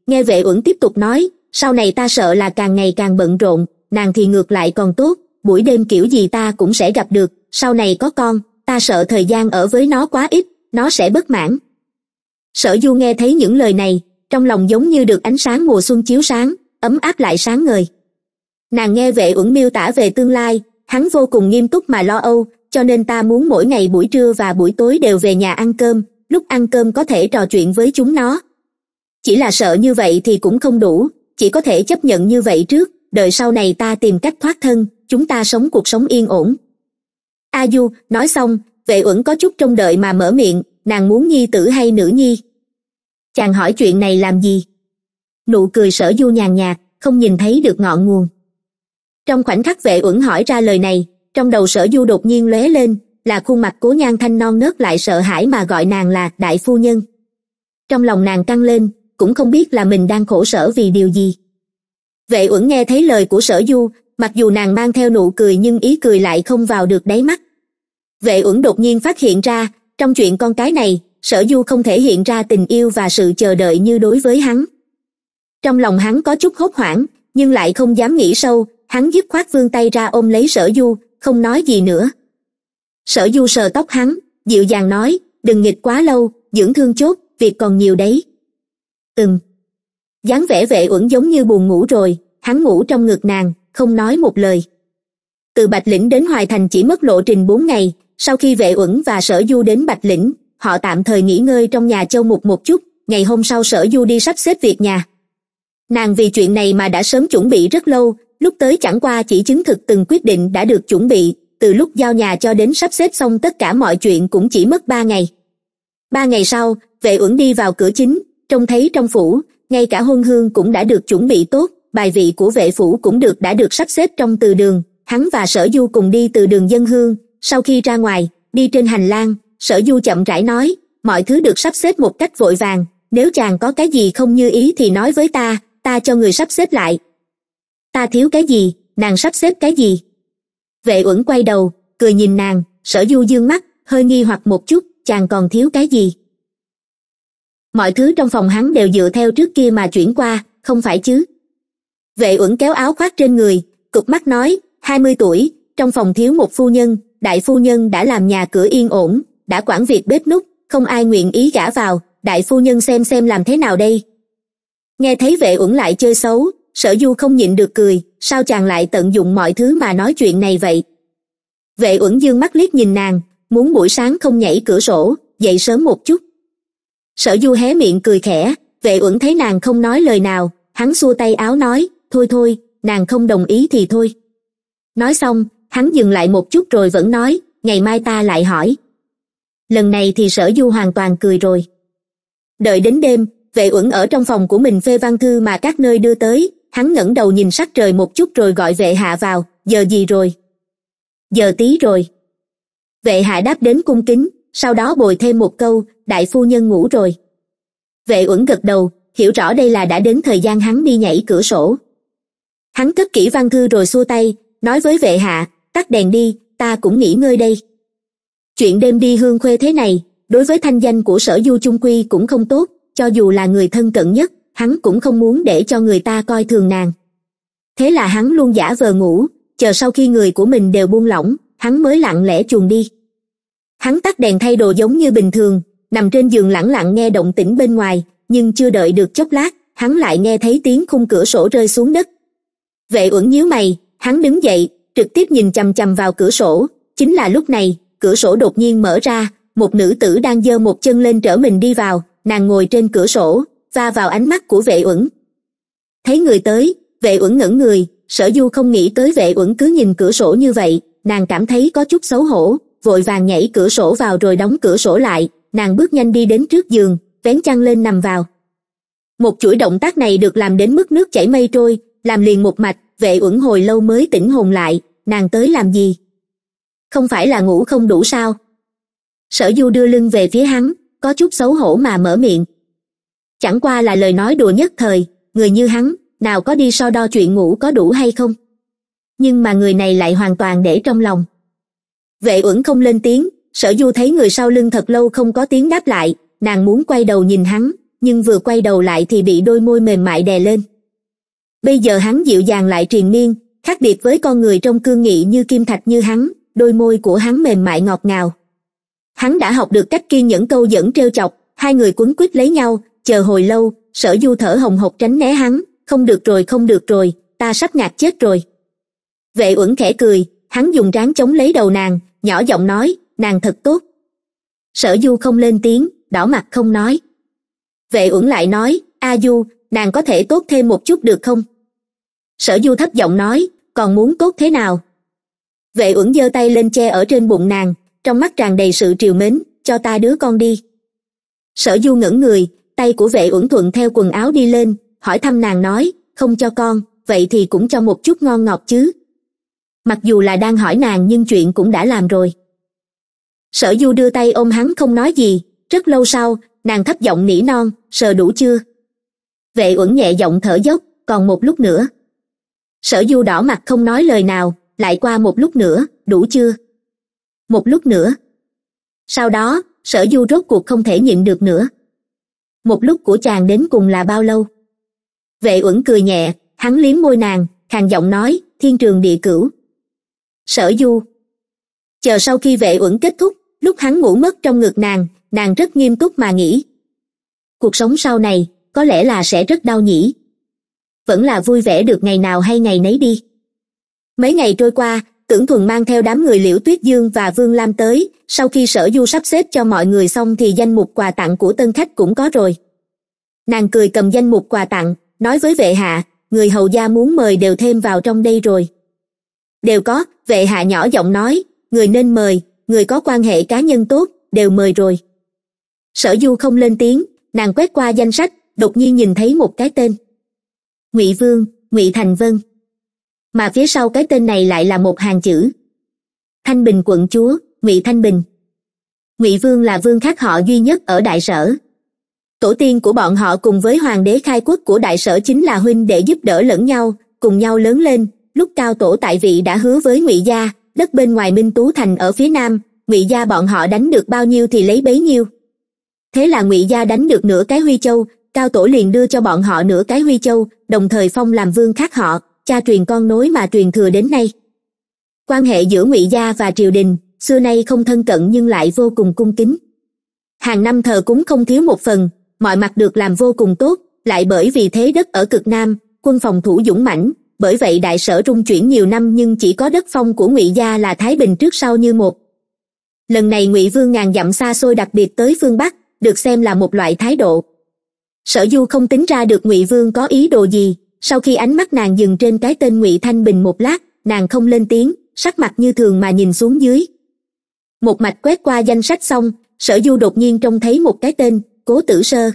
Speaker 1: nghe vệ uẩn tiếp tục nói sau này ta sợ là càng ngày càng bận rộn nàng thì ngược lại còn tốt buổi đêm kiểu gì ta cũng sẽ gặp được sau này có con ta sợ thời gian ở với nó quá ít nó sẽ bất mãn sở du nghe thấy những lời này trong lòng giống như được ánh sáng mùa xuân chiếu sáng ấm áp lại sáng ngời nàng nghe vệ uẩn miêu tả về tương lai hắn vô cùng nghiêm túc mà lo âu cho nên ta muốn mỗi ngày buổi trưa và buổi tối đều về nhà ăn cơm lúc ăn cơm có thể trò chuyện với chúng nó chỉ là sợ như vậy thì cũng không đủ chỉ có thể chấp nhận như vậy trước đợi sau này ta tìm cách thoát thân chúng ta sống cuộc sống yên ổn a du nói xong vệ uẩn có chút trông đợi mà mở miệng nàng muốn nhi tử hay nữ nhi chàng hỏi chuyện này làm gì nụ cười sở du nhàn nhạt không nhìn thấy được ngọn nguồn trong khoảnh khắc vệ uẩn hỏi ra lời này trong đầu sở du đột nhiên lóe lên là khuôn mặt cố nhan thanh non nớt lại sợ hãi mà gọi nàng là đại phu nhân trong lòng nàng căng lên cũng không biết là mình đang khổ sở vì điều gì vệ uẩn nghe thấy lời của sở du mặc dù nàng mang theo nụ cười nhưng ý cười lại không vào được đáy mắt vệ uẩn đột nhiên phát hiện ra trong chuyện con cái này sở du không thể hiện ra tình yêu và sự chờ đợi như đối với hắn trong lòng hắn có chút hốt hoảng nhưng lại không dám nghĩ sâu hắn dứt khoát vươn tay ra ôm lấy sở du không nói gì nữa sở du sờ tóc hắn dịu dàng nói đừng nghịch quá lâu dưỡng thương chốt việc còn nhiều đấy ừm dáng vẻ vệ uẩn giống như buồn ngủ rồi hắn ngủ trong ngực nàng không nói một lời từ bạch lĩnh đến hoài thành chỉ mất lộ trình bốn ngày sau khi vệ uẩn và sở du đến bạch lĩnh họ tạm thời nghỉ ngơi trong nhà châu mục một chút ngày hôm sau sở du đi sắp xếp việc nhà nàng vì chuyện này mà đã sớm chuẩn bị rất lâu lúc tới chẳng qua chỉ chứng thực từng quyết định đã được chuẩn bị từ lúc giao nhà cho đến sắp xếp xong tất cả mọi chuyện cũng chỉ mất ba ngày ba ngày sau vệ uẩn đi vào cửa chính trông thấy trong phủ ngay cả hôn hương cũng đã được chuẩn bị tốt bài vị của vệ phủ cũng được đã được sắp xếp trong từ đường hắn và sở du cùng đi từ đường dân hương sau khi ra ngoài đi trên hành lang sở du chậm rãi nói mọi thứ được sắp xếp một cách vội vàng nếu chàng có cái gì không như ý thì nói với ta ta cho người sắp xếp lại ta thiếu cái gì nàng sắp xếp cái gì vệ uẩn quay đầu cười nhìn nàng sở du dương mắt hơi nghi hoặc một chút chàng còn thiếu cái gì mọi thứ trong phòng hắn đều dựa theo trước kia mà chuyển qua không phải chứ vệ uẩn kéo áo khoác trên người cụp mắt nói hai mươi tuổi trong phòng thiếu một phu nhân đại phu nhân đã làm nhà cửa yên ổn đã quản việc bếp núc không ai nguyện ý gả vào đại phu nhân xem xem làm thế nào đây nghe thấy vệ uẩn lại chơi xấu sở du không nhịn được cười sao chàng lại tận dụng mọi thứ mà nói chuyện này vậy vệ uẩn dương mắt liếc nhìn nàng muốn buổi sáng không nhảy cửa sổ dậy sớm một chút sở du hé miệng cười khẽ vệ uẩn thấy nàng không nói lời nào hắn xua tay áo nói thôi thôi nàng không đồng ý thì thôi nói xong hắn dừng lại một chút rồi vẫn nói ngày mai ta lại hỏi lần này thì sở du hoàn toàn cười rồi đợi đến đêm vệ uẩn ở trong phòng của mình phê văn thư mà các nơi đưa tới hắn ngẩng đầu nhìn sắc trời một chút rồi gọi vệ hạ vào giờ gì rồi giờ tí rồi vệ hạ đáp đến cung kính sau đó bồi thêm một câu đại phu nhân ngủ rồi vệ uẩn gật đầu hiểu rõ đây là đã đến thời gian hắn đi nhảy cửa sổ hắn cất kỹ văn thư rồi xua tay nói với vệ hạ tắt đèn đi ta cũng nghỉ ngơi đây chuyện đêm đi hương khuê thế này đối với thanh danh của sở du chung quy cũng không tốt cho dù là người thân cận nhất hắn cũng không muốn để cho người ta coi thường nàng thế là hắn luôn giả vờ ngủ chờ sau khi người của mình đều buông lỏng hắn mới lặng lẽ chuồn đi hắn tắt đèn thay đồ giống như bình thường nằm trên giường lẳng lặng nghe động tĩnh bên ngoài nhưng chưa đợi được chốc lát hắn lại nghe thấy tiếng khung cửa sổ rơi xuống đất vệ uẩn nhíu mày hắn đứng dậy trực tiếp nhìn chằm chằm vào cửa sổ chính là lúc này cửa sổ đột nhiên mở ra một nữ tử đang giơ một chân lên trở mình đi vào nàng ngồi trên cửa sổ va vào ánh mắt của vệ uẩn thấy người tới vệ uẩn ngẩng người sở du không nghĩ tới vệ uẩn cứ nhìn cửa sổ như vậy nàng cảm thấy có chút xấu hổ vội vàng nhảy cửa sổ vào rồi đóng cửa sổ lại nàng bước nhanh đi đến trước giường vén chăn lên nằm vào một chuỗi động tác này được làm đến mức nước chảy mây trôi làm liền một mạch vệ uẩn hồi lâu mới tỉnh hồn lại nàng tới làm gì không phải là ngủ không đủ sao sở du đưa lưng về phía hắn có chút xấu hổ mà mở miệng chẳng qua là lời nói đùa nhất thời người như hắn nào có đi so đo chuyện ngủ có đủ hay không nhưng mà người này lại hoàn toàn để trong lòng vệ uẩn không lên tiếng sở du thấy người sau lưng thật lâu không có tiếng đáp lại nàng muốn quay đầu nhìn hắn nhưng vừa quay đầu lại thì bị đôi môi mềm mại đè lên bây giờ hắn dịu dàng lại triền miên khác biệt với con người trong cương nghị như kim thạch như hắn đôi môi của hắn mềm mại ngọt ngào hắn đã học được cách kiên nhẫn câu dẫn t chọc hai người quấn quýt lấy nhau chờ hồi lâu sở du thở hồng hộc tránh né hắn không được rồi không được rồi ta sắp ngạt chết rồi vệ uẩn khẽ cười hắn dùng trán chống lấy đầu nàng nhỏ giọng nói nàng thật tốt sở du không lên tiếng đỏ mặt không nói vệ uẩn lại nói a du nàng có thể tốt thêm một chút được không sở du thấp giọng nói còn muốn tốt thế nào vệ uẩn giơ tay lên che ở trên bụng nàng trong mắt tràn đầy sự triều mến cho ta đứa con đi sở du ngẩng người tay của vệ uẩn thuận theo quần áo đi lên hỏi thăm nàng nói không cho con vậy thì cũng cho một chút ngon ngọt chứ mặc dù là đang hỏi nàng nhưng chuyện cũng đã làm rồi sở du đưa tay ôm hắn không nói gì rất lâu sau nàng thấp giọng nỉ non sờ đủ chưa vệ uẩn nhẹ giọng thở dốc còn một lúc nữa sở du đỏ mặt không nói lời nào lại qua một lúc nữa đủ chưa một lúc nữa sau đó sở du rốt cuộc không thể nhịn được nữa một lúc của chàng đến cùng là bao lâu vệ uẩn cười nhẹ hắn liếm môi nàng khàn giọng nói thiên trường địa cửu sở du chờ sau khi vệ uẩn kết thúc lúc hắn ngủ mất trong ngực nàng nàng rất nghiêm túc mà nghĩ cuộc sống sau này có lẽ là sẽ rất đau nhỉ vẫn là vui vẻ được ngày nào hay ngày nấy đi mấy ngày trôi qua tưởng thuần mang theo đám người liễu tuyết dương và vương lam tới sau khi sở du sắp xếp cho mọi người xong thì danh mục quà tặng của tân khách cũng có rồi nàng cười cầm danh mục quà tặng nói với vệ hạ người hầu gia muốn mời đều thêm vào trong đây rồi đều có vệ hạ nhỏ giọng nói người nên mời người có quan hệ cá nhân tốt đều mời rồi sở du không lên tiếng nàng quét qua danh sách đột nhiên nhìn thấy một cái tên ngụy vương ngụy thành vân mà phía sau cái tên này lại là một hàng chữ thanh bình quận chúa ngụy thanh bình ngụy vương là vương khác họ duy nhất ở đại sở tổ tiên của bọn họ cùng với hoàng đế khai quốc của đại sở chính là huynh để giúp đỡ lẫn nhau cùng nhau lớn lên lúc cao tổ tại vị đã hứa với ngụy gia đất bên ngoài minh tú thành ở phía nam ngụy gia bọn họ đánh được bao nhiêu thì lấy bấy nhiêu thế là ngụy gia đánh được nửa cái huy châu cao tổ liền đưa cho bọn họ nửa cái huy châu đồng thời phong làm vương khác họ cha truyền con nối mà truyền thừa đến nay quan hệ giữa ngụy gia và triều đình xưa nay không thân cận nhưng lại vô cùng cung kính hàng năm thờ cúng không thiếu một phần mọi mặt được làm vô cùng tốt lại bởi vì thế đất ở cực nam quân phòng thủ dũng mãnh bởi vậy đại sở trung chuyển nhiều năm nhưng chỉ có đất phong của ngụy gia là thái bình trước sau như một lần này ngụy vương ngàn dặm xa xôi đặc biệt tới phương bắc được xem là một loại thái độ sở du không tính ra được ngụy vương có ý đồ gì sau khi ánh mắt nàng dừng trên cái tên ngụy thanh bình một lát nàng không lên tiếng sắc mặt như thường mà nhìn xuống dưới một mạch quét qua danh sách xong sở du đột nhiên trông thấy một cái tên cố tử sơ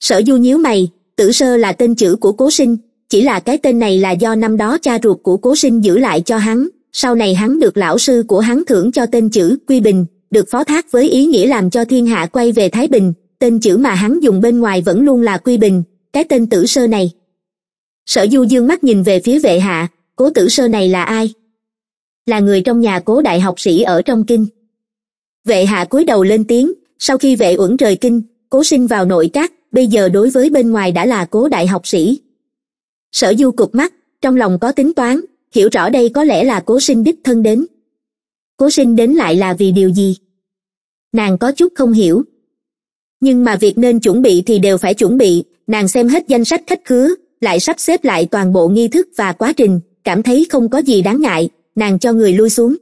Speaker 1: sở du nhíu mày tử sơ là tên chữ của cố sinh chỉ là cái tên này là do năm đó cha ruột của cố sinh giữ lại cho hắn sau này hắn được lão sư của hắn thưởng cho tên chữ quy bình được phó thác với ý nghĩa làm cho thiên hạ quay về thái bình tên chữ mà hắn dùng bên ngoài vẫn luôn là quy bình cái tên tử sơ này sở du dương mắt nhìn về phía vệ hạ cố tử sơ này là ai là người trong nhà cố đại học sĩ ở trong kinh vệ hạ cúi đầu lên tiếng sau khi vệ uẩn rời kinh cố sinh vào nội các bây giờ đối với bên ngoài đã là cố đại học sĩ sở du cụp mắt trong lòng có tính toán hiểu rõ đây có lẽ là cố sinh đích thân đến cố sinh đến lại là vì điều gì nàng có chút không hiểu nhưng mà việc nên chuẩn bị thì đều phải chuẩn bị nàng xem hết danh sách khách khứa lại sắp xếp lại toàn bộ nghi thức và quá trình cảm thấy không có gì đáng ngại nàng cho người lui xuống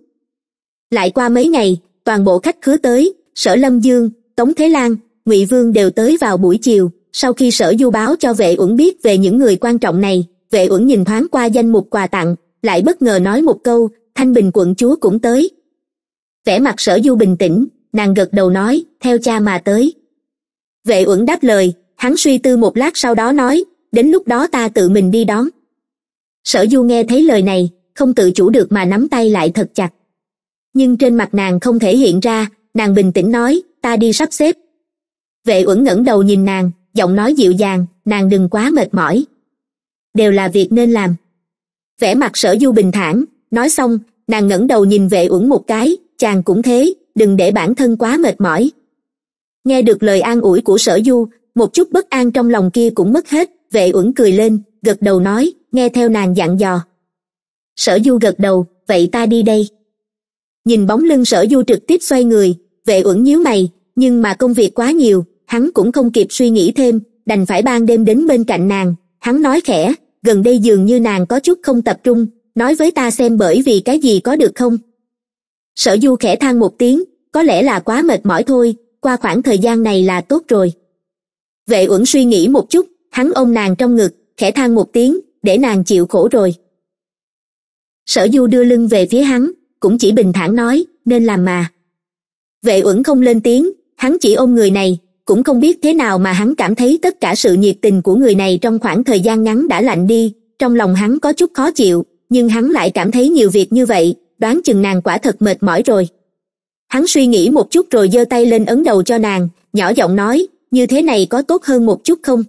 Speaker 1: lại qua mấy ngày toàn bộ khách khứa tới sở lâm dương tống thế lan ngụy vương đều tới vào buổi chiều sau khi sở du báo cho vệ uẩn biết về những người quan trọng này vệ uẩn nhìn thoáng qua danh mục quà tặng lại bất ngờ nói một câu thanh bình quận chúa cũng tới vẻ mặt sở du bình tĩnh nàng gật đầu nói theo cha mà tới vệ uẩn đáp lời hắn suy tư một lát sau đó nói đến lúc đó ta tự mình đi đón sở du nghe thấy lời này không tự chủ được mà nắm tay lại thật chặt nhưng trên mặt nàng không thể hiện ra nàng bình tĩnh nói ta đi sắp xếp vệ uẩn ngẩng đầu nhìn nàng giọng nói dịu dàng nàng đừng quá mệt mỏi đều là việc nên làm vẻ mặt sở du bình thản nói xong nàng ngẩng đầu nhìn vệ uẩn một cái chàng cũng thế đừng để bản thân quá mệt mỏi nghe được lời an ủi của sở du một chút bất an trong lòng kia cũng mất hết vệ uẩn cười lên gật đầu nói nghe theo nàng dặn dò sở du gật đầu vậy ta đi đây nhìn bóng lưng sở du trực tiếp xoay người vệ uẩn nhíu mày nhưng mà công việc quá nhiều hắn cũng không kịp suy nghĩ thêm đành phải ban đêm đến bên cạnh nàng hắn nói khẽ gần đây dường như nàng có chút không tập trung nói với ta xem bởi vì cái gì có được không sở du khẽ than một tiếng có lẽ là quá mệt mỏi thôi qua khoảng thời gian này là tốt rồi vệ uẩn suy nghĩ một chút hắn ôm nàng trong ngực khẽ than một tiếng để nàng chịu khổ rồi sở du đưa lưng về phía hắn cũng chỉ bình thản nói nên làm mà vệ uẩn không lên tiếng hắn chỉ ôm người này cũng không biết thế nào mà hắn cảm thấy tất cả sự nhiệt tình của người này trong khoảng thời gian ngắn đã lạnh đi trong lòng hắn có chút khó chịu nhưng hắn lại cảm thấy nhiều việc như vậy đoán chừng nàng quả thật mệt mỏi rồi hắn suy nghĩ một chút rồi giơ tay lên ấn đầu cho nàng nhỏ giọng nói như thế này có tốt hơn một chút không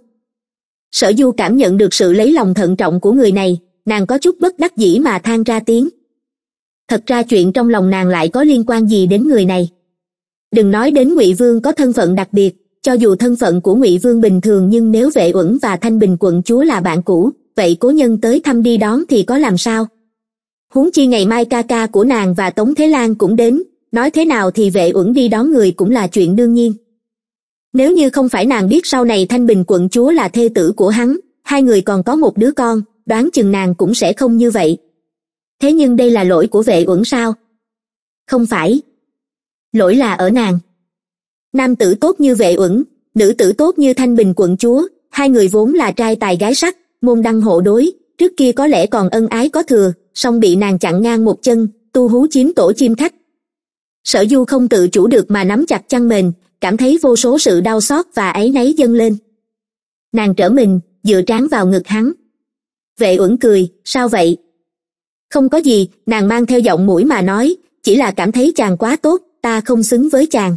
Speaker 1: sở du cảm nhận được sự lấy lòng thận trọng của người này nàng có chút bất đắc dĩ mà than ra tiếng thật ra chuyện trong lòng nàng lại có liên quan gì đến người này đừng nói đến ngụy vương có thân phận đặc biệt cho dù thân phận của ngụy vương bình thường nhưng nếu vệ uẩn và thanh bình quận chúa là bạn cũ vậy cố nhân tới thăm đi đón thì có làm sao huống chi ngày mai ca ca của nàng và tống thế lan cũng đến nói thế nào thì vệ uẩn đi đón người cũng là chuyện đương nhiên nếu như không phải nàng biết sau này thanh bình quận chúa là thê tử của hắn hai người còn có một đứa con đoán chừng nàng cũng sẽ không như vậy thế nhưng đây là lỗi của vệ uẩn sao không phải lỗi là ở nàng nam tử tốt như vệ uẩn nữ tử tốt như thanh bình quận chúa hai người vốn là trai tài gái sắc môn đăng hộ đối trước kia có lẽ còn ân ái có thừa song bị nàng chặn ngang một chân tu hú chiếm tổ chim thách sở du không tự chủ được mà nắm chặt chăn mền cảm thấy vô số sự đau xót và áy náy dâng lên nàng trở mình dựa trán vào ngực hắn vệ uẩn cười sao vậy không có gì nàng mang theo giọng mũi mà nói chỉ là cảm thấy chàng quá tốt ta không xứng với chàng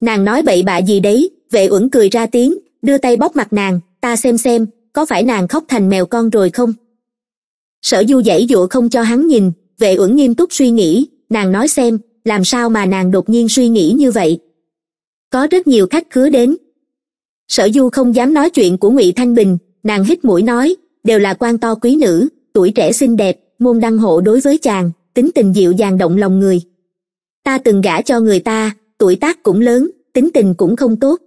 Speaker 1: nàng nói bậy bạ gì đấy vệ uẩn cười ra tiếng đưa tay bóp mặt nàng ta xem xem có phải nàng khóc thành mèo con rồi không sở du dãy dụa không cho hắn nhìn vệ uẩn nghiêm túc suy nghĩ nàng nói xem làm sao mà nàng đột nhiên suy nghĩ như vậy có rất nhiều khách khứa đến sở du không dám nói chuyện của ngụy thanh bình nàng hít mũi nói đều là quan to quý nữ tuổi trẻ xinh đẹp môn đăng hộ đối với chàng tính tình dịu dàng động lòng người ta từng gả cho người ta tuổi tác cũng lớn tính tình cũng không tốt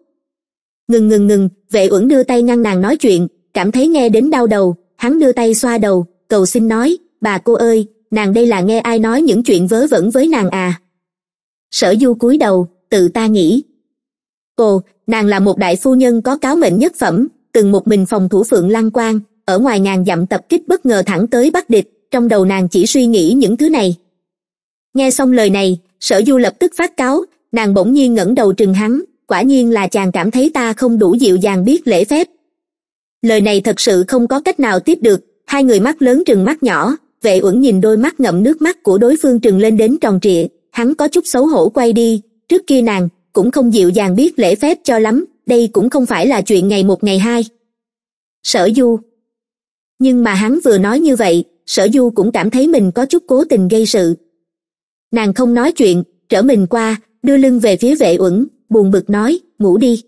Speaker 1: ngừng ngừng ngừng vệ uẩn đưa tay ngăn nàng nói chuyện cảm thấy nghe đến đau đầu hắn đưa tay xoa đầu cầu xin nói bà cô ơi nàng đây là nghe ai nói những chuyện vớ vẩn với nàng à sở du cúi đầu tự ta nghĩ cô nàng là một đại phu nhân có cáo mệnh nhất phẩm từng một mình phòng thủ phượng lăng quang ở ngoài ngàn dặm tập kích bất ngờ thẳng tới bắt địch trong đầu nàng chỉ suy nghĩ những thứ này nghe xong lời này sở du lập tức phát cáo nàng bỗng nhiên ngẩng đầu trừng hắn quả nhiên là chàng cảm thấy ta không đủ dịu dàng biết lễ phép lời này thật sự không có cách nào tiếp được hai người mắt lớn trừng mắt nhỏ vệ uẩn nhìn đôi mắt ngậm nước mắt của đối phương trừng lên đến tròn trịa hắn có chút xấu hổ quay đi trước kia nàng cũng không dịu dàng biết lễ phép cho lắm đây cũng không phải là chuyện ngày một ngày hai sở du nhưng mà hắn vừa nói như vậy sở du cũng cảm thấy mình có chút cố tình gây sự nàng không nói chuyện trở mình qua đưa lưng về phía vệ uẩn buồn bực nói ngủ đi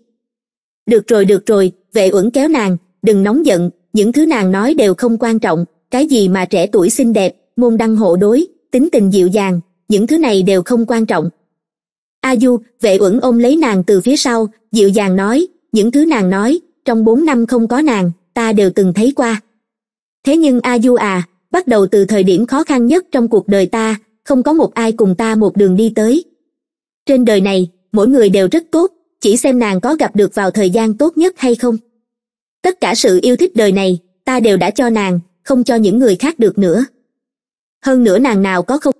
Speaker 1: được rồi được rồi vệ uẩn kéo nàng đừng nóng giận những thứ nàng nói đều không quan trọng cái gì mà trẻ tuổi xinh đẹp môn đăng hộ đối tính tình dịu dàng những thứ này đều không quan trọng a du vệ uẩn ôm lấy nàng từ phía sau dịu dàng nói những thứ nàng nói trong bốn năm không có nàng ta đều từng thấy qua thế nhưng a du à bắt đầu từ thời điểm khó khăn nhất trong cuộc đời ta không có một ai cùng ta một đường đi tới trên đời này mỗi người đều rất tốt chỉ xem nàng có gặp được vào thời gian tốt nhất hay không tất cả sự yêu thích đời này ta đều đã cho nàng không cho những người khác được nữa hơn nữa nàng nào có không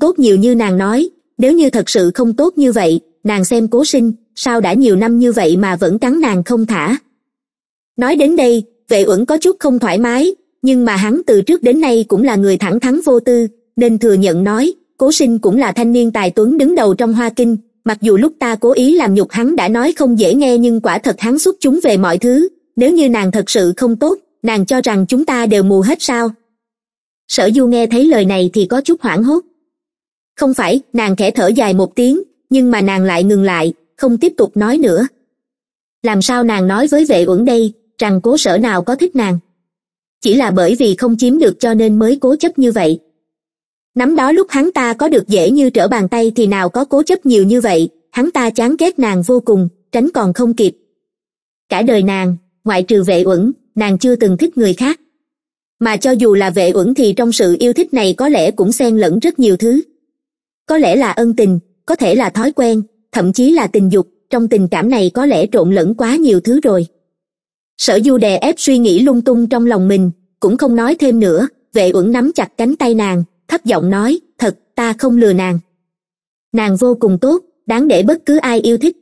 Speaker 1: tốt nhiều như nàng nói nếu như thật sự không tốt như vậy nàng xem cố sinh sao đã nhiều năm như vậy mà vẫn cắn nàng không thả nói đến đây vệ uẩn có chút không thoải mái nhưng mà hắn từ trước đến nay cũng là người thẳng thắn vô tư nên thừa nhận nói cố sinh cũng là thanh niên tài tuấn đứng đầu trong hoa kinh mặc dù lúc ta cố ý làm nhục hắn đã nói không dễ nghe nhưng quả thật hắn xuất chúng về mọi thứ nếu như nàng thật sự không tốt nàng cho rằng chúng ta đều mù hết sao sở du nghe thấy lời này thì có chút hoảng hốt không phải nàng khẽ thở dài một tiếng nhưng mà nàng lại ngừng lại không tiếp tục nói nữa làm sao nàng nói với vệ uẩn đây rằng cố sở nào có thích nàng chỉ là bởi vì không chiếm được cho nên mới cố chấp như vậy nắm đó lúc hắn ta có được dễ như trở bàn tay thì nào có cố chấp nhiều như vậy hắn ta chán ghét nàng vô cùng tránh còn không kịp cả đời nàng ngoại trừ vệ uẩn nàng chưa từng thích người khác mà cho dù là vệ uẩn thì trong sự yêu thích này có lẽ cũng xen lẫn rất nhiều thứ có lẽ là ân tình có thể là thói quen thậm chí là tình dục trong tình cảm này có lẽ trộn lẫn quá nhiều thứ rồi sở du đè ép suy nghĩ lung tung trong lòng mình cũng không nói thêm nữa vệ uẩn nắm chặt cánh tay nàng thấp giọng nói thật ta không lừa nàng nàng vô cùng tốt đáng để bất cứ ai yêu thích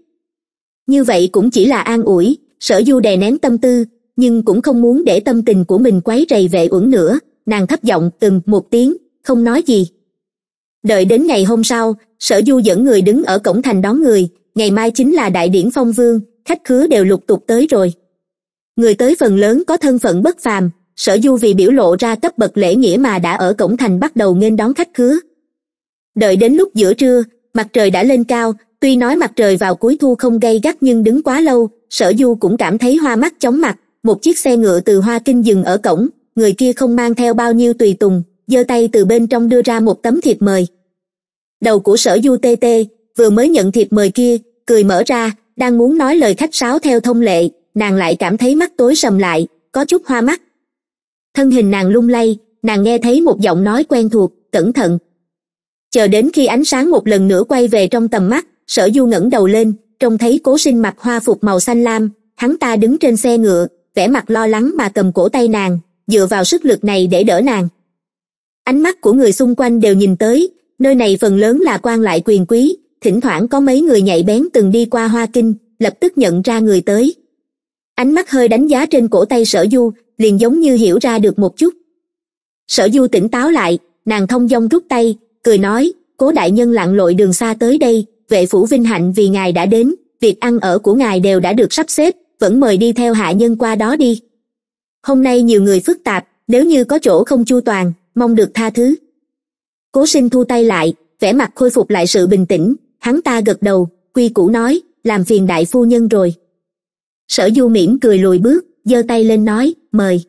Speaker 1: như vậy cũng chỉ là an ủi sở du đè nén tâm tư nhưng cũng không muốn để tâm tình của mình quấy rầy vệ uẩn nữa nàng thấp giọng từng một tiếng không nói gì đợi đến ngày hôm sau sở du dẫn người đứng ở cổng thành đón người ngày mai chính là đại điển phong vương khách khứa đều lục tục tới rồi người tới phần lớn có thân phận bất phàm sở du vì biểu lộ ra cấp bậc lễ nghĩa mà đã ở cổng thành bắt đầu nghênh đón khách khứa đợi đến lúc giữa trưa mặt trời đã lên cao tuy nói mặt trời vào cuối thu không gây gắt nhưng đứng quá lâu sở du cũng cảm thấy hoa mắt chóng mặt một chiếc xe ngựa từ hoa kinh dừng ở cổng người kia không mang theo bao nhiêu tùy tùng giơ tay từ bên trong đưa ra một tấm thiệp mời đầu của sở du tê tê vừa mới nhận thiệp mời kia cười mở ra đang muốn nói lời khách sáo theo thông lệ nàng lại cảm thấy mắt tối sầm lại có chút hoa mắt thân hình nàng lung lay nàng nghe thấy một giọng nói quen thuộc cẩn thận chờ đến khi ánh sáng một lần nữa quay về trong tầm mắt sở du ngẩng đầu lên trông thấy cố sinh mặc hoa phục màu xanh lam hắn ta đứng trên xe ngựa vẻ mặt lo lắng mà cầm cổ tay nàng dựa vào sức lực này để đỡ nàng ánh mắt của người xung quanh đều nhìn tới nơi này phần lớn là quan lại quyền quý thỉnh thoảng có mấy người nhạy bén từng đi qua hoa kinh lập tức nhận ra người tới ánh mắt hơi đánh giá trên cổ tay sở du liền giống như hiểu ra được một chút sở du tỉnh táo lại nàng thông dong rút tay cười nói cố đại nhân lặn lội đường xa tới đây vệ phủ vinh hạnh vì ngài đã đến việc ăn ở của ngài đều đã được sắp xếp vẫn mời đi theo hạ nhân qua đó đi hôm nay nhiều người phức tạp nếu như có chỗ không chu toàn mong được tha thứ cố sinh thu tay lại vẻ mặt khôi phục lại sự bình tĩnh hắn ta gật đầu quy củ nói làm phiền đại phu nhân rồi sở du mỉm cười lùi bước giơ tay lên nói mời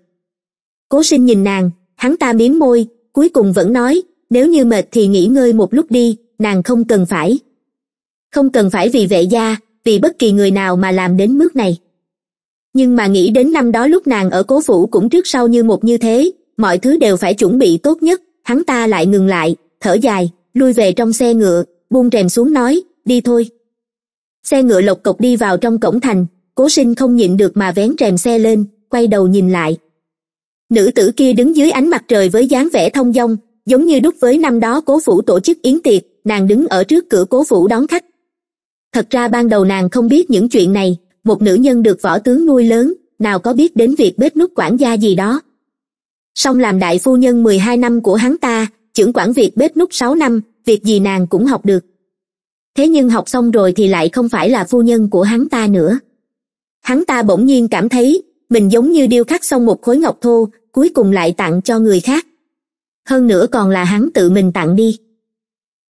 Speaker 1: cố sinh nhìn nàng hắn ta miếm môi cuối cùng vẫn nói nếu như mệt thì nghỉ ngơi một lúc đi nàng không cần phải không cần phải vì vệ gia vì bất kỳ người nào mà làm đến mức này nhưng mà nghĩ đến năm đó lúc nàng ở cố phủ cũng trước sau như một như thế mọi thứ đều phải chuẩn bị tốt nhất hắn ta lại ngừng lại thở dài lui về trong xe ngựa buông rèm xuống nói đi thôi xe ngựa lộc cộc đi vào trong cổng thành cố sinh không nhịn được mà vén rèm xe lên quay đầu nhìn lại nữ tử kia đứng dưới ánh mặt trời với dáng vẻ thông dong giống như đúc với năm đó cố phủ tổ chức yến tiệc nàng đứng ở trước cửa cố phủ đón khách thật ra ban đầu nàng không biết những chuyện này một nữ nhân được võ tướng nuôi lớn nào có biết đến việc bếp nút quản gia gì đó song làm đại phu nhân mười hai năm của hắn ta chưởng quản việc bếp nút sáu năm việc gì nàng cũng học được thế nhưng học xong rồi thì lại không phải là phu nhân của hắn ta nữa hắn ta bỗng nhiên cảm thấy mình giống như điêu khắc xong một khối ngọc thô cuối cùng lại tặng cho người khác hơn nữa còn là hắn tự mình tặng đi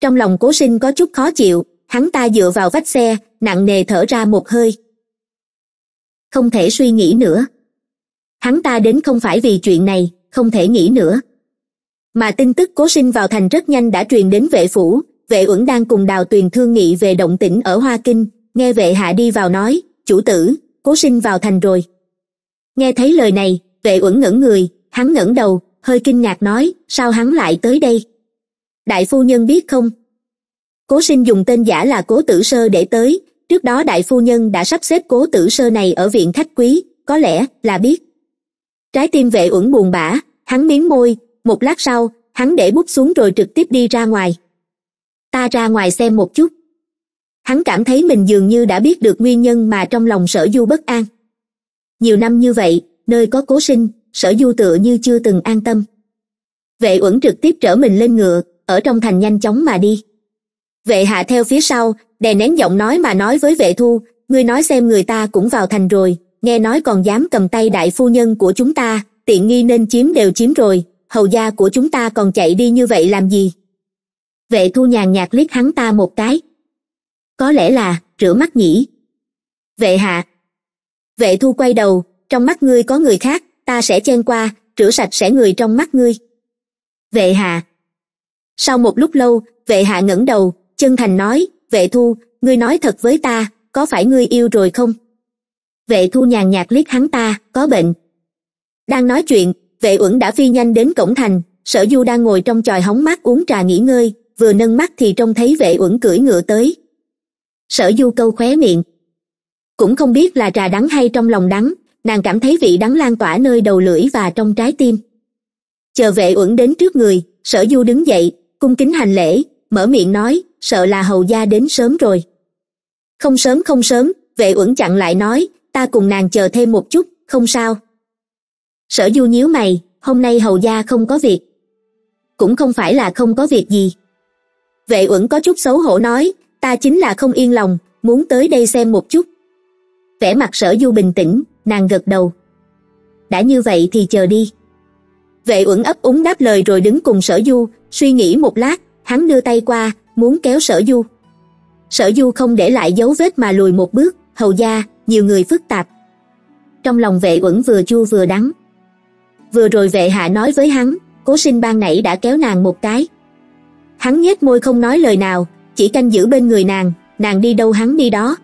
Speaker 1: trong lòng cố sinh có chút khó chịu hắn ta dựa vào vách xe nặng nề thở ra một hơi không thể suy nghĩ nữa hắn ta đến không phải vì chuyện này không thể nghĩ nữa mà tin tức cố sinh vào thành rất nhanh đã truyền đến vệ phủ vệ uẩn đang cùng đào tuyền thương nghị về động tĩnh ở hoa kinh nghe vệ hạ đi vào nói chủ tử cố sinh vào thành rồi nghe thấy lời này vệ uẩn ngẩng người hắn ngẩng đầu hơi kinh ngạc nói sao hắn lại tới đây đại phu nhân biết không cố sinh dùng tên giả là cố tử sơ để tới trước đó đại phu nhân đã sắp xếp cố tử sơ này ở viện khách quý có lẽ là biết trái tim vệ uẩn buồn bã hắn miếng môi một lát sau hắn để bút xuống rồi trực tiếp đi ra ngoài ta ra ngoài xem một chút hắn cảm thấy mình dường như đã biết được nguyên nhân mà trong lòng sở du bất an nhiều năm như vậy nơi có cố sinh sở du tựa như chưa từng an tâm vệ uẩn trực tiếp trở mình lên ngựa ở trong thành nhanh chóng mà đi vệ hạ theo phía sau đè nén giọng nói mà nói với vệ thu ngươi nói xem người ta cũng vào thành rồi nghe nói còn dám cầm tay đại phu nhân của chúng ta tiện nghi nên chiếm đều chiếm rồi hầu gia của chúng ta còn chạy đi như vậy làm gì vệ thu nhàn nhạt liếc hắn ta một cái có lẽ là rửa mắt nhỉ vệ hạ vệ thu quay đầu trong mắt ngươi có người khác ta sẽ chen qua rửa sạch sẽ người trong mắt ngươi vệ hạ sau một lúc lâu vệ hạ ngẩng đầu chân thành nói vệ thu ngươi nói thật với ta có phải ngươi yêu rồi không vệ thu nhàn nhạt liếc hắn ta có bệnh đang nói chuyện vệ uẩn đã phi nhanh đến cổng thành sở du đang ngồi trong chòi hóng mát uống trà nghỉ ngơi vừa nâng mắt thì trông thấy vệ uẩn cưỡi ngựa tới sở du câu khóe miệng cũng không biết là trà đắng hay trong lòng đắng nàng cảm thấy vị đắng lan tỏa nơi đầu lưỡi và trong trái tim chờ vệ uẩn đến trước người sở du đứng dậy cung kính hành lễ mở miệng nói sợ là hầu gia đến sớm rồi không sớm không sớm vệ uẩn chặn lại nói ta cùng nàng chờ thêm một chút không sao sở du nhíu mày hôm nay hầu gia không có việc cũng không phải là không có việc gì vệ uẩn có chút xấu hổ nói ta chính là không yên lòng muốn tới đây xem một chút vẻ mặt sở du bình tĩnh nàng gật đầu đã như vậy thì chờ đi vệ uẩn ấp úng đáp lời rồi đứng cùng sở du suy nghĩ một lát hắn đưa tay qua muốn kéo sở du sở du không để lại dấu vết mà lùi một bước hầu gia nhiều người phức tạp trong lòng vệ uẩn vừa chua vừa đắng vừa rồi vệ hạ nói với hắn cố sinh ban nãy đã kéo nàng một cái hắn nhếch môi không nói lời nào chỉ canh giữ bên người nàng nàng đi đâu hắn đi đó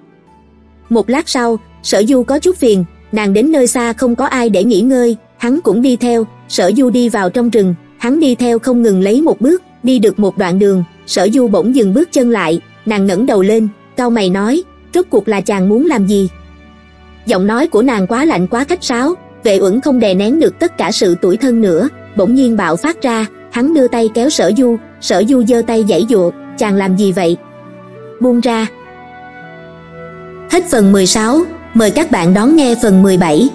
Speaker 1: một lát sau sở du có chút phiền nàng đến nơi xa không có ai để nghỉ ngơi hắn cũng đi theo sở du đi vào trong rừng hắn đi theo không ngừng lấy một bước đi được một đoạn đường sở du bỗng dừng bước chân lại nàng ngẩng đầu lên cau mày nói rốt cuộc là chàng muốn làm gì giọng nói của nàng quá lạnh quá cách sáo vệ uẩn không đè nén được tất cả sự tủi thân nữa bỗng nhiên bạo phát ra hắn đưa tay kéo sở du sở du giơ tay giãy giụa chàng làm gì vậy buông ra hết phần 16, mời các bạn đón nghe phần 17.